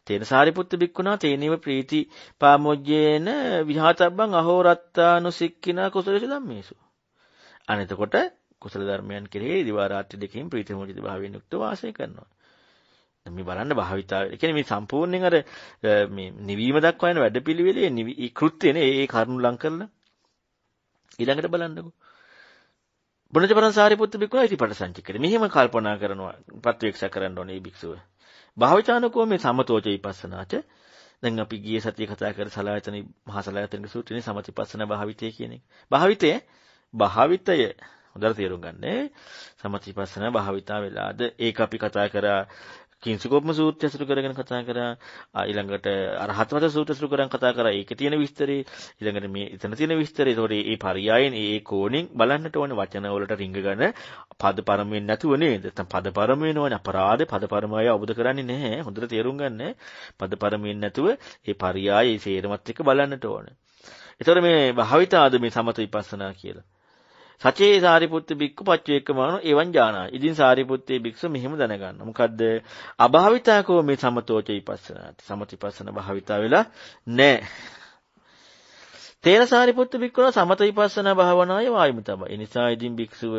තේන සාරිපුත්ත බික්කුණා තේනීව ප්‍රීති පාමොජ්ජේන විහාතබ්බං අහෝරත්තානුසික්ඛිනා කුසලේසු ධම්මේසු. අනේතකොට කුසල ධර්මයන් කෙරෙහි දිවා රාත්‍රි දෙකෙන් ප්‍රීති මොජිත භාවයෙන් යුක්ත වාසය කරනවා. මේ බලන්න භාවිතාව. ඒ කියන්නේ මේ සම්පූර්ණයෙන් අර මේ නිවීම දක්වා යන වැඩපිළිවෙලේ නිවි කෘත්‍යනේ ඒ කරුණු ලං කරලා ඊළඟට බලන්නකෝ. බුණජපරන් සාරිපුත්ත බික්කුණා ඉතිපට සංචිකර. මෙහෙම කල්පනා කරනවා ප්‍රත්‍යක්ෂ කරන්න ඕනේ බික්සුව. භාවිතානකෝ මේ සමතෝච විපස්සනාච දැන් අපි ගිය සතිය කතා කර සලායතන මහා සලායතන සූත්‍රයේ සමතිපස්සන භාවිතය කියන එක. භාවිතය භාවිතය හොඳට තේරුම් ගන්න. සමතිපස්සන භාවිතා වෙලාද ඒක අපි කතා කරා කිංසුකොප්ම සූත්‍රය අසුරු කරගෙන කතා කරා ඊළඟට අරහත්මත සූත්‍ර අසුරු කරන් කතා කරා ඒකේ තියෙන විස්තරේ ඊළඟට මේ එතන තියෙන විස්තරේ ඒතකොට මේ පරියායෙන් ඒ කෝණෙන් බලන්නට ඕනේ වචන වලට රිංගගෙන පද පරම වෙන්නේ නැතුව නේද නැත්නම් පද පරම වෙනවනේ අපරාධ පද පරමය අවබෝධ කරන්නේ නැහැ හොඳට තේරුම් ගන්න පද පරම වෙන්නේ නැතුව ඒ පරියායේ සේරමත් එක බලන්නට ඕනේ එතකොට මේ භාවිතාද මේ සමත විපස්සනා කියලා සචේ සාරිපුත්ත බික්කු පච්චේකමාන එවන් ඥානා. ඉතින් සාරිපුත්තේ බික්සු මෙහෙම දැනගන්න. මොකද්ද? අභාවිතාකෝ මේ සමතෝච විපස්සනාති. සමතිපස්සන භාවිතා වෙලා නැහැ. තේන සාරිපුත්ත බික්කුණ සමත විපස්සනා භාවනාය වායමිතම. ඒ නිසා ඉදින් භික්ෂුව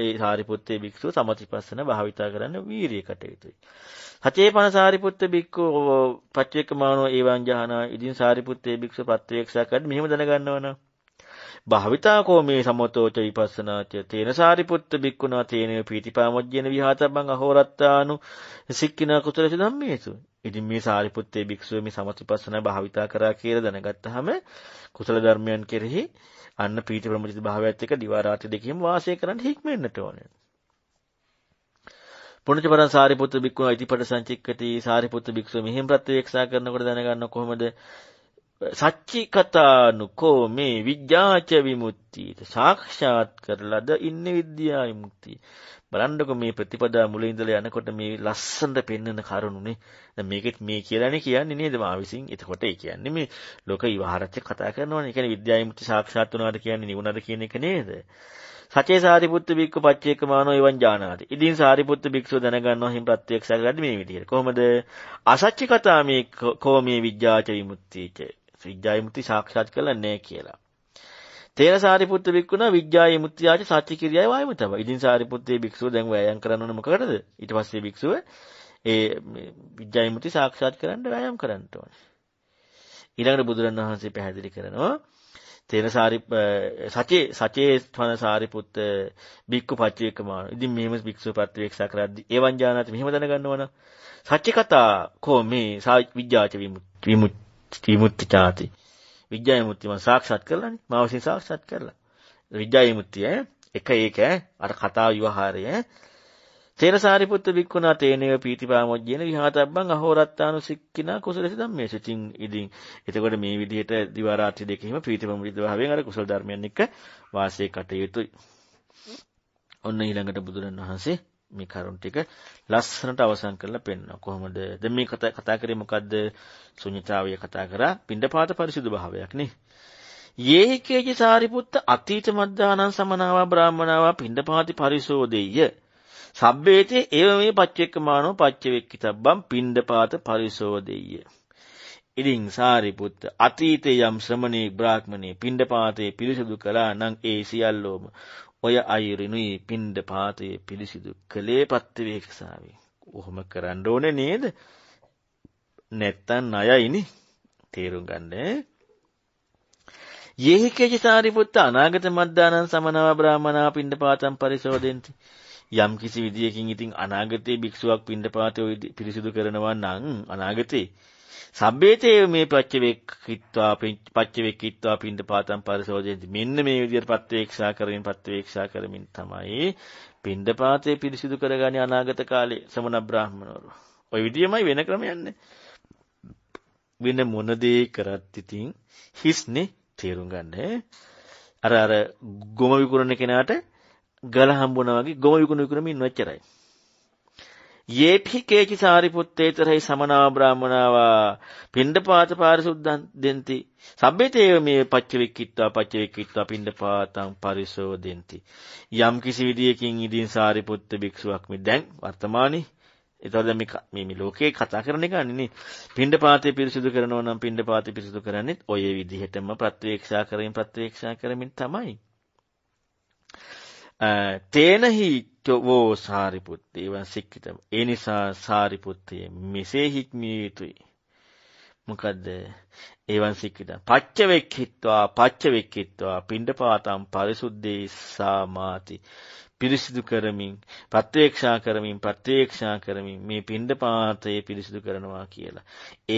ඒ සාරිපුත්තේ භික්ෂුව සමත විපස්සනා භාවිතා කරන්න වීරිය කටයුතුයි. සචේපන සාරිපුත්ත බික්කෝ පච්චේකමානෝ ඒවං ජහනා ඉදින් සාරිපුත්තේ භික්ෂුව ප්‍රත්‍යක්ෂ කර මෙහෙම දැනගන්නවනම් භාවිතාකෝ මේ සමතෝච විපස්සනාච තේන සාරිපුත්ත බික්කුණා තේන පීතිපාමොජ්ජන විහාතබං අහෝරත්තානු සික්කින කුසලස ධම්මේසු. ඉතින් මේ සාරිපුත්තේ භික්ෂුව මේ සමත විපස්සනා භාවිතා කරා කියලා දැනගත්තාම කුසල ධර්මයන් කෙරෙහි අන්න පීති ප්‍රමුජිත භාවයත් එක්ක දිවා රාත්‍රී දෙකේම වාසය කරන්න හික්මෙන්නට ඕනේ. පුණජපරන් සාරිපුත්ත බික්කුණා ඉතිපට සංචික්කති සාරිපුත්ත භික්ෂුව මෙහෙම ප්‍රත්‍යක්ෂා කරනකොට දැනගන්න කොහොමද සච්චි කතානුකෝ මේ විද්‍යාච විමුක්තියට සාක්ෂාත් කරලද ඉන්න විද්‍යා විමුක්තිය. බලන්නකො මේ ප්‍රතිපදා මුල ඉඳලා යනකොට මේ ලස්සනට පෙන්වන කරුණුනේ. දැන් මේකෙත් මේ කියලානේ කියන්නේ නේද මා විසින්. එතකොට ඒ කියන්නේ මේ ලෝක විවහාරච්ච කතා කරනවනේ. ඒ කියන්නේ විද්‍යා විමුක්ති සාක්ෂාත් වුණාද කියන්නේ නිවුණාද කියන එක නේද? සචේ සාරිපුත්තු භික්ඛු පච්චේක මානෝ එවං ඥානාති. ඉතින් සාරිපුත්තු භික්ෂුව දැනගන්නවා හිම් ප්‍රත්‍යක්ෂ කරගද්දි මේ විදිහට. කොහොමද? අසච්ච කතා මේ කෝ මේ විඥාච විමුක්තිච. විද්‍යාවිමුක්ති සාක්ෂාත් කරලා නැහැ කියලා. තේන සාරිපුත්ත භික්ෂුණා විද්‍යාවිමුක්තියාච සත්‍ය කිරියයි වායමතව. ඉතින් සාරිපුත්තේ භික්ෂුව දැන් වෑයම් කරන්න ඕනේ මොකකටද? ඊට පස්සේ භික්ෂුව ඒ විද්‍යාවිමුක්ති සාක්ෂාත් කරන්න වෑයම් කරන්න ඕනේ. ඊළඟට බුදුරණවහන්සේ පැහැදිලි කරනවා තේන සාරි සචේ සචේ ස්තන සාරිපුත්ත භික්ඛු පච්චේකමාන. ඉතින් මෙහෙම භික්ෂුව ප්‍රතිවේක්ෂා කරද්දී ඒවන් ඥානාති මෙහෙම දැනගන්න ඕන. සත්‍ය කතා කෝ මේ විද්‍යාච විමුක්ති විමුක්ති ඡාති. විඥා විමුක්තිය මම සාක්ෂාත් කරලානේ. මා විසින් සාක්ෂාත් කරලා. විඥා විමුක්තිය එක ඒක අර කතා විවහාරය තේරසාරිපුත්ත වික්කුණා තේනේව පීතිපාමොජ්ජේන විහාතබ්බං අහෝරත්තානුසික්ඛිනා කුසලස ධම්මේ සිතින් ඉදින් එතකොට මේ විදිහට දිවාරාත්‍රි දෙකෙහිම ප්‍රීතිපමුදිතභාවයෙන් අර කුසල ධර්මයන් එක්ක වාසය කටයුතුයි ඔන්න ඊළඟට බුදුරණවහන්සේ මේ කරුණ ටික ලස්සනට අවසන් කරලා පෙන්වනවා. කොහොමද? දැන් මේ කතා කතා කරේ මොකද්ද? ශුන්‍යතාවය කතා කරා. පින්ඩපාත පරිසුදු භාවයක් නේ. යේහි කේජි සාරිපුත්ත අතීත මද්දානං සමනාවා බ්‍රාහමනාවා පින්ඩපාති පරිසෝදෙය්‍ය. සබ්බේතේ ඒව මේ පච්චේකමානෝ පච්චවෙක්කිතබ්බම් පින්ඩපාත පරිසෝදෙය්‍ය. ඉතින් සාරිපුත්ත අතීතේ යම් ශ්‍රමණේ බ්‍රාහ්මණේ පින්ඩපාතේ පිරිසුදු කළා නම් ඒ සියල්ලෝම ඔය අයුරනුයි පින්ඩ පාතය පිළිසිදු කළේ පත්තිවේක්ෂාවේ. ඔහොම කරන්න ඕන නේද නැත්තන් අයයිනි තේරුම් ගන්න. ඒහිකේජ සාරිපුත්ත අනාගත මධ්‍යානන් සමනව බ්‍රාහමනා පින්ඩ පාතම් පරිසෝදෙන්ති. යම් කිසි විදිියකින් ඉතින් අනාගතයේ භික්ෂුවක් පින්ඩ පාතය පිරිසිදු කරනවා නං අනාගතයේ සබ්බේතේ මේ පච්චවේක්කීත්වා පච්චවේක්කීත්වා පින්ඩපාතම් පරිශෝධයති. මෙන්න මේ විදිහට ප්‍රත්‍යක්ෂා කරමින් ප්‍රත්‍යක්ෂා කරමින් තමයි පින්ඩපාතේ පිරිසිදු කරගන්නේ අනාගත කාලේ සමන බ්‍රාහ්මණවරු. ওই විදියමයි වෙන ක්‍රමයක් වෙන මොන දේ කරත් ඉතින් හිස්නේ තේරුම් ගන්න. අර අර ගොම විකුණන කෙනාට ගල හම්බුණා වගේ ගොම විකුණන විකුණමින් ඉන්නවච්චරයි. යේපි කේචි සාරිපුත්තේතරහි සමනා බ්‍රාහමණවා පින්ඩපාත පාරිසුද්ධං දෙಂತಿ සබ්බේතේව මේ පච්චවික්කිත්වා පච්චවික්කිත්වා පින්ඩපාතං පරිසෝදෙಂತಿ යම් කිසි විදියකින් ඉදින් සාරිපුත්ත භික්ෂුවක් මේ දැන් වර්තමානයේ එතකොට මේ මේ ලෝකේ කතා කරන එක නෙනේ පින්ඩපාතේ පිරිසිදු කරනවා නම් පින්ඩපාතේ පිරිසිදු කරන්නේ ඔය විදිහටම ප්‍රත්‍යක්ෂා කරමින් ප්‍රත්‍යක්ෂා කරමින් තමයි තේනහි වෝ සාරිපුත්තේ ඒවන් සික්කිතම. ඒ නිසා සාරිපුත්තය මෙසේ හික්මිය යුතුයි. මොකදද ඒවන් සික්කිත. පච්චවෙක්හිත්වා පච්චවෙක්කිත්වා පිණ්ඩ පාතම් පරිසුද්දේ සාමාති. පිරිසිදු කරමින් ප්‍රත්්‍රේක්ෂා කරමින් ප්‍රත්්‍රේක්ෂා කරමින් මේ පිණ්ඩ පාතයේ පිරිසිදු කරනවා කියලා.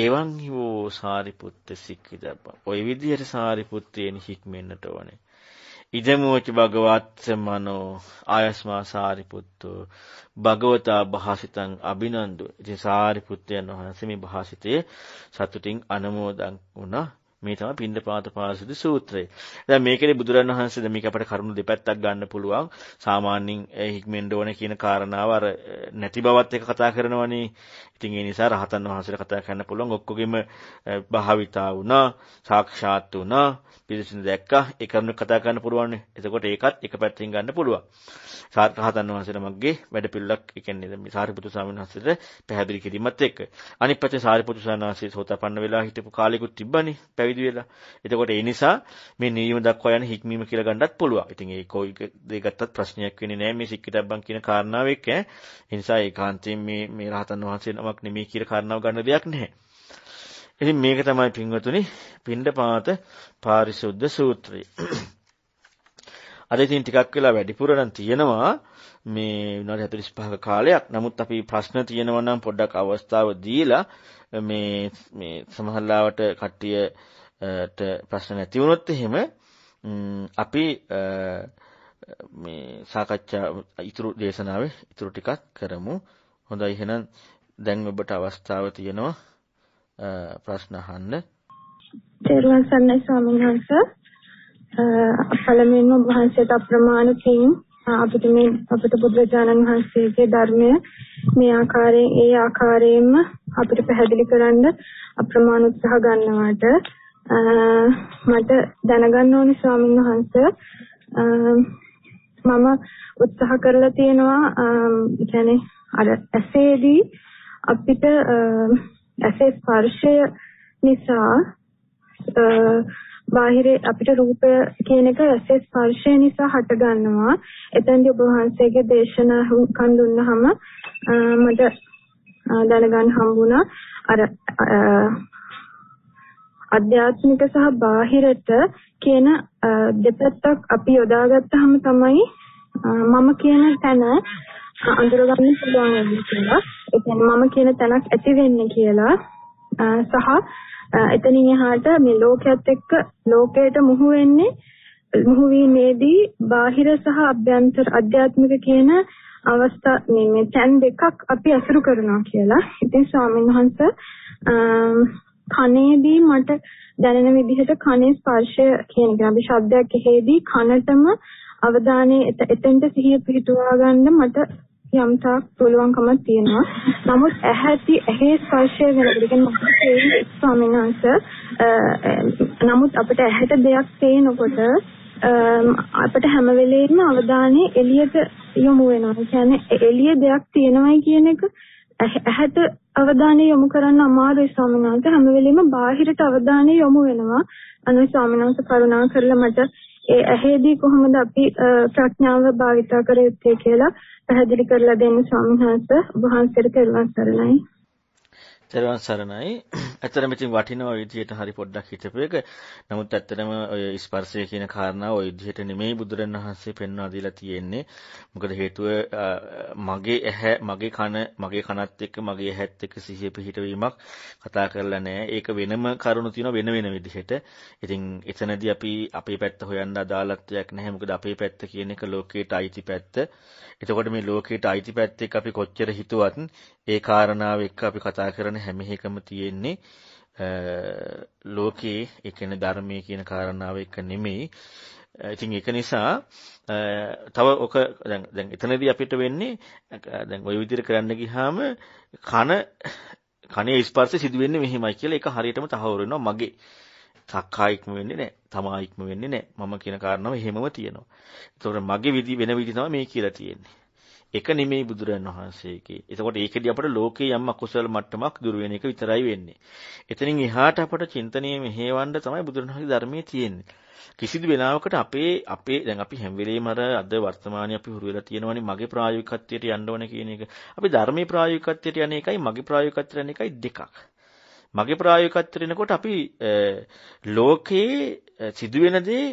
ඒවන් හිවෝ සාරිපුත්ත සික්කිතබ. ඔය විදිහයට සාරිපුත්තයෙන් හික්මෙන්න්නට ඕනේ. ඉදමෝච භගවත් මනෝ ආයස්මා සාරිපුත්තෝ භගවතා භාසිතං අභිනන්දු. ඉතින් සාරිපුත්‍රයන් වහන්සේ මේ භාසිතයේ සතුටින් අනුමෝදන් වුණා. මේ තමයි පින්ඩපාත පාරිශුද්ධ සූත්‍රය. දැන් මේකේ බුදුරන් වහන්සේ මේක අපට කරුණු දෙපැත්තක් ගන්න පුළුවන්. සාමාන්‍යයෙන් හික්මෙන්ඩ ඕන කියන කාරණාව අර නැති බවත් එක කතා කරනවනේ. ඉතින් ඒ නිසා රහතන් වහන්සේට කතා කරන්න පුළුවන් ඔක්කොගෙම භාවිතා වුණා, සාක්ෂාත් වුණා, පිරිසිදු දැක්කා. ඒ කරුණු කතා කරන්න පුළුවන්. එතකොට ඒකත් එක පැත්තකින් ගන්න පුළුවන්. රහතන් වහන්සේට මග්ගේ වැඩ පිළිලක් කියන්නේ මේ සාරිපුත්තු ස්වාමීන් වහන්සේට පැහැදිලි කිරීමත් එක්ක. අනිත් පැත්තේ සාරිපුත්තු ස්වාමීන් වහන්සේ සෝතාපන්න වෙලා හිටපු කාලෙකුත් තිබ්බනේ. පැවිදි වෙලා. එතකොට ඒ නිසා මේ නිවීම දක්වා යන හික්මීම කියලා ගන්නත් පුළුවන්. ඉතින් ඒ කොයි දෙයකටත් ප්‍රශ්නයක් වෙන්නේ නැහැ මේ සික්කිතබ්බන් කියන කාරණාව එක්ක. ඒ නිසා ඒකාන්තයෙන් මේ මේ රහතන් වහන්සේ නමක් නෙමෙයි කියලා කාරණාව ගන්න දෙයක් නැහැ. ඉතින් මේක තමයි පින්වතුනි පින්ඩපාත පාරිශුද්ධ සූත්‍රය. අද ඉතින් ටිකක් වෙලා වැඩිපුර නම් තියෙනවා. මේ විනාඩි 45ක කාලයක්. නමුත් අපි ප්‍රශ්න තියෙනවා නම් පොඩ්ඩක් අවස්ථාව දීලා මේ මේ සමහරලාවට කට්ටිය ට ප්‍රශ්න නැති වුණොත් එහෙම අපි මේ සාකච්ඡා ඉතුරු දේශනාවේ ඉතුරු ටිකක් කරමු. හොඳයි එහෙනම් දැන් ඔබට අවස්ථාව තියෙනවා ප්‍රශ්න අහන්න. දේරුවන් සන්නයි ස්වාමීන් වහන්සේ. පළමුවෙන්ම ඔබ වහන්සේට අප්‍රමාණ පින් අපිට මේ අපිට බුදුරජාණන් වහන්සේගේ ධර්මය මේ ආකාරයෙන් ඒ ආකාරයෙන්ම අපිට පැහැදිලි කරන්න අප්‍රමාණ උත්සාහ ගන්නවාට මට දැනගන්න ඕනි ස්වාමීන් වහන්සේ මම උත්සාහ කරලා තියෙනවා يعني අර ඇසේදී අපිට ඇසේ ස්පර්ශය නිසා බාහිර අපිට රූපය කියන එක ඇසේ ස්පර්ශය නිසා හට ගන්නවා. එතෙන්දී ඔබ වහන්සේගේ දේශනා හුම්කන් දුන්නාම මට දැනගන්න හම්බුණා අර අධ්‍යාත්මික සහ බාහිරට කියන දෙපැත්තක් අපි යොදාගත්තාම තමයි මම කියන තැන අඳුරගන්න පුළුවන් වෙන්නේ කියලා. ඒ කියන්නේ මම කියන තැනක් ඇති වෙන්නේ කියලා සහ එතනින් එහාට මේ ලෝකයට එක්ක ලෝකයට මුහු වෙන්නේ මුහු වීමේදී බාහිර සහ අභ්‍යන්තර අධ්‍යාත්මික කියන අවස්ථා මේ තැන් දෙකක් අපි අසුරු කරනවා කියලා. ඉතින් ස්වාමීන් වහන්සේ කනේදී මට දැනෙන විදිහට කනේ ස්පර්ශය කියන එක අපි ශබ්දයක් එහෙදී කනටම අවධානය එතෙන්ට සිහිය පිහිටුවා ගන්න මට යම්තාක් පුළුවන්කමක් තියෙනවා. නමුත් ඇහැටි ඇහි ස්පර්ශය වෙනකොට කියන්නේ ස්වාමීන් වහන්සේ නමුත් අපිට ඇහැට දෙයක් පේනකොට අපිට හැම වෙලෙම අවධානය එළියට යොමු වෙනවා. කියන්නේ එළිය දෙයක් තියෙනවයි කියන එක ඇහැට අවධානය යොමු කරන්න අමාරුයි ස්වාමීන් වහන්සේ හැම වෙලෙම බාහිරට අවධානය යොමු වෙනවා අනු ස්වාමීන් වහන්සේ කරුණා කරලා මට ඒ ඇහැදී කොහොමද අපි ප්‍රඥාව භාවිත කර යුත්තේ කියලා පැහැදිලි කරලා දෙන්න ස්වාමීන් වහන්සේ ඔබ වහන්සේට සරණයි තෙරුවන් සරණයි. ඇත්තටම ඉතින් වටිනා ඔය විදිහට හරි පොඩ්ඩක් හිතපේක. නමුත් ඇත්තටම ඔය ස්පර්ශය කියන කාරණාව ඔය විදිහට නෙමෙයි බුදුරණවහන්සේ පෙන්වා දීලා තියෙන්නේ. මොකද හේතුව මගේ ඇහැ, මගේ කන, මගේ කනත් එක්ක, මගේ ඇහත් එක්ක සිහිය පිහිටවීමක් කතා කරලා නැහැ. ඒක වෙනම කරුණු තියෙනවා වෙන වෙන විදිහට. ඉතින් එතනදී අපි අපේ පැත්ත හොයන්න අදාළත්වයක් නැහැ. මොකද අපේ පැත්ත කියන එක ලෝකයට අයිති පැත්ත. එතකොට මේ ලෝකයට අයිති පැත්ත එක්ක අපි කොච්චර හිතුවත් ඒ කාරණාව එක්ක අපි කතා කරන හැම එකම තියෙන්නේ ලෝකයේ ඒ කියන්නේ ධර්මයේ කියන කාරණාව එක නෙමෙයි. ඉතින් ඒක නිසා තව ඔක දැන් දැන් එතනදී අපිට වෙන්නේ දැන් ওই විදිහට කරන්න ගියාම කන කනේ ස්පර්ශය සිදු වෙන්නේ මෙහෙමයි කියලා ඒක හරියටම තහවුරු වෙනවා මගේ සක්කායික්ම වෙන්නේ නැහැ. තමා ඉක්ම වෙන්නේ නැහැ. මම කියන කාරණාව එහෙමම තියෙනවා. ඒතකොට මගේ විදි වෙන විදි තමයි මේ කියලා තියෙන්නේ. එක නෙමෙයි බුදුරන් වහන්සේගේ. එතකොට ඒකදී අපට ලෝකේ යම් අකුසල මට්ටමක් දුර වෙන එක විතරයි වෙන්නේ. එතනින් එහාට අපට චින්තනයේ මෙහෙවන්න තමයි බුදුරන් වහන්සේ ධර්මයේ තියෙන්නේ. කිසිදු වෙලාවකට අපේ අපේ දැන් අපි හැම වෙලේම අර අද වර්තමානයේ අපි හුරු වෙලා තියෙනවනේ මගේ ප්‍රායෝගිකත්වයට යන්න ඕන කියන එක. අපි ධර්මයේ ප්‍රායෝගිකත්වයට යන එකයි මගේ ප්‍රායෝගිකත්වයට යන එකයි දෙකක්. මගේ ප්‍රායෝගිකත්වයට එනකොට අපි ලෝකයේ සිදුවෙන දේ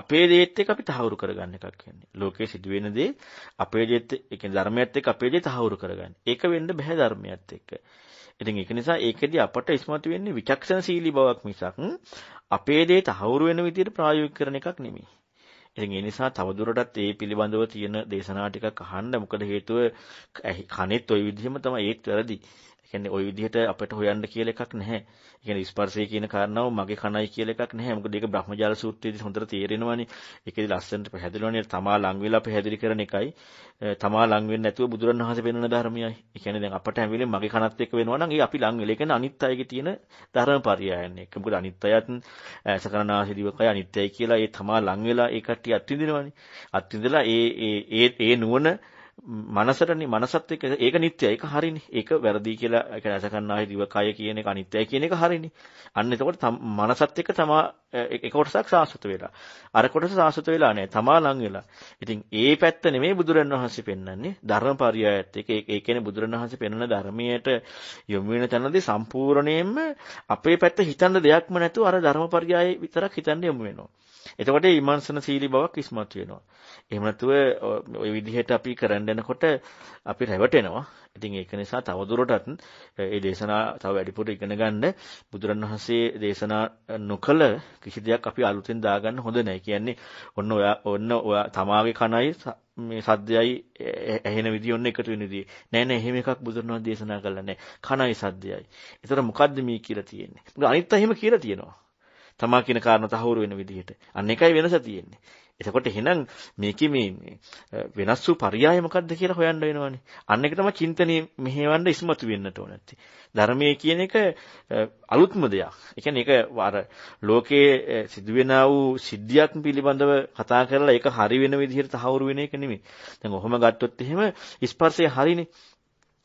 අපේ දේත් එක අපි තහවුරු කරගන්න එකක් කියන්නේ. ලෝකයේ සිදුවෙන දේ අපේ දේත් එක ධර්මයත් එක්ක අපේ දේ තහවුරු කරගන්න. ඒක වෙන්න බෑ ධර්මයත් එක්ක. ඉතින් ඒක නිසා ඒකෙදී අපට ඉස්මතු වෙන්නේ විචක්ෂණශීලී බවක් මිසක් අපේ දේ තහවුරු වෙන විදිහට ප්‍රායෝගික කරන එකක් නෙමෙයි. ඉතින් ඒ නිසා තවදුරටත් ඒ පිළිබඳව තියෙන දේශනා ටිකක් අහන්න මොකද හේතුව කනෙත් ওই විදිහම තමයි ඒත් වැරදි. කියන්නේ ওই විදිහට අපිට හොයන්න කියලා එකක් නැහැ. ඒ කියන්නේ ස්පර්ශය කියන කාරණාව මගේ කණයි කියලා එකක් නැහැ. මොකද ඒක බ්‍රහ්මජාල සූත්‍රයේදී හොඳට තේරෙනවානේ. ඒකේදී ලස්සනට පැහැදිලිවනේ තමා ලඟ වෙලා පැහැදිලි කරන එකයි තමා ලඟ වෙන්නේ නැතුව බුදුරණවහන්සේ පෙන්වන ධර්මයයි. ඒ කියන්නේ දැන් අපට හැම වෙලේම මගේ කණත් එක්ක වෙනවා නම් ඒ අපි ලඟ වෙලා. ඒ කියන්නේ අනිත් අයගේ තියෙන ධර්මපරයයන් එක්ක. මොකද අනිත් අයත් සකරණාසී දිවකය අනිත්‍යයි කියලා ඒ තමා ලඟ වෙලා ඒ කට්ටිය අත්විඳිනවානේ. අත්විඳලා ඒ ඒ ඒ නුවණ මනසටනේ මනසත් එක්ක ඒක නිත්‍යයි ඒක හරිනේ ඒක වැරදි කියලා ඒක රස ගන්නා දිව කය කියන එක අනිත්‍යයි කියන එක හරිනේ අන්න එතකොට මනසත් එක්ක තමා එක කොටසක් සාසුත වෙලා. අර කොටස සාසුත වෙලා නැහැ. තමා ලං වෙලා. ඉතින් ඒ පැත්ත නෙමෙයි බුදුරණවහන්සේ පෙන්වන්නේ. ධර්මපරියායත් එක ඒ කියන්නේ බුදුරණවහන්සේ පෙන්වන ධර්මයට යොමු වෙන තැනදී සම්පූර්ණයෙන්ම අපේ පැත්ත හිතන දෙයක්ම නැතුව අර ධර්මපරියාය විතරක් හිතන්න යොමු වෙනවා. එතකොට ඊමන්සන සීලී බවක් ඉස්මතු වෙනවා. එහෙම නැතුව ওই විදිහට අපි කරන්න යනකොට අපි රැවටෙනවා. ඉතින් ඒක නිසා තවදුරටත් මේ දේශනා තව වැඩිපුර ඉගෙන ගන්න බුදුරණවහන්සේ දේශනා නොකළ කිසි දෙයක් අපි අලුතෙන් දාගන්න හොඳ නැහැ. කියන්නේ ඔන්න ඔයා ඔන්න ඔයා තමාගේ කනයි මේ සද්දයයි ඇහෙන විදිය ඔන්න එකතු වෙන විදිය. නෑ නෑ එහෙම එකක් බුදුරණන් දේශනා කළා නෑ. කනයි සද්දයයි. ඒතර මොකද්ද මේ කියලා තියෙන්නේ? අනිත් අය එහෙම කියලා තියෙනවා. තමා කියන කාරණා තහවුරු වෙන විදිහට. අන්න එකයි වෙනස තියෙන්නේ. එතකොට එහෙනම් මේකේ මේ වෙනස් වූ පරයය මොකක්ද කියලා හොයන්න වෙනවනේ. අන්න ඒක තමයි චින්තනයේ මෙහෙවන්න ඉස්මතු වෙන්නට ඕන නැත්තේ. ධර්මයේ කියන එක අලුත්ම දෙයක්. ඒ කියන්නේ ඒක අර ලෝකයේ සිදුවෙන වූ සිද්ධියක් පිළිබඳව කතා කරලා ඒක හරි වෙන විදිහට තහවුරු වෙන එක නෙමෙයි. දැන් ඔහොම ගත්තොත් එහෙම ස්පර්ශය හරිනේ.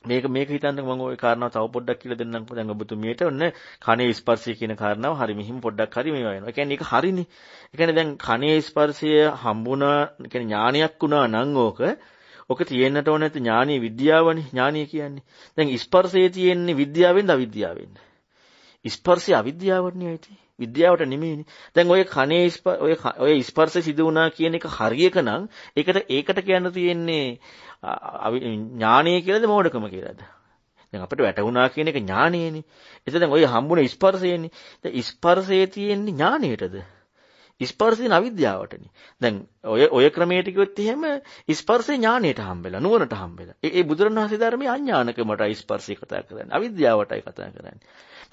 මේක මේක හිතන්නකෝ මම ওই කාරණාව තව පොඩ්ඩක් කියලා දෙන්නම්කෝ දැන් ඔබතුමියට ඔන්න කනේ ස්පර්ශය කියන කාරණාව හරි මෙහිම පොඩ්ඩක් හරි මේවා වෙනවා. ඒ කියන්නේ ඒක හරිනේ. ඒ කියන්නේ දැන් කනේ ස්පර්ශය හම්බුණා, ඒ කියන්නේ ඥානයක් වුණා නම් ඕක ඔක තියෙන්නට ඕන නැති ඥානීය විද්‍යාවනේ ඥානීය කියන්නේ. දැන් ස්පර්ශයේ තියෙන්නේ විද්‍යාවෙන්ද අවිද්‍යාවෙන්ද? ස්පර්ශය අවිද්‍යාවන්නේ ඇයිද? විද්‍යාවට නෙමෙයිනේ. දැන් ඔය කනේ ඔය ඔය ස්පර්ශය සිදු වුණා කියන එක හරියක නම් ඒකට ඒකට කියන්න තියෙන්නේ ඥානීය කියලාද මෝඩකම කියලාද? දැන් අපිට වැටුණා කියන එක ඥානීයනේ. එතකොට දැන් ඔය හම්බුනේ ස්පර්ශයනේ. දැන් ස්පර්ශයේ තියෙන්නේ ඥානීයටද? ස්පර්ශේ අවිද්‍යාවටනේ. දැන් ඔය ඔය ක්‍රමයට කිව්වොත් එහෙම ස්පර්ශේ ඥාණයට හම්බෙලා නුවණට හම්බෙලා. ඒ ඒ බුදුරණවහන්සේ ධර්මයේ අඥානකමටයි ස්පර්ශේ කතා කරන්නේ. අවිද්‍යාවටයි කතා කරන්නේ.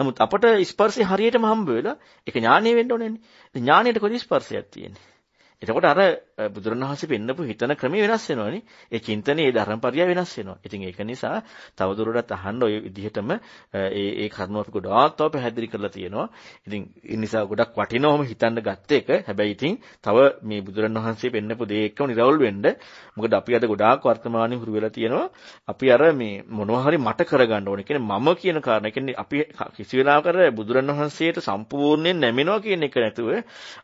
නමුත් අපට ස්පර්ශේ හරියටම හම්බ වෙලා ඒක ඥාණය වෙන්න ඕනේනේ. ඥාණයට කොහේ ස්පර්ශයක් තියෙන්නේ. එතකොට අර බුදුරණවහන්සේ පෙන්නපු හිතන ක්‍රමය වෙනස් වෙනවනේ. ඒ චින්තනයේ ධර්මපරිය වෙනස් වෙනවා. ඉතින් ඒක නිසා තවදුරටත් අහන්න ওই විදිහටම ඒ ඒ කරුණු අපි ගොඩාක් තව පැහැදිලි කරලා තියෙනවා. ඉතින් ඒ නිසා ගොඩක් වටිනවම හිතන්න ගත්ත එක. හැබැයි ඉතින් තව මේ බුදුරණවහන්සේ පෙන්නපු දේ එක්කම නිරවුල් වෙන්න. මොකද අපි අද ගොඩාක් වර්තමානයේ හුරු වෙලා තියෙනවා. අපි අර මේ මොනවා හරි මට කරගන්න ඕනේ. කියන්නේ මම කියන කාරණා. කියන්නේ අපි කිසි වෙලාවක අර බුදුරණවහන්සේට සම්පූර්ණයෙන් නැමෙනවා කියන එක නැතුව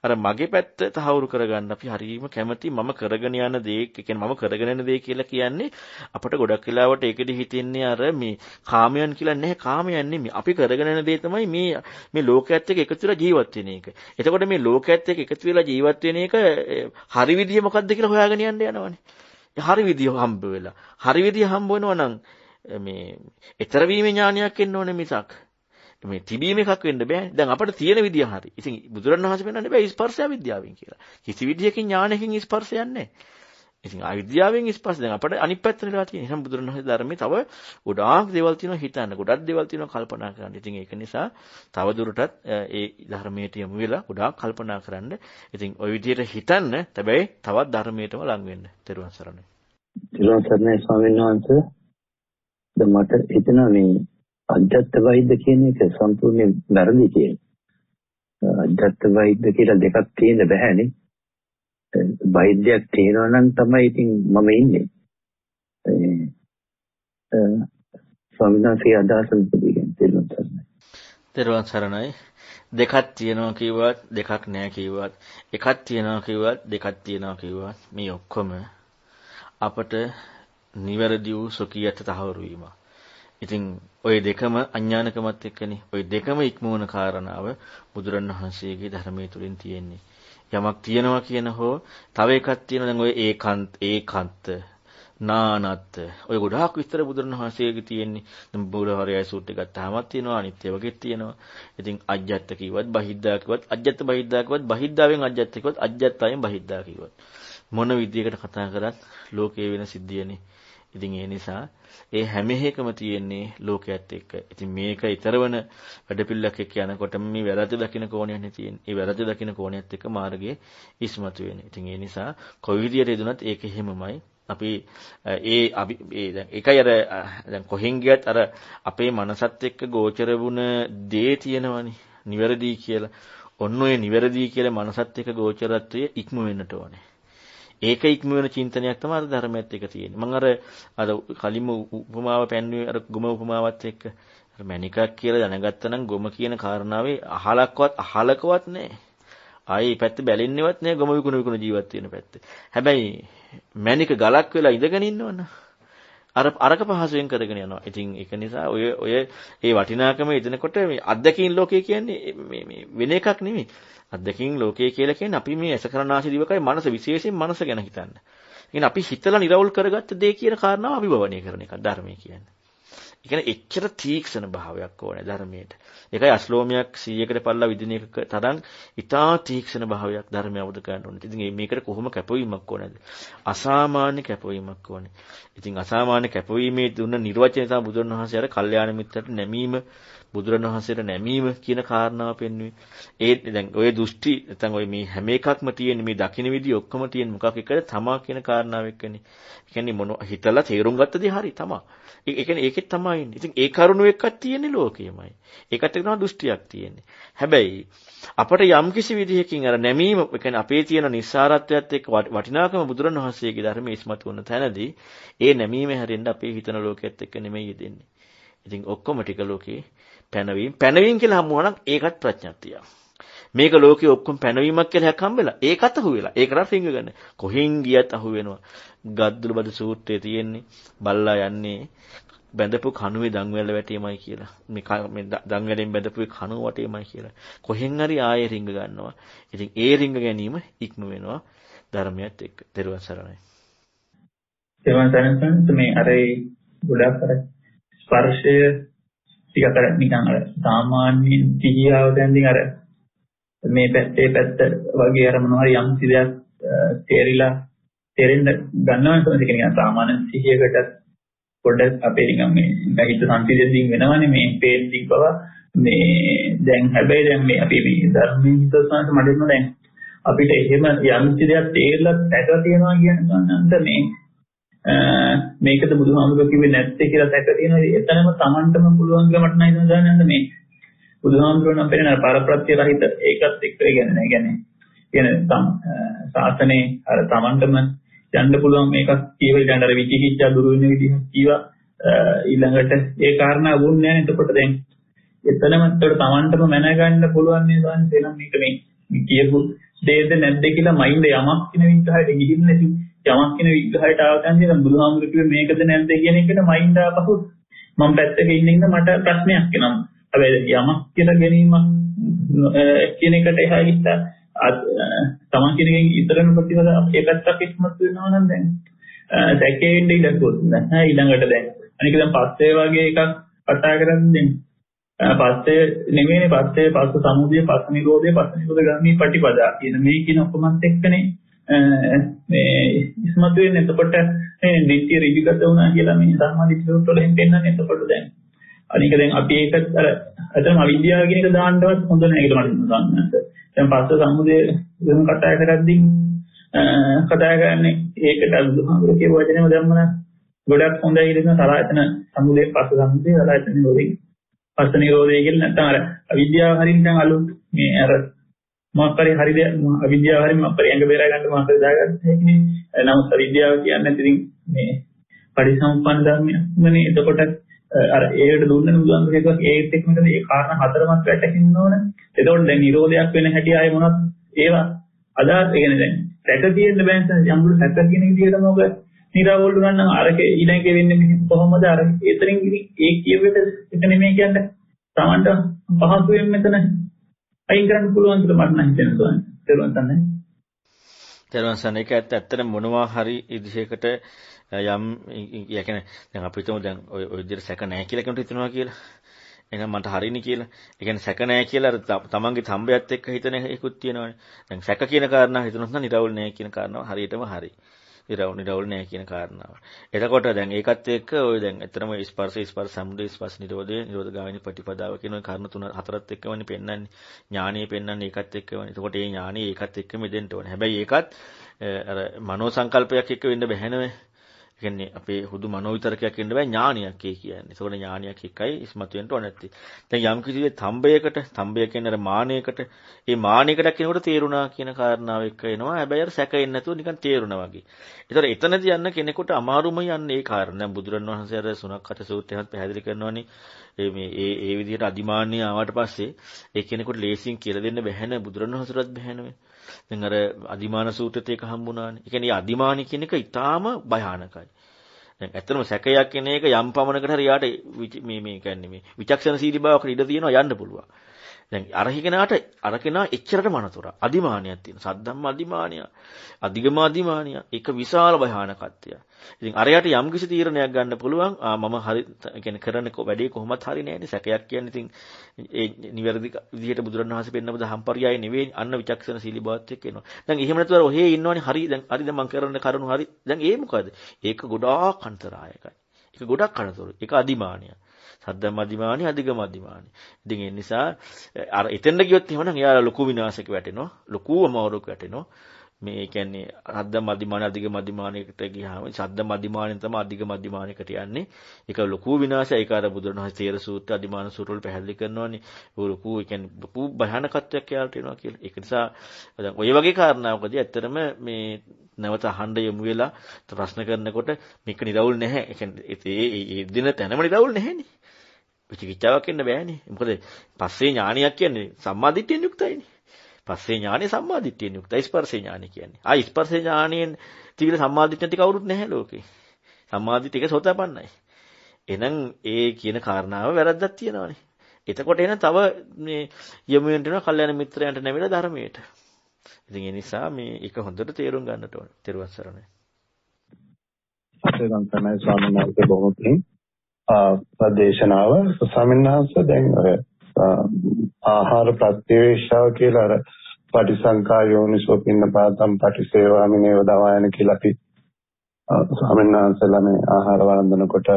අර මගේ පැත්ත තහවුරු කරගන්න අපි හරීම කැමති කැමති මම කරගෙන යන දේ කියන්නේ මම කරගෙන යන දේ කියලා කියන්නේ අපිට ගොඩක් වෙලාවට ඒකෙදි හිතෙන්නේ අර මේ කාමයන් කියලා නැහැ කාමයන් නෙමෙයි අපි කරගෙන යන දේ තමයි මේ මේ ලෝකයේත් එක්ක එකතු වෙලා ජීවත් වෙන එක. එතකොට මේ ලෝකයේත් එක්ක එකතු වෙලා ජීවත් වෙන එක හරි විදිය මොකද්ද කියලා හොයාගෙන යන්න යනවනේ. හරි විදිය හම්බ වෙලා. හරි විදිය හම්බ වෙනවා නම් මේ ඊතර වීමේ ඥානයක් එන්න ඕනේ මිසක් මේ තිබීම එකක් වෙන්න බෑ. දැන් අපිට තියෙන විදිය හරි. ඉතින් බුදුරණවහන්සේ පෙන්වන්නේ බෑ ස්පර්ශය විද්‍යාවෙන් කියලා. කිසි විදියකින් ඥානකින් ස්පර්ශයක් නැහැ. ඉතින් අවිද්‍යාවෙන් ස්පර්ශ දැන් අපිට අනිත් පැත්තට වෙලා තියෙන. එහෙනම් බුදුරණවහන්සේ ධර්මයේ තව ගොඩාක් දේවල් තියෙනවා හිතන්න. ගොඩක් දේවල් තියෙනවා කල්පනා කරන්න. ඉතින් ඒක නිසා තව දුරටත් ඒ ධර්මයට යමු වෙලා ගොඩාක් කල්පනා කරන්න. ඉතින් ওই විදියට හිතන්න. හැබැයි තවත් ධර්මයටම ලං වෙන්න. ත්වන් සරණයි. ත්වන් සරණයි ස්වාමීන් වහන්සේ. දැන් මට හිතෙනවා මේ අධ්‍යාත්ම වෛද්‍ය කියන එක සම්පූර්ණයෙන් වැරදි කියලා. අධ්‍යාත්ම වෛද්‍ය කියලා දෙකක් තියෙන්න බෑනේ. වෛද්‍යයක් තියෙනවා නම් තමයි ඉතින් මම ඉන්නේ. ස්වාමිනාසේ අදහස පිළිගන්න තේරුම් ගන්න. තේරුම් සරණයි. දෙකක් තියෙනවා කිව්වත් දෙකක් නෑ කිව්වත් එකක් තියෙනවා කිව්වත් දෙකක් තියෙනවා කිව්වත් මේ ඔක්කොම අපට නිවැරදි වූ සුඛියට තහවුරු වීමක්. ඉතින් ওই දෙකම අඥානකමත් එක්කනේ. ওই දෙකම ඉක්මවන කාරණාව බුදුරණවහන්සේගේ ධර්මයේ තුලින් තියෙන්නේ. යමක් තියනවා කියන හෝ තව එකක් තියෙනවා දැන් ওই ඒකාන්ත ඒකාන්ත නානත් ඔය ගොඩාක් විස්තර බුදුරණවහන්සේගේ තියෙන්නේ. දැන් බුලහරයයි සූට් එකක් තාමත් තියෙනවා. අනිත් ඒ වගේත් තියෙනවා. ඉතින් අජ්ජත්ත කිව්වත් බහිද්දා කිව්වත් අජ්ජත්ත බහිද්දා කිව්වත් බහිද්දාවෙන් අජ්ජත්ත කිව්වත් අජ්ජත්තයෙන් බහිද්දා කිව්වත් මොන විදියකට කතා කරත් ලෝකයේ වෙන සිද්ධියනේ. ඉතින් ඒ නිසා ඒ හැම එකම තියෙන්නේ ලෝකයේත් එක්ක. ඉතින් මේක ඊතරවන වැඩපිළිවෙලක් එක්ක යනකොට මේ වැරදි දකින්න කෝණයන්නේ තියෙන්නේ. ඒ වැරදි දකින්න කෝණයත් එක්ක මාර්ගයේ ඉස්මතු වෙන. ඉතින් ඒ නිසා කොයි විදියට යදුනත් ඒක එහෙමමයි. අපි ඒ අපි දැන් එකයි අර දැන් කොහෙන් ගියත් අර අපේ මනසත් එක්ක ගෝචර වුණ දේ තියෙනවනේ. නිවැරදි කියලා. ඔන්න ඔය නිවැරදි කියලා මනසත් එක්ක ගෝචරත්වය ඉක්ම වෙන්නට ඕනේ. ඒක ඉක්ම වෙන චින්තනයක් තමයි අර ධර්මයේත් එක තියෙන්නේ. මම අර අර කලින්ම උපමාව පෙන්වුවේ අර ගොම උපමාවත් එක්ක අර මණිකක් කියලා දැනගත්තා නම් ගොම කියන කාරණාවේ අහලක්වත් අහලකවත් නැහැ. ආයේ පැත්ත බැලෙන්නේවත් නැහැ ගොම විකුණු විකුණු ජීවත් වෙන පැත්ත. හැබැයි මණික ගලක් වෙලා ඉඳගෙන ඉන්නවනේ. අර අරක පහසුවෙන් කරගෙන යනවා. ඉතින් ඒක නිසා ඔය ඔය ඒ වටිනාකම ඉදෙනකොට මේ අද්දකින් ලෝකය කියන්නේ මේ මේ වෙන එකක් නෙමෙයි. අද්දකින් ලෝකය කියලා කියන්නේ අපි මේ අසකරණාශි දිවකයි මනස විශේෂයෙන් මනස ගැන හිතන්න. කියන්නේ අපි හිතලා නිරවුල් කරගත්ත දේ කියන කාරණාව අභිභවනය කරන එක ධර්මය කියන්නේ. ඒ කියන්නේ එච්චර තීක්ෂණ භාවයක් ඕනේ ධර්මයට. ඒකයි අශ්ලෝමයක් 100කට පල්ලා විදින එක තරම් ඉතා තීක්ෂණ භාවයක් ධර්මය අවබෝධ කරගන්න ඕනේ. ඉතින් මේකට කොහොම කැපවීමක් ඕනේද? අසාමාන්‍ය කැපවීමක් ඕනේ. ඉතින් අසාමාන්‍ය කැපවීමේ දුන්න නිර්වචනය තමයි බුදුන් වහන්සේ අර කල්යාණ මිත්‍රට නැමීම බුදුරණවහන්සේට නැමීම කියන කාරණාව පෙන්වුවේ. ඒ දැන් ওই දෘෂ්ටි නැත්නම් ওই මේ හැම එකක්ම තියෙන මේ දකින්න විදි ඔක්කොම තියෙන මොකක් එකද තමා කියන කාරණාව එක්කනේ. ඒ කියන්නේ මොන හිතලා තේරුම් ගත්ත දේ හරි තමා. ඒ කියන්නේ ඒකෙත් තමයි ඉන්නේ. ඉතින් ඒ කරුණ එකක් තියෙන්නේ ලෝකෙමයි. ඒකට කියනවා දෘෂ්ටියක් තියෙන්නේ. හැබැයි අපට යම්කිසි විදිහකින් අර නැමීම කියන්නේ අපේ තියෙන නිස්සාරත්වයත් එක්ක වටිනාකම බුදුරණවහන්සේගේ ධර්මයේ ඉස්මතු වුණ තැනදී ඒ නැමීම හැරෙන්න අපේ හිතන ලෝකයේත් එක්ක නෙමෙයි යෙදෙන්නේ. ඉතින් ඔක්කොම ටික ලෝකේ පැනවීම පැනවීම කියලා හම්බුනා නම් ඒකත් ප්‍රඥප්තිය. මේක ලෝකේ ඔක්කොම පැනවීමක් කියලා එකක් හම්බෙලා ඒකත් අහුවෙලා ඒකට රිංග ගන්න. කොහෙන් ගියත් අහුවෙනවා. ගද්දුල බද සූත්‍රයේ තියෙන්නේ බල්ලා යන්නේ බැඳපු කණුවේ දන්වැල වැටීමයි කියලා. මේ මේ දන්වැලෙන් බැඳපු කණුව වටීමයි කියලා. කොහෙන් හරි ආයෙ රිංග ගන්නවා. ඉතින් ඒ රිංග ගැනීම ඉක්ම වෙනවා ධර්මයත් එක්ක. දරුවන් සරණයි. දරුවන් සරණයි මේ අර ගොඩක් අර ස්පර්ශය ටිකක් අර නිකන් අර සාමාන්‍ය පිළියාව දැන්දින් අර මේ පැත්තේ පැත්ත වගේ අර මොනවා හරි යම් සිදයක් තේරිලා තේරෙන්න ගන්නවා තමයි කියන්නේ සාමාන්‍ය සිහියකට පොඩ අපේ නිකන් මේ බැහිත සංසිද්ධියෙන් වෙනවනේ මේ පේන්ටික් බව මේ දැන් හැබැයි දැන් මේ අපි මේ ධර්මයේ විශ්වාසයට මඩෙන්න දැන් අපිට එහෙම යම් දෙයක් තේරලා පැටව තියනවා කියන්නේ ගන්නන්ද මේ මේකද බුදුහාමුදුරුවෝ කිව්වේ නැත්තේ කියලා දැක තියෙනවා. එතනම Tamanටම පුළුවන්කමට නයිද දානන්න මේ. බුදුහාමුදුරුවෝ නම් පෙරන පරප්‍රත්‍ය රහිත ඒකත් එක්ක කියන්නේ. ඒ කියන්නේ කියන සාසනේ අර Tamanටම යන්න පුළුවන් මේකක් කියවල යන්න අර විචිකිච්ඡා දුරු වෙන විදිහ කීවා ඊළඟට ඒ කාරණා වුන්නේ නැහැ. එතකොට දැන් එතනම එතකොට Tamanටම මැනගන්න පුළුවන් නේද? එහෙනම් මේක මේ කියපු දෙයද නැද්ද කියලා මයින්ද යමක් කියන විදිහට ගිහින් නැති යමක් කියන විග්‍රහයට ආවකන්දී නම් බුදුහාමුදුරු කිව්වේ මේකද නැද්ද කියන එකට මයින්ඩ් ආපහු මම පැත්තක ඉන්න ඉන්න මට ප්‍රශ්නයක් එනවා. හැබැයි යමක් කියලා ගැනීමක් කියන එකට එහා හිත තමන් කියන එකෙන් ඉතරන ප්‍රතිවද ඒ පැත්තක් ඉක්මතු වෙනවා නම් දැන් දැකේ ඉන්න ඉඩකුත් නැහැ ඊළඟට දැන්. අනික දැන් පස්සේ වගේ එකක් කතා කරන්නේ පස්සේ නෙමෙයිනේ පස්සේ පස්ස සමුදය පස්ස නිරෝධය පස්ස නිරෝධ ගාමී පටිපදා කියන මේ කියන ඔක්කොමත් එක්කනේ මේ ඉස්මතු වෙන්නේ එතකොට මේ දිට්ඨිය ඍජුගත වුණා කියලා මේ සම්මාදිට්ඨියට වලින් පෙන්වන්නේ එතකොට දැන් අනික දැන් අපි ඒක අර අදම අවිද්‍යාව කියන එක දාන්නවත් හොඳ නැහැ කියලා මට හිතෙනවා දැන් පස්ස සම්මුදේ වෙන කතා කරද්දී කතා කරන්නේ ඒකට බුදුහාමුදුර කියව වචනේම ධම්මන ගොඩක් හොඳයි කියලා සලායතන සම්මුදේ පස්ස සම්මුදේ සලායතන නිරෝධේ පස්ස නිරෝධේ කියලා නැත්නම් අර අවිද්‍යාව හරින් දැන් අලුත් මේ අර මොකක්hari හරිද අවිද්‍යාව හරි මොකක්hari ඇඟ බේරා ගන්න මොකක්hari දාගන්න හැකනේ. නමුත් අවිද්‍යාව කියන්නේ ඉතින් මේ පරිසම්පන්න ධර්මයක්මනේ. එතකොට අර ඒකට දුන්නම බුදුන්සේකක් ඒත් එක්ක මොකද ඒ කාරණා හතරමත් වැටහෙන්න ඕන. එතකොට දැන් නිරෝධයක් වෙන හැටි ආයේ මොනවත් ඒවා අදාත් ඒ කියන්නේ දැන් රැක තියෙන්න බෑ යම්ලු රැක තියෙන විදිහටම ඔබ නිරවුල් ගන්න නම් අරකේ ඊළඟේ වෙන්නේ මෙහෙම කොහොමද අර ඒතරින් ඉතින් ඒ කියවෙට එක නෙමෙයි කියන්නේ Tamanට පහසුවෙන් මෙතන අයින් කරන්න පුළුවන් කියලා මට නම් හිතෙනවා. තේරුම් ගන්න. තේරුම් ගන්න ඒක ඇත්ත ඇත්තට මොනවා හරි ඉදිරියකට යම් යකන දැන් අපි හිතමු දැන් ඔය ඔය විදිහට සැක නැහැ කියලා කෙනෙකුට හිතනවා කියලා. එහෙනම් මට හරිනේ කියලා. ඒ කියන්නේ සැක නැහැ කියලා අර තමන්ගේ තඹයත් එක්ක හිතන එකකුත් තියෙනවනේ. දැන් සැක කියන කාරණා හිතනොත් නම් නිරවුල් නැහැ කියන කාරණාව හරියටම හරි. ඉරවුණ ඩවල් නෑ කියන කාරණාව. එතකොට දැන් ඒකත් එක්ක ඔය දැන් ඇත්තටම ස්පර්ශ ස්පර්ශ සමුදය ස්පර්ශ නිරෝධය නිරෝධ ගාමිනී ප්‍රතිපදාව කියන ඔය කරුණු තුන හතරත් එක්කමනේ පෙන්වන්නේ. ඥානීය පෙන්වන්නේ ඒකත් එක්කමනේ. එතකොට ඒ ඥානීය ඒකත් එක්කම දෙන්න ඕනේ. හැබැයි ඒකත් අර මනෝ සංකල්පයක් එක්ක වෙන්න බැහැ නේද? කියන්නේ අපේ හුදු මනෝවිතරකයක් වෙන්න බෑ ඥානියක් කියන්නේ. ඒකෝන ඥානියක් එකයි ඉස්මතු වෙන්න ඕන නැත්තේ. දැන් යම් කිසි තඹයකට, තඹය කියන්නේ අර මානෙකට, ඒ මානෙකට කියනකොට තේරුණා කියන කාරණාව එක්ක එනවා. හැබැයි අර සැක එන්නේ නැතුව නිකන් තේරුණා වගේ. ඒතර එතනදී යන්න කෙනෙකුට අමාරුම යන්නේ ඒ කාරණා. දැන් බුදුරණවහන්සේ අර සුණක්කට සූත්‍රයත් පැහැදිලි කරනවානේ. ඒ මේ ඒ ඒ විදිහට අදිමාන්නේ ආවට පස්සේ ඒ කෙනෙකුට ලේසියෙන් කියලා දෙන්න බැහැ නේ බුදුරණවහන්සේටත් බැහැ නේ. දැන් අර අදිමාන සූත්‍රෙත් ඒක හම්බුණානේ. ඒ කියන්නේ අදිමානි කියන එක ඊටාම භයානකයි. දැන් ඇත්තටම සැකයක් කියන එක යම් පමණකට හරි යාට මේ මේ කියන්නේ මේ විචක්ෂණශීලී බවක් ඉඩ තියෙනවා යන්න පුළුවන්. දැන් අරහිකනට අරකෙනා එච්චරට මනතුර අධිමානයක් තියෙන සද්දම් අධිමානය අධිගම අධිමානය ඒක විශාල භයානකත්වය ඉතින් අරයට යම් කිසි තීරණයක් ගන්න පුළුවන් ආ මම හරි කියන්නේ කරන වැඩේ කොහොමත් හරි නෑනේ සැකයක් කියන්නේ ඉතින් ඒ නිවැරදි විදිහට බුදුරණවහන්සේ පෙන්නපු දහම්පරියය නෙවෙයි අන්න විචක්ෂණ සීලී බවත් එක්ක එනවා දැන් එහෙම නැතුව ඔහේ ඉන්නවනේ හරි දැන් හරි දැන් මම කරන කරුණු හරි දැන් ඒ මොකද ඒක ගොඩාක් අන්තරායකයි ඒක ගොඩක් අනතුරු ඒක අධිමානයක් සද්ද මධිමානි අධික මධිමානි. ඉතින් ඒ නිසා අර එතෙන්ට ගියොත් එහෙමනම් එයාලා ලොකු විනාශයක වැටෙනවා. ලොකුම අවරෝගයක් වැටෙනවා. මේ කියන්නේ සද්ද මධිමාන අධික මධිමානයකට ගියාම සද්ද මධිමානෙන් තමයි අධික මධිමානයකට යන්නේ. ඒක ලොකු විනාශය. ඒක අර බුදුරණවහන්සේ තේර සූත්‍ර අධිමාන සූත්‍රවල පැහැදිලි කරනවානේ. ඒ ලොකු ඒ කියන්නේ ලොකු භයානකත්වයක් යාලට එනවා කියලා. ඒක නිසා දැන් ওই වගේ කාරණාවකදී ඇත්තටම මේ නැවත අහන්න යමු වෙලා ප්‍රශ්න කරනකොට මේක නිරවුල් නැහැ. ඒ කියන්නේ ඒ ඒ දින තැනම නිරවුල් නැහැනේ. විචිකිච්ඡාවක් එන්න බෑනේ. මොකද පස්සේ ඥානියක් කියන්නේ සම්මාදිට්ඨියෙන් යුක්තයිනේ. පස්සේ ඥානෙ සම්මාදිට්ඨියෙන් යුක්තයි ස්පර්ශේ ඥානෙ කියන්නේ. ආ ස්පර්ශේ ඥානෙන් තිවිල සම්මාදිට්ඨිය නැති කවුරුත් නැහැ ලෝකේ. සම්මාදිට්ඨිය එක සෝතපන්නයි. එහෙනම් ඒ කියන කාරණාව වැරද්දක් තියෙනවානේ. එතකොට එන තව මේ යමු වෙන වෙන කල්යන මිත්‍රයන්ට නැමිලා ධර්මයට. ඉතින් ඒ නිසා මේ එක හොඳට තේරුම් ගන්නට ඕනේ. තෙරුවන් සරණයි. සත්‍යයන් තමයි ස්වාමීන් වහන්සේ බොහොම පිං. දේශනාව ස්වාමීන් වහන්සේ දැන් ඔය ආහාර ප්‍රත්‍යවේක්ෂාව කියලා අර පටිසංකා යෝනිසෝ පින්න පාතම් පටිසේවාමිනේව දවායන කියලා අපි ස්වාමීන් වහන්සේලා මේ ආහාර වළඳනකොට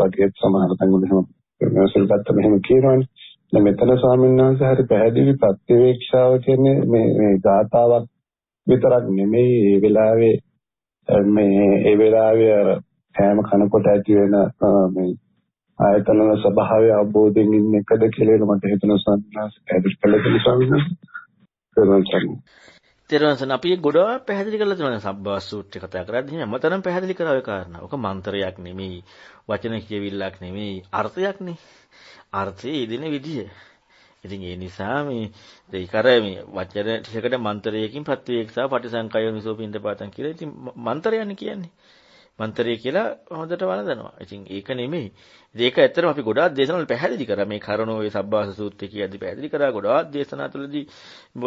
වගේ සමහර තැන්වල එහෙම මෙසල්පත්ත මෙහෙම කියනවනේ. දැන් මෙතන ස්වාමීන් වහන්සේ හරි පැහැදිලි ප්‍රත්‍යවේක්ෂාව කියන්නේ මේ මේ ගාතාවක් විතරක් නෙමෙයි ඒ වෙලාවේ මේ ඒ වෙලාවේ අර කෑම කනකොට ඇති වෙන මේ ආයතන වල ස්වභාවය අවබෝධයෙන් ඉන්න එකද කියලා මට හිතෙනවා සංඥාස් පැහැදිලි කළා කියලා ස්වාමීන් තෙරවන්සන අපි ගොඩාක් පැහැදිලි කරලා තියෙනවා සබ්බවස් සූත්‍රය කතා කරද්දී එහෙනම් මතරම් පැහැදිලි කරා ඔය කාරණා. ඔක මන්ත්‍රයක් නෙමෙයි, වචන කියවිල්ලක් නෙමෙයි, අර්ථයක් නේ. අර්ථයේ යෙදෙන විදිය. ඉතින් ඒ නිසා මේ ඒක අර මේ වචන ටිකකට මන්ත්‍රයකින් ප්‍රතිවේක්ෂා පටිසංකය මිසෝ පින්දපාතන් කියලා. ඉතින් මන්ත්‍රයන්නේ කියන්නේ. මන්තරය කියලා හොඳට වළඳනවා. ඉතින් ඒක නෙමෙයි. ඒක ඇත්තටම අපි ගොඩාක් දේශනාවල පැහැදිලි කරා. මේ කරණෝ ඒ සබ්බාස සූත්‍රය කියද්දි පැහැදිලි කරා. ගොඩාක් දේශනා තුළදී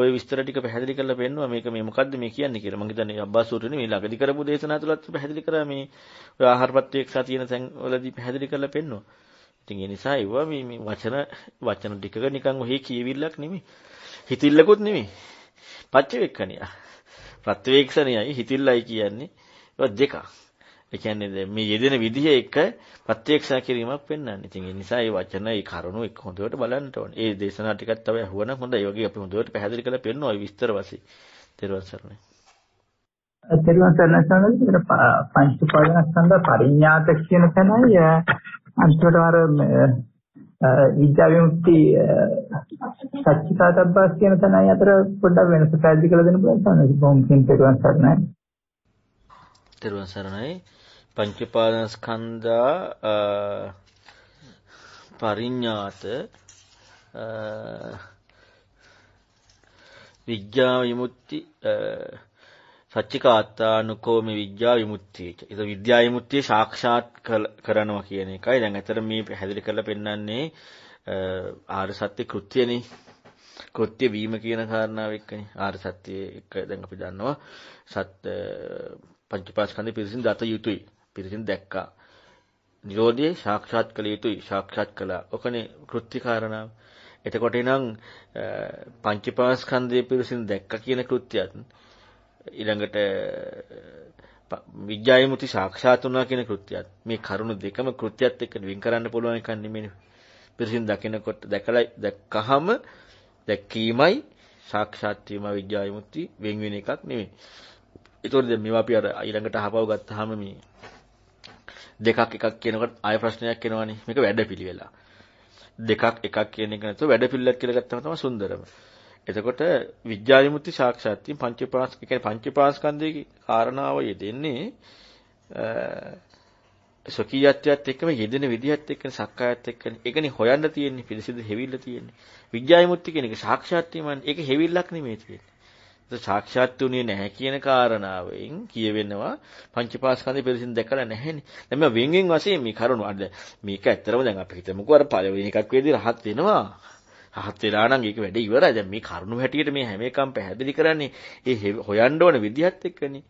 ඔය විස්තර ටික පැහැදිලි කරලා පෙන්නුවා. මේක මේ මොකද්ද මේ කියන්නේ කියලා. මම හිතන්නේ අබ්බාස සූත්‍රනේ මේ ළඟදී කරපු දේශනා තුළත් පැහැදිලි කරා මේ ඔය ආහාරපත් එක්සා තියෙන තැන් වලදී පැහැදිලි කරලා පෙන්නුවා. ඉතින් ඒ නිසා ඒවා මේ මේ වචන වචන ටිකක නිකන් ඔහේ කියවිල්ලක් නෙමෙයි. හිතිල්ලකුත් නෙමෙයි. පච්චවේක්කණිය. ප්‍රත්‍යවේක්ෂණයයි හිතිල්ලයි කියන්නේ. ඒවා දෙකක්. ඒ කියන්නේ මේ යෙදෙන විදිහ එක ප්‍රත්‍යක්ෂ කිරීමක් වෙන්නන්නේ. ඉතින් ඒ නිසා මේ වචන, මේ කරුණු එක හොඳට බලන්න ඕනේ. මේ දේශනා ටිකක් තව අහුවනම් හොඳයි. ඒ වගේ අපි හොඳට පැහැදිලි කරලා පෙන්නනවා මේ විස්තර වශයෙන්. තෙරුවන් සරණයි. තෙරුවන් සරණයි සරණයි. පංච පාදනස්කන්ධ පරිඥාත කියන තැනයි අන්තිමට අර විද්‍යා විමුක්ති සත්‍චිකාතබ්බස් කියන තැනයි අතර පොඩ්ඩක් වෙනස පැහැදිලි කරලා දෙන්න පුළුවන් සරණයි. බොහොම පිං තෙරුවන් සරණයි. තෙරුවන් සරණයි පංචුපාදස්කන්දා පරිඤ්ඥාත විද්‍යා විමුත්ති සච්චිකාත්තානුකෝම විද්‍යා විමුත්තියට එත විද්‍යා විමුත්තිය ශක්ෂාත් කරනවා කියන එකයි දැන් ඇතර මේ පැහැදිලි කරල පෙන්නන්නේ ආර් සත්‍ය කෘතියන කෘත්‍ය වීම කියන කාරණාවක්න ආර් සත්‍යය දැඟ අපි දන්නවා සත් පංචපාස්කන්ධය පිරිසින් දත යුතුයි. පිරිසින් දැක්කා. නිරෝධයේ සාක්ෂාත් කළ යුතුයි. සාක්ෂාත් කළා. ඔකනේ කෘත්‍ය කාරණාව. එතකොට එනම් පංචපාස්කන්ධය පිරිසින් දැක්කා කියන කෘත්‍යයත් ඊළඟට විජ්ජායමුති සාක්ෂාත් වුණා කියන කෘත්‍යයත් මේ කරුණු දෙකම කෘත්‍යයත් එක්ක වින් කරන්න පුළුවන් එකක් නෙමෙයි. පිරිසින් දකිනකොට දැකලා දැක්කහම දැක්කීමයි සාක්ෂාත් වීම විද්‍යාවිමුක්ති වෙන් වෙන එකක් නෙමෙයි. ඒතකොට දැන් මේවා අපි අර ඊළඟට අහපව ගත්තාම මේ දෙකක් එකක් කියනකොට ආය ප්‍රශ්නයක් එනවනේ. මේක වැඩපිළිවෙලා. දෙකක් එකක් කියන එක නැතුව වැඩපිළිවෙලක් කියලා ගත්තම තමයි සුන්දරම. එතකොට විද්‍යා විමුක්ති සාක්ෂාත්තිය පංචපාස් ඒ කියන්නේ පංචපාස්කන්ධයේ කාරණාව යෙදෙන්නේ සොකීයත්වයත් එක්කම යෙදෙන විදිහත් එක්ක සක්කායත් එක්ක ඒකනේ හොයන්න තියෙන්නේ පිළිසිදු හෙවිල්ල තියෙන්නේ විද්‍යා විමුක්ති කියන එක සාක්ෂාත්තිය මන්නේ ඒක හෙවිල්ලක් නෙමෙයි තියෙන්නේ සාක්ෂාත් වුණේ නැහැ කියන කාරණාවෙන් කියවෙනවා පංචපාස්කන්ධය පිළිසින් දැකලා නැහැනේ. දැන් මේ වෙන්ගෙන් වශයෙන් මේ කරුණ අද මේක ඇත්තරම දැන් අපි හිතමුකෝ අර පළවෙනි එකක් වේදී රහත් වෙනවා. රහත් වෙලා නම් ඒක වැඩ ඉවරයි. දැන් මේ කරුණ හැටියට මේ හැම එකම පැහැදිලි කරන්නේ ඒ හොයන්න ඕන විදිහත් එක්කනේ.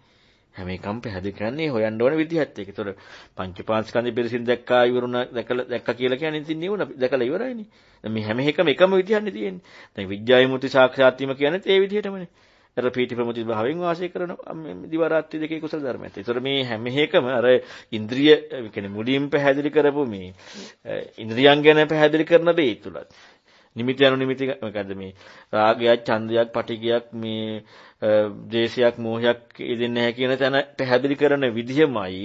හැම එකම පැහැදිලි කරන්නේ හොයන්න ඕන විදිහත් එක්ක. ඒතකොට පංචපාස්කන්ධය පිළිසින් දැක්කා ඉවරුණා දැකලා දැක්කා කියලා කියන්නේ ඉතින් නියුණ දැකලා ඉවරයිනේ. දැන් මේ හැම එකම එකම විදිහන්නේ තියෙන්නේ. දැන් විද්‍යායමුති සාක්ෂාත් වීම කියන්නේ ඒ විදිහටමනේ. අර පීටි ප්‍රමුති භාවයෙන් වාසය කරන දිවා රාත්‍රී දෙකේ කුසල ධර්මයත්. ඒතර මේ හැම එකම අර ඉන්ද්‍රිය කියන්නේ මුලින් පැහැදිලි කරපු මේ ඉන්ද්‍රියන් ගැන පැහැදිලි කරන දේ තුලත් නිමිති අනුනිමිති මොකද්ද මේ රාගයක් ඡන්දයක් පටිගයක් මේ දේශයක් මෝහයක් ඉදෙන්නේ නැහැ කියන තැන පැහැදිලි කරන විදිහමයි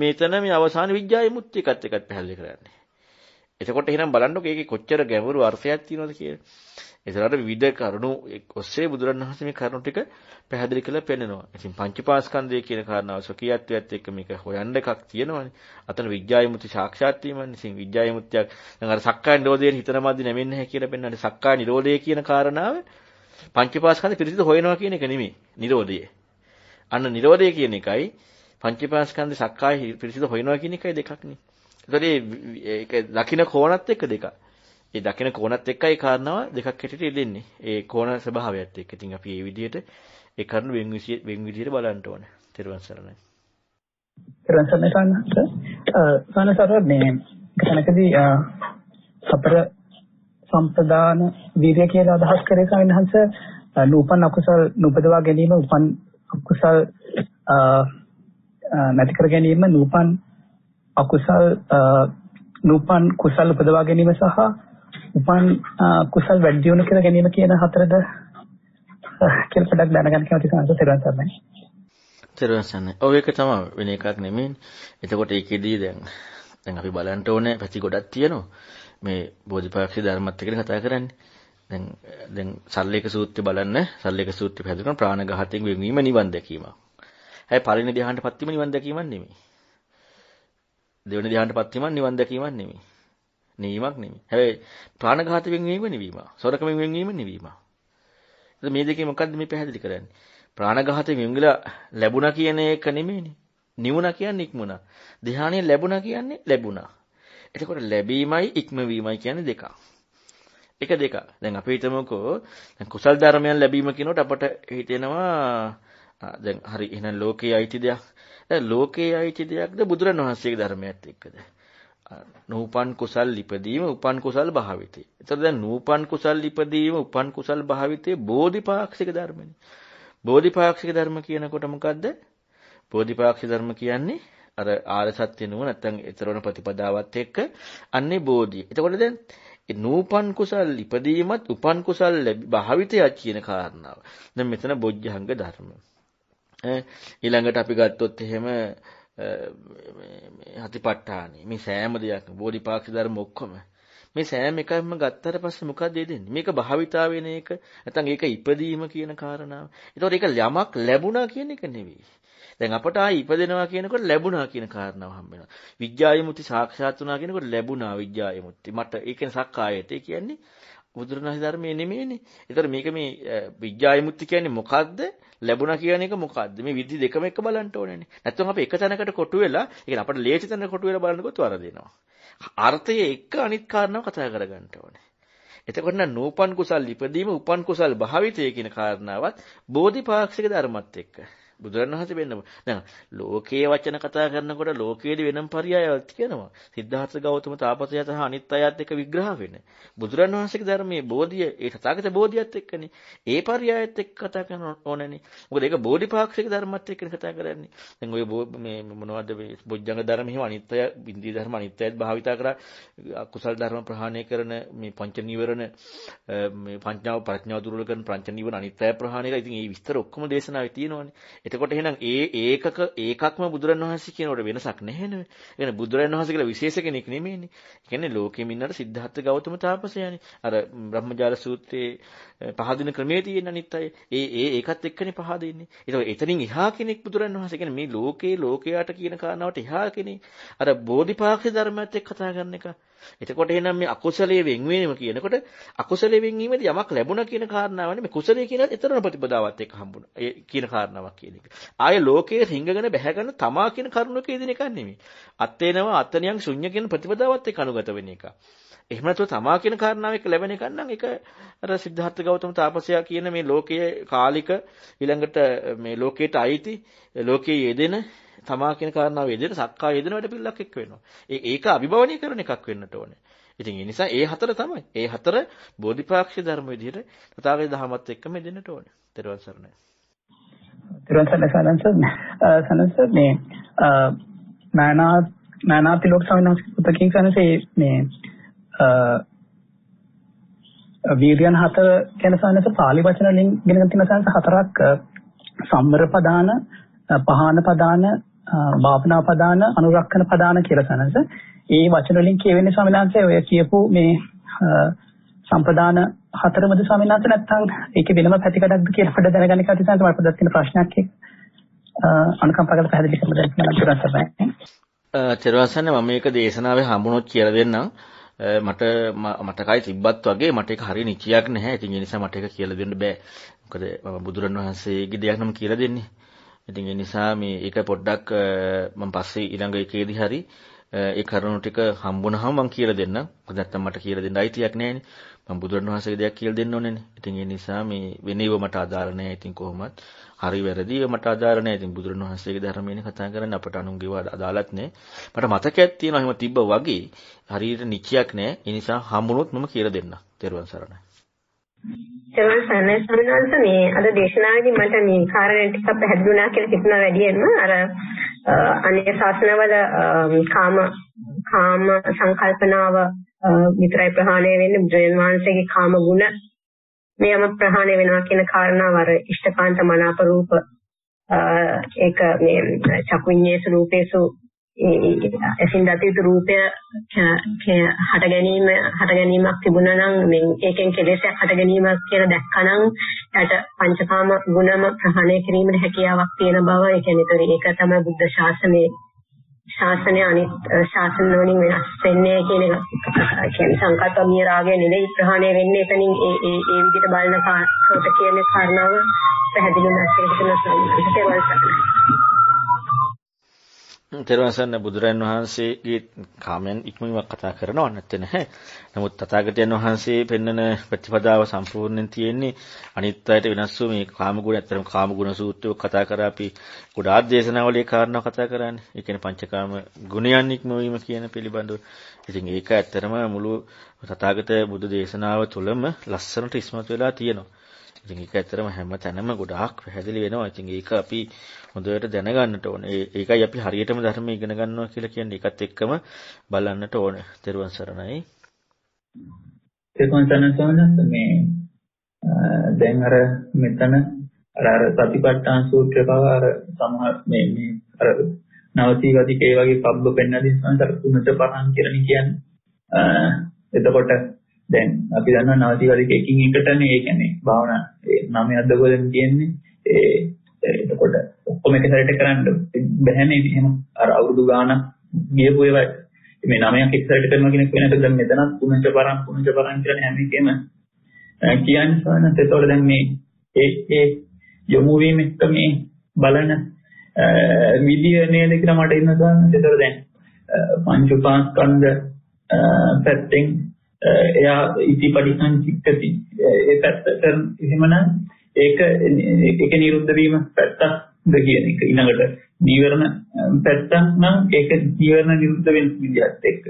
මෙතන මේ අවසාන විඥාය මුත්‍තිකත් එකත් පැහැදිලි කරන්නේ. එතකොට එහෙනම් බලන්නකෝ ඒකේ කොච්චර ගැඹුරු අර්ථයක් තියෙනවද කියලා. එතනට විවිධ කරුණු ඔස්සේ බුදුරණවහන්සේ මේ කරුණු ටික පැහැදිලි කරලා පෙන්නනවා. ඉතින් පංචපාස්කන්ධය කියන කාරණාව සොකියත්වයත් එක්ක මේක හොයන්න එකක් තියෙනවානේ. අතන විඥායමුති සාක්ෂාත් වීමන්නේ. ඉතින් විඥායමුත්‍යක් දැන් අර සක්කාය නිරෝධයේ හිතනමදි නැමෙන්නේ නැහැ කියලා පෙන්නන්නේ. සක්කාය නිරෝධය කියන කාරණාව පංචපාස්කන්ධ පිළිසිත හොයනවා කියන එක නෙමෙයි. නිරෝධය. අන්න නිරෝධය කියන එකයි පංචපාස්කන්ධ සක්කාය පිළිසිත හොයනවා කියන එකයි දෙකක් නේ. ඒතකොට ඒක දකින්න කෝණත් එක්ක දෙකක්. ඒ දකින කෝණත් එක්කයි කාරණාව දෙකක් හැටියට ඉදෙන්නේ. ඒ කෝණ ස්වභාවයත් එක්ක. ඉතින් අපි මේ විදිහට ඒ කරුණු වෙන් වෙන් විදිහට බලන්න ඕන. තෙරුවන් සරණයි. තෙරුවන් සරණයි සානස. සානසතර මේ කනකදී සතර සම්පදාන වීර්ය කියලා අදහස් කරේ සානහංශ නූපන් අකුසල් නූපදවා ගැනීම උපන් අකුසල් නැති කර ගැනීම නූපන් අකුසල් නූපන් කුසල් උපදවා ගැනීම සහ උපන් කුසල් වැඩි දියුණු කර ගැනීම කියන හතරද කියලා පොඩ්ඩක් දැනගන්න කැමති සංස තෙරුවන් සරණයි. තෙරුවන් සරණයි. ඔව් ඒක තමයි වෙන එකක් නෙමෙයි. එතකොට ඒකෙදී දැන් දැන් අපි බලන්න ඕනේ පැති ගොඩක් තියෙනවා. මේ බෝධිපාක්ෂි ධර්මත් එක්ක කතා කරන්නේ. දැන් දැන් සල්ලේක සූත්‍රය බලන්න. සල්ලේක සූත්‍රය පැහැදිලි කරන ප්‍රාණඝාතයෙන් වෙන්වීම නිවන් දැකීමක්. හැබැයි පළවෙනි ධ්‍යානයටපත් වීම නිවන් දැකීමක් නෙමෙයි. දෙවෙනි ධ්‍යානයටපත් වීම නිවන් දැකීමක් නෙමෙයි. නිවීමක් නෙමෙයි. හැබැයි ප්‍රාණඝාතයෙන් වෙන්වීම නිවීම. සොරකමෙන් වෙන්වීම නිවීම. එතකොට මේ දෙකේ මොකද්ද මේ පැහැදිලි කරන්නේ? ප්‍රාණඝාතයෙන් වෙන්ගලා ලැබුණා කියන එක නෙමෙයිනේ. නිවුණා කියන්නේ ඉක්මුණා. ධ්‍යානය ලැබුණා කියන්නේ ලැබුණා. එතකොට ලැබීමයි ඉක්මවීමයි කියන්නේ දෙකක්. එක දෙක. දැන් අපි හිතමුකෝ දැන් කුසල් ධර්මයන් ලැබීම කියනකොට අපට හිතෙනවා දැන් හරි එහෙනම් ලෝකයේ අයිති දෙයක්. දැන් ලෝකයේ අයිති දෙයක්ද බුදුරණවහන්සේගේ ධර්මයත් එක්කද? නූපන් කුසල් ඉපදීම උපන් කුසල් භාවිතේ. එතකොට දැන් නූපන් කුසල් ඉපදීම උපන් කුසල් භාවිතේ බෝධිපාක්ෂික ධර්මනේ. බෝධිපාක්ෂික ධර්ම කියනකොට මොකද්ද? බෝධිපාක්ෂික ධර්ම කියන්නේ අර ආර්ය සත්‍ය නුව නැත්නම් ඊතරොණ ප්‍රතිපදාවත් එක්ක අන්නේ බෝධිය. එතකොට දැන් නූපන් කුසල් ඉපදීමත් උපන් කුසල් භාවිතයත් කියන කාරණාව. දැන් මෙතන බොජ්ජංග ධර්ම. ඊළඟට අපි ගත්තොත් එහෙම හතිපට්ඨානේ මේ සෑම දෙයක් බෝධිපාක්ෂි ධර්ම ඔක්කොම මේ සෑම එකක්ම ගත්තට පස්සේ මොකක්ද දෙන්නේ මේක භාවිතා වෙන එක නැත්නම් ඒක ඉපදීම කියන කාරණාව. ඒතකොට ඒක යමක් ලැබුණා කියන එක නෙවෙයි. දැන් අපට ආයි ඉපදෙනවා කියනකොට ලැබුණා කියන කාරණාව හම්බ වෙනවා. විද්‍යායමුති සාක්ෂාත් වුණා කියනකොට ලැබුණා විද්‍යායමුති. මට ඒ කියන්නේ සක්කායයට. ඒ කියන්නේ බුදුරණහි ධර්මයේ නෙමෙයිනේ. ඒතර මේක මේ විඥාය මුත්‍ති කියන්නේ මොකද්ද? ලැබුණා කියන එක මොකද්ද? මේ විදි දෙකම එක බලන්න ඕනේනේ. නැත්නම් අපි එක තැනකට කොටු වෙලා, ඒ කියන්නේ අපිට ලේචි තැනකට කොටු වෙලා බලනකොට වරදිනවා. අර්ථය එක්ක අනිත් කාරණාව කතා කරගන්න ඕනේ. එතකොට නම් නූපන් කුසල් ඉපදීම උපන් කුසල් භාවිතය කියන කාරණාවත් බෝධිපාක්ෂික ධර්මත් එක්ක බුදුරණවහන්සේ වෙන්නම. දැන් ලෝකයේ වචන කතා කරනකොට ලෝකයේදී වෙනම පරයයල් තියෙනවා. සිද්ධාර්ථ ගෞතම තාපසයා සහ අනිත් අයත් එක්ක විග්‍රහ වෙන. බුදුරණවහන්සේගේ ධර්මයේ බෝධිය, ඒ තථාගත බෝධියත් එක්කනේ. ඒ පරයයත් එක්ක කතා කරන ඕනනේ. මොකද ඒක බෝධිපාක්ෂික ධර්මත් එක්කනේ කතා කරන්නේ. දැන් ඔය මේ මොනවද මේ බොජ්ජංග ධර්ම හිම අනිත් අය, බින්දී ධර්ම අනිත් අයත් භාවිතා කරා. අකුසල් ධර්ම ප්‍රහාණය කරන මේ පංච නිවරණ මේ පඤ්ඤාව ප්‍රඥාව දුර්වල කරන පංච නිවරණ අනිත් අය ප්‍රහාණය කරලා. ඉතින් මේ විස්තර ඔක්කොම දේශනාවේ තියෙනවානේ. එතකොට එහෙනම් ඒ ඒකක ඒකක්ම බුදුරණවහන්සේ කියනකොට වෙනසක් නැහැ නේද? يعني බුදුරණවහන්සේ කියලා විශේෂ කෙනෙක් නෙමෙයිනේ. ඒ කියන්නේ ලෝකෙම ඉන්නට සිද්ධාර්ථ ගෞතම තාපසයානේ. අර බ්‍රහ්මජාල සූත්‍රයේ පහදින ක්‍රමයේ තියෙන අනිත් අය. ඒ ඒ ඒකත් එක්කනේ පහදින්නේ. ඒතකොට එතනින් එහා කෙනෙක් බුදුරණවහන්සේ කියන්නේ මේ ලෝකේ ලෝකයට කියන කාරණාවට එහා කෙනෙක්. අර බෝධිපාක්ෂි ධර්මයත් එක්ක කතා කරන එක. එතකොට එහෙනම් මේ අකුසලයේ වෙන්වීම කියනකොට අකුසලයේ වෙන්වීමේදී යමක් ලැබුණා කියන කාරණාවනේ මේ කුසලයේ කියනත් ඊතරන ප්‍රතිපදාවත් එක්ක හම්බුණා. ඒ කියන කාරණාවක් කියන එක. ආයේ ලෝකයේ රිංගගෙන බැහැගෙන තමා කියන කරුණක යෙදෙන එකක් නෙමෙයි. අත්තේනවා අත්තනියන් ශුන්‍ය කියන ප්‍රතිපදාවත් එක්ක අනුගත වෙන එක. එහෙම නැතුව තමා කියන කාරණාව එක්ක ලැබෙන එක නම් ඒක අර සිද්ධාර්ථ ගෞතම තාපසයා කියන මේ ලෝකයේ කාලික ඊළඟට මේ ලෝකයට අයිති ලෝකයේ යෙදෙන තමා කියන කාරණාව යෙදෙන සක්කා යෙදෙන වැඩ පිළිලක් එක්ක වෙනවා. ඒ ඒක අභිභවනය කරන එකක් වෙන්නට ඕනේ. ඉතින් ඒ නිසා ඒ හතර තමයි. ඒ හතර බෝධිපාක්ෂි ධර්ම විදිහට තථාගත ධහමත් එක්කම යෙදෙන්නට ඕනේ. ත්‍රිවන් සරණයි. ත්‍රිවන් සරණයි සනන්ස සනන්ස මේ නානා නානාති ලෝක සමිනස් පුතකින් සනසේ මේ වීර්යයන් හතර කියන සංනස පාලි වචන වලින් ගෙන තියෙන සංනස හතරක් සම්මර පදාන පහාන පදාන භාවනා පදාන අනුරක්ෂණ පදාන කියලා සංනස ඒ වචන වලින් කියවෙන්නේ ස්වාමිනාංශය ඔය කියපු මේ සම්පදාන හතරමද ස්වාමිනාංශ නැත්නම් ඒක වෙනම පැතිකඩක්ද කියලා පොඩ්ඩක් දැනගන්න කටි සංනස මට පොඩ්ඩක් තියෙන ප්‍රශ්නයක් එක්ක අනුකම්පාවකට පැහැදිලි කරන්න දෙන්න මම කරා තමයි. චරවසන්නේ මම මේක දේශනාවේ හම්බුනොත් කියලා දෙන්නම්. මට මට කයි තිබ්බත් වගේ මට ඒක හරිය නිචියක් නැහැ. ඉතින් ඒ නිසා මට ඒක කියලා දෙන්න බෑ. මොකද මම බුදුරණවහන්සේගේ දෙයක් නම් කියලා දෙන්නේ. ඉතින් ඒ නිසා මේ ඒක පොඩ්ඩක් මම පස්සේ ඊළඟ එකේදී හරි ඒ කරුණු ටික හම්බුනහම මම කියලා දෙන්නම්. මොකද නැත්තම් මට කියලා දෙන්න අයිතියක් නැහැනේ. මම බුදුරණවහන්සේගේ දෙයක් කියලා දෙන්න ඕනේනේ. ඉතින් ඒ නිසා මේ වෙනේව මට ආධාර නැහැ. ඉතින් කොහොමත් හරි වැරදි මට ආධාර නැහැ. ඉතින් බුදුරණවහන්සේගේ ධර්මයෙන් කතා කරන්න අපට අනුන්ගේව අදාළත් නැහැ. මට මතකයක් තියෙනවා එහෙම තිබ්බා වගේ හරියට නිචයක් නැහැ. ඒ නිසා හම්බුනොත් මම කියලා දෙන්නම්. තෙරුවන් සරණයි. තෙරුවන් සරණයි ස්වාමීන් වහන්සේ මේ අද දේශනාවේදී මට මේ කාරණා ටිකක් පැහැදිලිුණා කියලා හිතනවා වැඩියෙන්ම අර අනේ ශාසනවල කාම කාම සංකල්පනාව විතරයි ප්‍රහාණය වෙන්නේ බුදුන් වහන්සේගේ කාම ගුණ මේවම ප්‍රහාණය වෙනවා කියන කාරණාව අර ඉෂ්ඨකාන්ත මනාප රූප ඒක මේ චක්කුඤ්ඤේසු රූපේසු එසින් දත යුතු රූපය හට ගැනීම හට ගැනීමක් තිබුණා නම් මෙන් ඒකෙන් කෙලෙසක් හට ගැනීමක් කියලා දැක්කනම් යට පංචකාම ගුණම ප්‍රහාණය කිරීමේ හැකියාවක් තියෙන බව ඒ කියන්නේ ඒක තමයි බුද්ධ ශාසනයේ ශාසනය අනිත් ශාසන වලින් වෙනස් වෙන්නේ කියන එක. කියන්නේ සංකල්පීය රාගය නෙවෙයි ප්‍රහාණය වෙන්නේ එතනින් ඒ ඒ ඒ විදිහට බලන කාටෝට කියන්නේ කාරණාව පැහැදිලිවම අත්දැකීම තමයි. තෙරවසන්න බුදුරන් වහන්සේගේ කාමයන් ඉක්මීමක් කතා කරනවා නැත්තේ නැහැ. නමුත් තථාගතයන් වහන්සේ පෙන්වන ප්‍රතිපදාව සම්පූර්ණයෙන් තියෙන්නේ අනිත් අයට වෙනස් වූ මේ කාම ගුණ ඇත්තටම කාම ගුණ සූත්‍රය කතා කරා අපි ගොඩාක් දේශනාවලේ කාරණා කතා කරන්නේ. ඒ කියන්නේ පංචකාම ගුණයන් ඉක්මවීම කියන පිළිබඳව. ඉතින් ඒක ඇත්තටම මුළු තථාගත බුදු දේශනාව තුළම ලස්සනට ඉස්මතු වෙලා තියෙනවා. ඉතින් ඒක ඇත්තරම හැම තැනම ගොඩාක් පැහැදිලි වෙනවා. ඉතින් ඒක අපි හොඳට දැනගන්නට ඕනේ. ඒකයි අපි හරියටම ධර්මය ඉගෙන ගන්නවා කියලා කියන්නේ. ඒකත් එක්කම බලන්නට ඕනේ. තෙරුවන් සරණයි. තෙරුවන් සරණයි මේ දැන් අර මෙතන අර සතිපට්ඨාන සූත්‍රය බව අර සමහර මේ මේ අර නවසීවතිකේ වගේ පබ්බ පෙන්නදී සංසාර තුනට පහන් කියලා කියන්නේ. එතකොට දැන් අපි දන්නවා නවතිවරික එකින් එකටනේ ඒ කියන්නේ භාවනා ඒ නම අද්දවලින් කියන්නේ ඒ එතකොට ඔක්කොම එක සැරේට කරන්න බැහැනේ එහෙම අර අවුරුදු ගාණක් ගියපු ඒවා මේ නමයක් එක සැරේට කරනවා කියන එක වෙනකොට දැන් මෙතනත් කුණජ පරම් කුණජ පරම් කියන හැම එකෙම කියන්නේ සවනත් එතකොට දැන් මේ ඒ ඒ යොමු වීම එක්ක මේ බලන විදිය නේද කියලා මට ඉන්න ගන්න. ඒතර දැන් පංච උපාස්කන්ධ පැත්තෙන් එයා ඉතිපරිසං චිත්තති ඒ පැත්තට එහෙමනම් ඒක ඒක නිරුද්ධ වීම පැත්තක්ද කියන එක ඊළඟට නීවරණ පැත්තක් නම් ඒක නීවරණ නිරුද්ධ වෙන විදිහත් එක්ක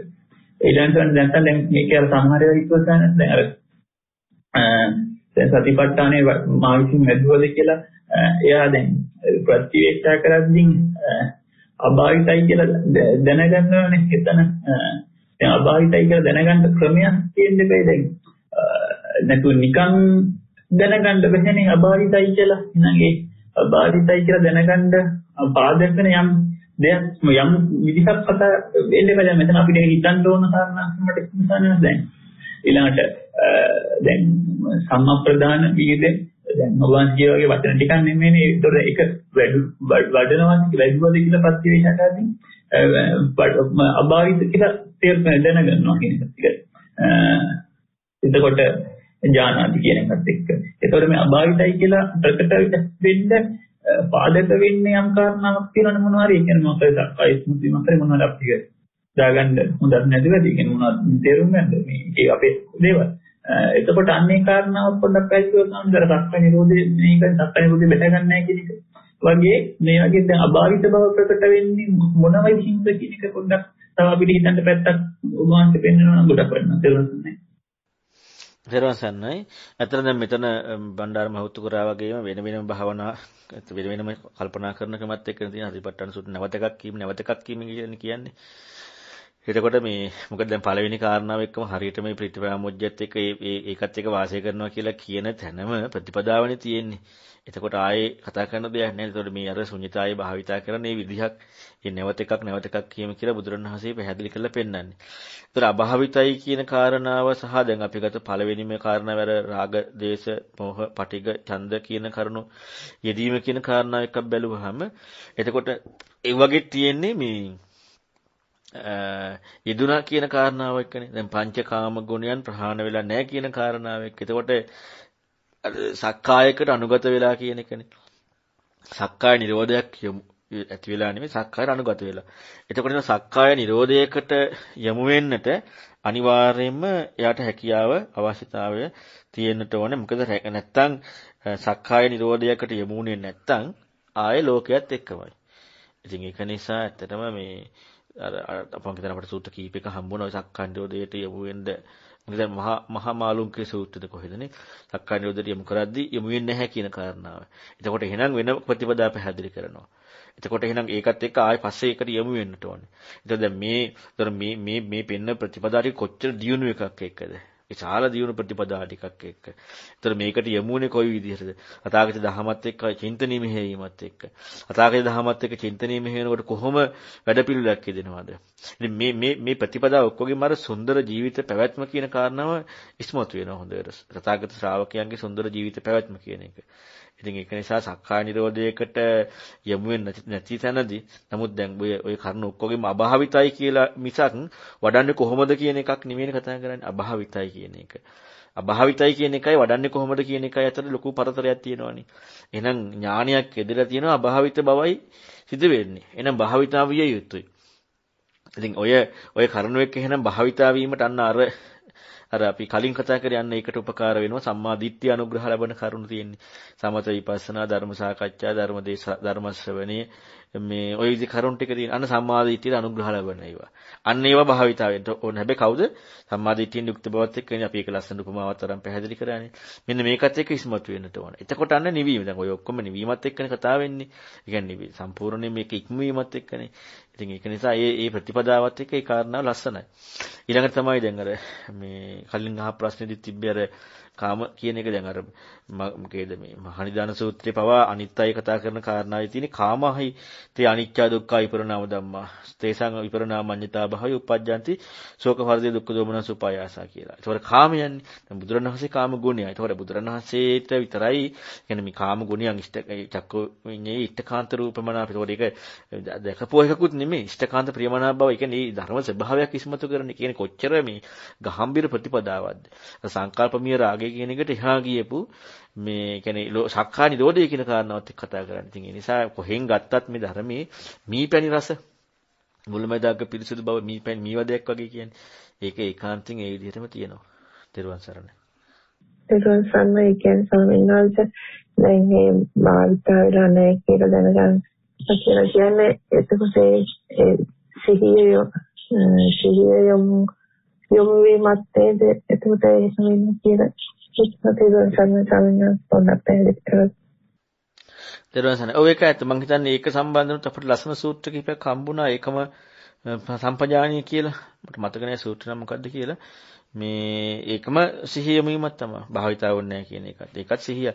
ඊළඟට දැන් දැන් මේක අර සමහර ඒවා ඉස්සර ගන්න දැන් අර දැන් සතිපට්ඨානේ මා විසින් වැදුවද කියලා එයා දැන් ප්‍රතිවේක්ෂා කරද්දී අභාවිතයි කියලා දැනගන්නවනේ එතන දැන් අභාවිතයි කියලා දැනගන්න ක්‍රමයක් තියෙන්න බෑ දැන්. නැතුව නිකන් දැනගන්න බැහැනේ අභාවිතයි කියලා. එහෙනම් ඒ අභාවිතයි කියලා දැනගන්න පාදක වෙන යම් දෙයක් යම් විදිහක් කතා වෙන්න බෑ දැන් මෙතන අපිට හිතන්න ඕන කාරණා තමයි හිතන්නේ දැන්. ඊළඟට දැන් සම්මප්‍රදාන වීද දැන් ඔබන්ගේ වගේ වචන ටිකක් නෙමෙයිනේ ඒතොර එක වැඩි වඩනවා වැඩිවද කියලා ප්‍රතිවේශ කරන්නේ Uh, අභාවිත කියලා තේරුම් දැනගන්නවා කියන එක. එතකොට ඥානාති කියන එකත් එක්ක. එතකොට මේ අභාවිතයි කියලා ප්‍රකට වෙන්න පාදක වෙන්නේ යම් කාරණාවක් තියෙනවනේ මොනවාරි ඒ කියන්නේ මොකද දක්වා ඉස්මුති මතර මොනවාද අපි දාගන්න හොඳක් නැති වැඩි කියන්නේ මොනවද තේරුම් ගන්නද මේ ඒක අපේ දේවල් එතකොට අන්නේ කාරණාව පොඩ්ඩක් පැහැදිලිව සම්දර සක්ක නිරෝධේ මේක සක්ක නිරෝධේ බෙදගන්නේ නැහැ කියන එක වගේ මේ වගේ දැන් අභාවිත බව ප්‍රකට වෙන්නේ මොන විශ්ින්ද කියන එක පොඩ්ඩක් තව අපිට හිතන්න පැත්තක් ඔබ වහන්සේ පෙන්වනවා ගොඩක් වෙනවා තේරුණා දරවසන්නයි. අතර දැන් මෙතන බණ්ඩාර මහත්තු කරා වගේම වෙන වෙනම භාවනා වෙන වෙනම කල්පනා කරන ක්‍රමත් එක්ක තියෙන හරිපට්ටන සුදු නැවත එකක් කීම නැවත එකක් කීම කියන්නේ. එතකොට මේ මොකද දැන් පළවෙනි කාරණාව එක්කම හරියට මේ ප්‍රතිප්‍රාමෝජ්‍යත් එක්ක ඒ ඒකත් එක්ක වාසය කරනවා කියලා කියන තැනම ප්‍රතිපදාවනේ තියෙන්නේ. එතකොට ආයේ කතා කරන දෙයක් නැහැ. එතකොට මේ අර ශුන්‍යතාවය භාවිතා කරන මේ විදිහක් මේ නැවත එකක් නැවත එකක් කියමු කියලා බුදුරණවහන්සේ පැහැදිලි කරලා පෙන්නන්නේ. එතකොට අභාවිතයි කියන කාරණාව සහ දැන් අපි ගත පළවෙනිම කාරණාව අර රාග, දේශ, මෝහ, පටිග, ඡන්ද කියන කරුණු යෙදීම කියන කාරණාව එකක් බැලුවහම එතකොට ඒ වගේ තියෙන්නේ මේ යෙදුනා කියන කාරණාව එක්කනේ. දැන් පංචකාම ගුණයන් ප්‍රහාණය වෙලා නැහැ කියන කාරණාව එක්ක. එතකොට සක්කායකට අනුගත වෙලා කියන එකනේ. සක්කාය නිරෝධයක් ඇති වෙලා නෙමෙයි සක්කායට අනුගත වෙලා. එතකොට සක්කාය නිරෝධයකට යමු වෙන්නට අනිවාර්යයෙන්ම එයාට හැකියාව අවශ්‍යතාවය තියෙන්නට ඕනේ. මොකද නැත්තම් සක්කාය නිරෝධයකට යමුනේ නැත්තම් ආයේ ලෝකයේත් එක්කමයි. ඉතින් ඒක නිසා ඇත්තටම මේ අර අපං කියන අපට සූත්‍ර කීපයක හම්බුණා ඔය සක්කාය නිරෝධයට යමු වෙන්න දැන් මහා මහා මාළුන්ගේ සූත්‍රද කොහෙදනේ? සක්කාය නිරෝධයට යොමු කරද්දී යොමු වෙන්නේ නැහැ කියන කාරණාව. එතකොට එහෙනම් වෙන ප්‍රතිපදා පැහැදිලි කරනවා. එතකොට එහෙනම් ඒකත් එක්ක ආයෙ පස්සේ ඒකට යොමු වෙන්නට ඕනේ. එතකොට දැන් මේ මේ මේ මේ පෙන්න ප්‍රතිපදාට කොච්චර දියුණු එකක් එක්කද? ඒ සාල දියුණු ප්‍රතිපදා ටිකක් එක්ක. ඒතර මේකට යමුනේ කොයි විදිහටද? අතාගත දහමත් එක්ක චින්තනීය මෙහෙයීමත් එක්ක. අතාගත දහමත් එක්ක චින්තනීය මෙහෙයනකොට කොහොම වැඩපිළිවෙලක් යෙදෙනවද? ඉතින් මේ මේ මේ ප්‍රතිපදා ඔක්කොගෙම අර සුන්දර ජීවිත පැවැත්ම කියන කාරණාව ඉස්මතු වෙනවා හොඳට. අතාගත ශ්‍රාවකයන්ගේ සුන්දර ජීවිත පැවැත්ම කියන එක. ඉතින් ඒක නිසා සක්කාය නිරෝධයකට යමු නැති තැනදී නමුත් දැන් ඔය ඔය කරුණ ඔක්කොගෙම අභාවිතයි කියලා මිසක් වඩන්නේ කොහොමද කියන එකක් නෙමෙයි කතා කරන්නේ අභාවිතයි කියන එක. අභාවිතයි කියන එකයි වඩන්නේ කොහොමද කියන එකයි අතර ලොකු පරතරයක් තියෙනවනේ. එහෙනම් ඥානයක් එදිරලා තියෙනවා අභාවිත බවයි සිදු වෙන්නේ. එහෙනම් භාවිතාවිය යුතුයි. ඉතින් ඔය ඔය කරුණුවෙක් එහෙනම් භාවිතාවීමට අන්න අර අර අපි කලින් කතා කර යන්න ඒකට උපකාර වෙනවා සම්මා දිට්ඨිය අනුග්‍රහ ලබන කරුණු තියෙන්නේ. සමත විපස්සනා ධර්ම සාකච්ඡා ධර්ම දේශ ධර්ම ශ්‍රවණේ මේ ওই විදි කරුණ ටික තියෙන අන්න සම්මාදිටියට අනුග්‍රහ ලැබෙන ඒවා. අන්න ඒවා භාවිතාවෙන්ට ඕන. හැබැයි කවුද සම්මාදිටියෙන් යුක්ත බවත් එක්ක අපි ඒක ලස්සන උපමාවක් තරම් පැහැදිලි කරන්නේ. මෙන්න මේකත් එක්ක ඉස්මතු වෙන්නට ඕන. එතකොට අන්න නිවීම. දැන් ඔය ඔක්කොම නිවීමත් එක්කනේ කතා වෙන්නේ. ඒ කියන්නේ සම්පූර්ණයෙන් මේක ඉක්මවීමත් එක්කනේ. ඉතින් ඒක නිසා ඒ ඒ ප්‍රතිපදාවත් එක්ක ඒ කාරණාව ලස්සනයි. ඊළඟට තමයි දැන් අර මේ කලින් අහ ප්‍රශ්නේදී තිබ්බේ අර කාම කියන එක දැන් අර මොකේද මේ මහනිදාන සූත්‍රේ පවා අනිත් අය කතා කරන කාරණාවේ තියෙන කාමහයි තේ අනිච්චා දුක්ඛා විපරණාම ධම්මා. තේසං විපරණාමඤ්ඤතා භාවය උපජ්ජಂತಿ ශෝක පරිදේ දුක්ඛ දෝමනස උපායාසා කියලා. ඒතකොට කාමයන්නේ. දැන් බුදුරණවහන්සේ කාම ගුණය. ඒතකොට බුදුරණවහන්සේට විතරයි يعني මේ කාම ගුණයන් ඉෂ්ට චක්ක විඤ්ඤේ ඉෂ්ඨකාන්ත රූපමනාප. ඒතකොට ඒක දැකපුව එකකුත් නෙමෙයි. ඉෂ්ඨකාන්ත ප්‍රියමනාප බව. ඒ කියන්නේ ධර්ම ස්වභාවයක් ඉස්මතු කරන කියන කොච්චර මේ ගහම්බිර ප්‍රතිපදාවක්ද. සංකල්පමීය රාගය කියන එකට එහා ගියපු මේ කියන්නේ සක්කා නිරෝධය කියන කාරණාවත් එක්ක කතා කරන්නේ. ඉතින් ඒ නිසා කොහෙන් ගත්තත් මේ ධර්මයේ මීපැණි රස මුලමදාග පිරිසුදු බව මීපැණි මීවදයක් වගේ කියන්නේ. ඒක ඒකාන්තයෙන් ඒ විදිහටම තියෙනවා. තෙරුවන් සරණයි. තෙරුවන් සරණයි කියන්නේ ස්වාමීන් වහන්සේ දැන් මේ භාවිතා වෙලා නැහැ කියලා දැනගන්න. කියලා කියන්නේ එතකොට ඒ සිහිය සිහිය යොමු යොමු වීමත් එතකොට ඒ සමින්න කියලා සුපතිදෝන් සම්මන් සම්මන් පොඩ්ඩක් පැහැදිලි කරලා දර්වසන ඔය එක ඇත්ත මං හිතන්නේ ඒක සම්බන්ධව අපිට ලස්සන සූත්‍ර කිහිපයක් හම්බුණා ඒකම සම්පජානීය කියලා මට මතක නැහැ සූත්‍ර නම් මොකද්ද කියලා මේ ඒකම සිහියමීමක් තමයි භාවිතා වුන්නේ කියන එකත් ඒකත් සිහිය.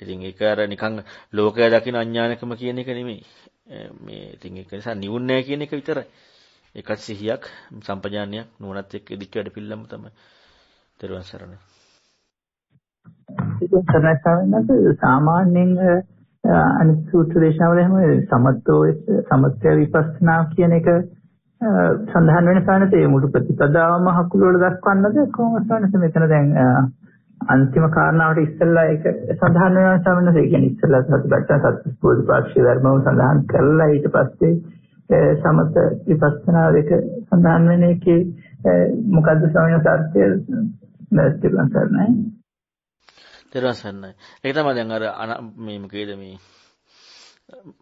ඉතින් ඒක අර නිකන් ලෝකය දකින අඥානකම කියන එක නෙමෙයි. මේ ඉතින් ඒක නිසා නිවුන් නැහැ කියන එක විතරයි. ඒකත් සිහියක් සම්පජානීයක් නුවණත් එක්ක ඉදිච්ච වැඩ පිළිලම තමයි. දරුවන් සරණයි. ඒක කරණාසාවෙන්ද සාමාන්‍යයෙන් අනිත් සූත්‍ර දේශනාවල හැම සමතෝ සමත්‍ය විපස්සනා කියන එක සඳහන් වෙන ස්ථානෙට ඒ මුළු ප්‍රතිපදාවම හකුල වල දක්වන්නද කොහොමද ස්වාමීන් මෙතන දැන් අන්තිම කාරණාවට ඉස්සෙල්ලා ඒක සඳහන් වෙනවා ස්වාමීන් වහන්සේ කියන්නේ ඉස්සෙල්ලා සතිපට්ඨාන සත්පුරුෂපාක්ෂි ධර්මව සඳහන් කරලා ඊට පස්සේ සමත විපස්සනා දෙක සඳහන් වෙන එකේ මොකද්ද ස්වාමීන් වහන්සේ අර්ථය දැක්කලා කරන්නේ තෙරුවන් සරණයි. ඒක තමයි දැන් අර මේ මොකේද මේ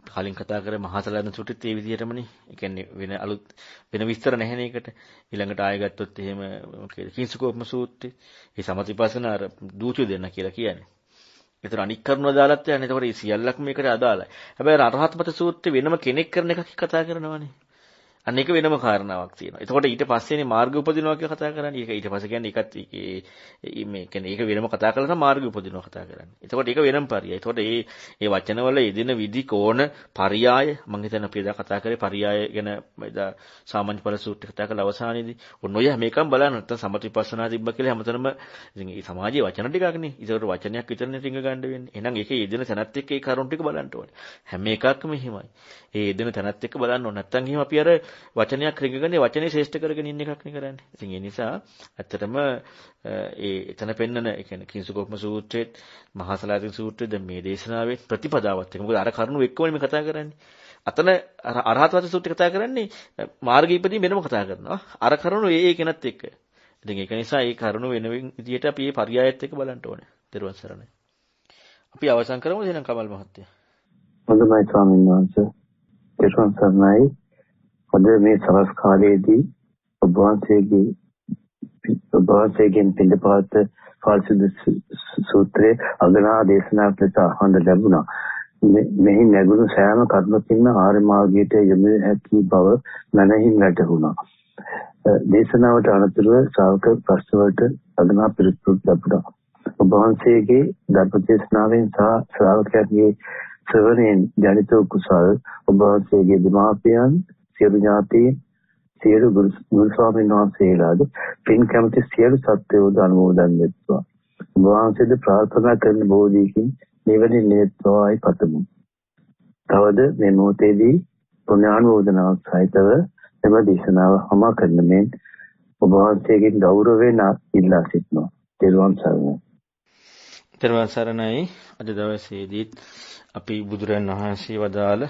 කලින් කතා කරේ මහසලන සුටිත් ඒ විදිහටමනේ. ඒ කියන්නේ වෙන අලුත් වෙන විස්තර නැහැ නේකට. ඊළඟට ආයෙ ගත්තොත් එහෙම මොකේද කිංසකෝපම සූත්‍රය. ඒ සමතිපස්සන අර දූචු දෙන්න කියලා කියන්නේ. ඒතර අනික් කරුණු දාලත් යන්නේ. ඒතකොට මේ සියල්ලක් මේකට අදාළයි. හැබැයි රහත්මත සූත්‍රය වෙනම කෙනෙක් කරන එකක් කතා කරනවානේ. අන්න ඒක වෙනම කාරණාවක් තියෙනවා. එතකොට ඊට පස්සේනේ මාර්ගය උපදිනවා කියලා කතා කරන්නේ. ඒක ඊට පස්සේ කියන්නේ ඒකත් ඒකේ මේ කියන්නේ ඒක වෙනම කතා කරලා තමයි මාර්ගය උපදිනවා කතා කරන්නේ. එතකොට ඒක වෙනම පරියය. එතකොට මේ මේ වචනවල යෙදෙන විදි කෝණ පරියාය මම හිතන අපි එදා කතා කරේ පරියාය ගැන එදා සාමාන්‍ය පළ සූත්‍රය කතා කරලා අවසානයේදී ඔන්න ඔය මේකම බලන්න නැත්තම් සමථ විපස්සනා තිබ්බ කියලා හැමතැනම ඉතින් මේ සමාජයේ වචන ටිකක්නේ. ඒකට වචනයක් විතරනේ රිංග ගන්න වෙන්නේ. එහෙනම් ඒකේ යෙදෙන තැනත් එක්ක ඒ කරුණු ටික බලන්න ඕනේ. හැම එකක්ම එහෙමයි. ඒ යෙදෙන තැනත් එක්ක බලන්න ඕනේ. නැත්තම් එහෙම අපි අර වචනයක් රිංගගන්නේ වචනේ ශ්‍රේෂ්ඨ කරගෙන ඉන්න එකක් නේ කරන්නේ. ඉතින් ඒ නිසා ඇත්තටම ඒ එතන පෙන්නන ඒ කියන්නේ කිංසුකෝපම සූත්‍රයේත් මහසලාතින් සූත්‍රයේද මේ දේශනාවේ ප්‍රතිපදාවත් එක. මොකද අර කරුණු එක්කම මේ කතා කරන්නේ. අතන අරහත් වාද සූත්‍රය කතා කරන්නේ මාර්ගීපදී මෙනම කතා කරනවා. අර කරුණු ඒ ඒ කෙනත් එක්ක. ඉතින් ඒක නිසා ඒ කරුණු වෙන විදිහට අපි මේ පරයයත් එක්ක බලන්න ඕනේ. දරුවන් සරණයි. අපි අවසන් කරමු එහෙනම් කමල් මහත්තයා. හොඳයි ස්වාමීන් වහන්සේ. දරුවන් සරණයි. අද මේ සවස් කාලයේදී ඔබ වහන්සේගේ ඔබ වහන්සේගෙන් පිළිපවත් පාරිශුද්ධ සූත්‍රයේ අගනා දේශනා පිට අහන්න ලැබුණා. මෙහි නැගුණු සෑම කර්මකින්ම ආර්ය මාර්ගයට යොමු හැකි බව මනෙහින් වැටහුණා. දේශනාවට අනුතරව ශ්‍රාවක ප්‍රශ්න වලට අගනා පිළිතුරු ලැබුණා. ඔබ වහන්සේගේ ධර්ම දේශනාවෙන් සහ ශ්‍රාවකයන්ගේ ශ්‍රවණයෙන් ජනිත වූ කුසල් ඔබ වහන්සේගේ දමාපියන් සියලු ඥාතීන් සියලු ගුරු ස්වාමීන් වහන්සේලාද පින් කැමති සියලු සත්වයෝද අනුමෝදන් වෙත්වා. වහන්සේද ප්‍රාර්ථනා කරන බෝධියකින් නිවැරදි නියතවායි පතමු. තවද මේ මොහොතේදී පුණ්‍යානුමෝදනාවක් සහිතව එම දේශනාව හමා කරන මෙන් ඔබ වහන්සේගෙන් ගෞරවයෙන් ඉල්ලා සිටිනවා. තෙරුවන් සරණයි. තෙරුවන් සරණයි අද දවසේදීත් අපි බුදුරන් වහන්සේ වදාළ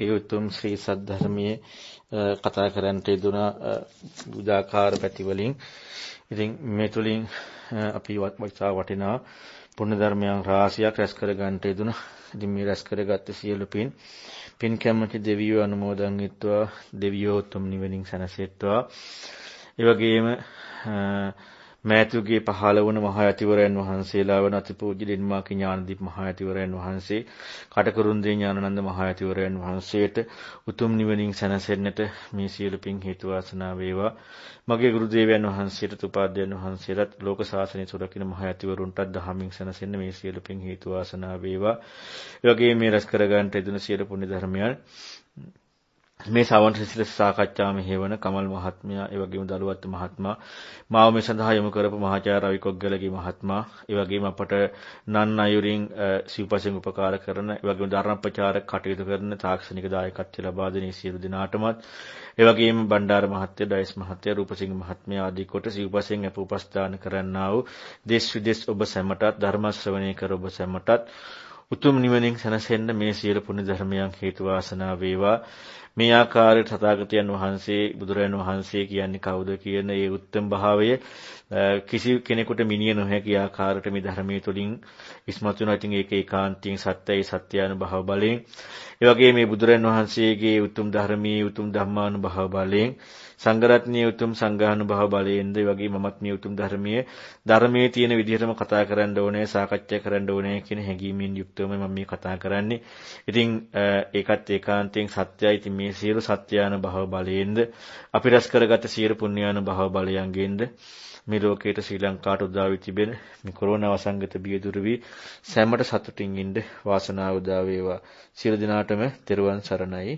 ඒ උතුම් ශ්‍රී සද්ධර්මයේ කතා කරන්නට යෙදුණ බුදාකාර පැතිවලින් ඉතින් මේ තුලින් අපි වචා වටිනා පුණ්‍ය ධර්මයන් රාශියක් රැස් කර ගන්නට යෙදුණ. ඉතින් මේ රැස් කරගත්ත සියලු පින් පින් කැමති දෙවියෝ අනුමෝදන් වෙත්වා දෙවියෝ උතුම් නිවනින් සැනසෙත්වා. ඒ වගේම මෑතකයේ පහළ වුණ මහා යතිවරයන් වහන්සේලා වන අතිපූජ්‍ය ලින්මාකී ඥානදීප මහා යතිවරයන් වහන්සේ කටකරුන්දී ඥානනන්ද මහා යතිවරයන් වහන්සේට උතුම් නිවනින් සැනසෙන්නට මේ සියලු පින් හේතු වාසනා වේවා මගේ ගුරු දේවයන් වහන්සේට උපාධ්‍යයන් වහන්සේලාත් ලෝක ශාසනය සුරකින්න මහා යතිවරුන්ටත් දහමින් සැනසෙන්න මේ සියලු පින් හේතු වාසනා වේවා ඒ වගේම මේ රස කරගන්නට ඉදුණු සියලු පුණ්‍ය ධර්මයන් මේ සවන් සිසිලස සාකච්ඡා මෙහෙවන කමල් මහත්මයා ඒ වගේම දලුවත් මහත්මයා මාව මේ සඳහා යොමු කරපු මහාචාර්ය රවි කොග්ගලගේ මහත්මයා ඒ වගේම අපට නන් අයුරින් සිව්පසෙන් උපකාර කරන ඒ වගේම ධර්මප්‍රචාර කටයුතු කරන තාක්ෂණික දායකත්වය ලබා දෙන සියලු දෙනාටමත් ඒ වගේම බණ්ඩාර මහත්තයා ඩයිස් මහත්තයා රූපසිංහ මහත්මයා ආදී කොට සිව්පසෙන් අප උපස්ථාන කරන්නා වූ දේශ විදේශ ඔබ සැමටත් ධර්ම ශ්‍රවණය කර ඔබ සැමටත් උතුම් නිවනින් සැනසෙන්න මේ සියලු පුණ්‍ය ධර්මයන් හේතු වාසනා වේවා මේ ආකාරයට තථාගතයන් වහන්සේ බුදුරයන් වහන්සේ කියන්නේ කවුද කියන ඒ උත්තම භාවය කිසි කෙනෙකුට මිනිය නොහැකි ආකාරයට මේ ධර්මයේ තුලින් ඉස්මතු වෙනවා. ඉතින් ඒක ඒකාන්තයෙන් සත්‍යයි සත්‍යානුභව බලයෙන්. ඒ වගේ මේ බුදුරයන් වහන්සේගේ උතුම් ධර්මයේ උතුම් ධම්මානුභව බලයෙන් සංඝරත්නිය උතුම් සංඝානුභාව බලයෙන්ද ඒ වගේ මමත් මේ උතුම් ධර්මයේ ධර්මයේ තියෙන විදිහටම කතා කරන්න ඕනේ සාකච්ඡා කරන්න ඕනේ කියන හැඟීමෙන් යුක්තවම මම මේ කතා කරන්නේ. ඉතින් ඒකත් ඒකාන්තයෙන් සත්‍යයි. ඉතින් මේ සියලු සත්‍යානුභාව බලයෙන්ද අපි රැස් කරගත සියලු පුණ්‍යානුභාව බලයෙන්ද මේ ලෝකයට ශ්‍රී ලංකාවට උදා වී තිබෙන මේ කොරෝනා වසංගත බියදුරු වී සෑමට සතුටින් ඉන්න වාසනාව උදා වේවා. සියලු දිනාටම තෙරුවන් සරණයි.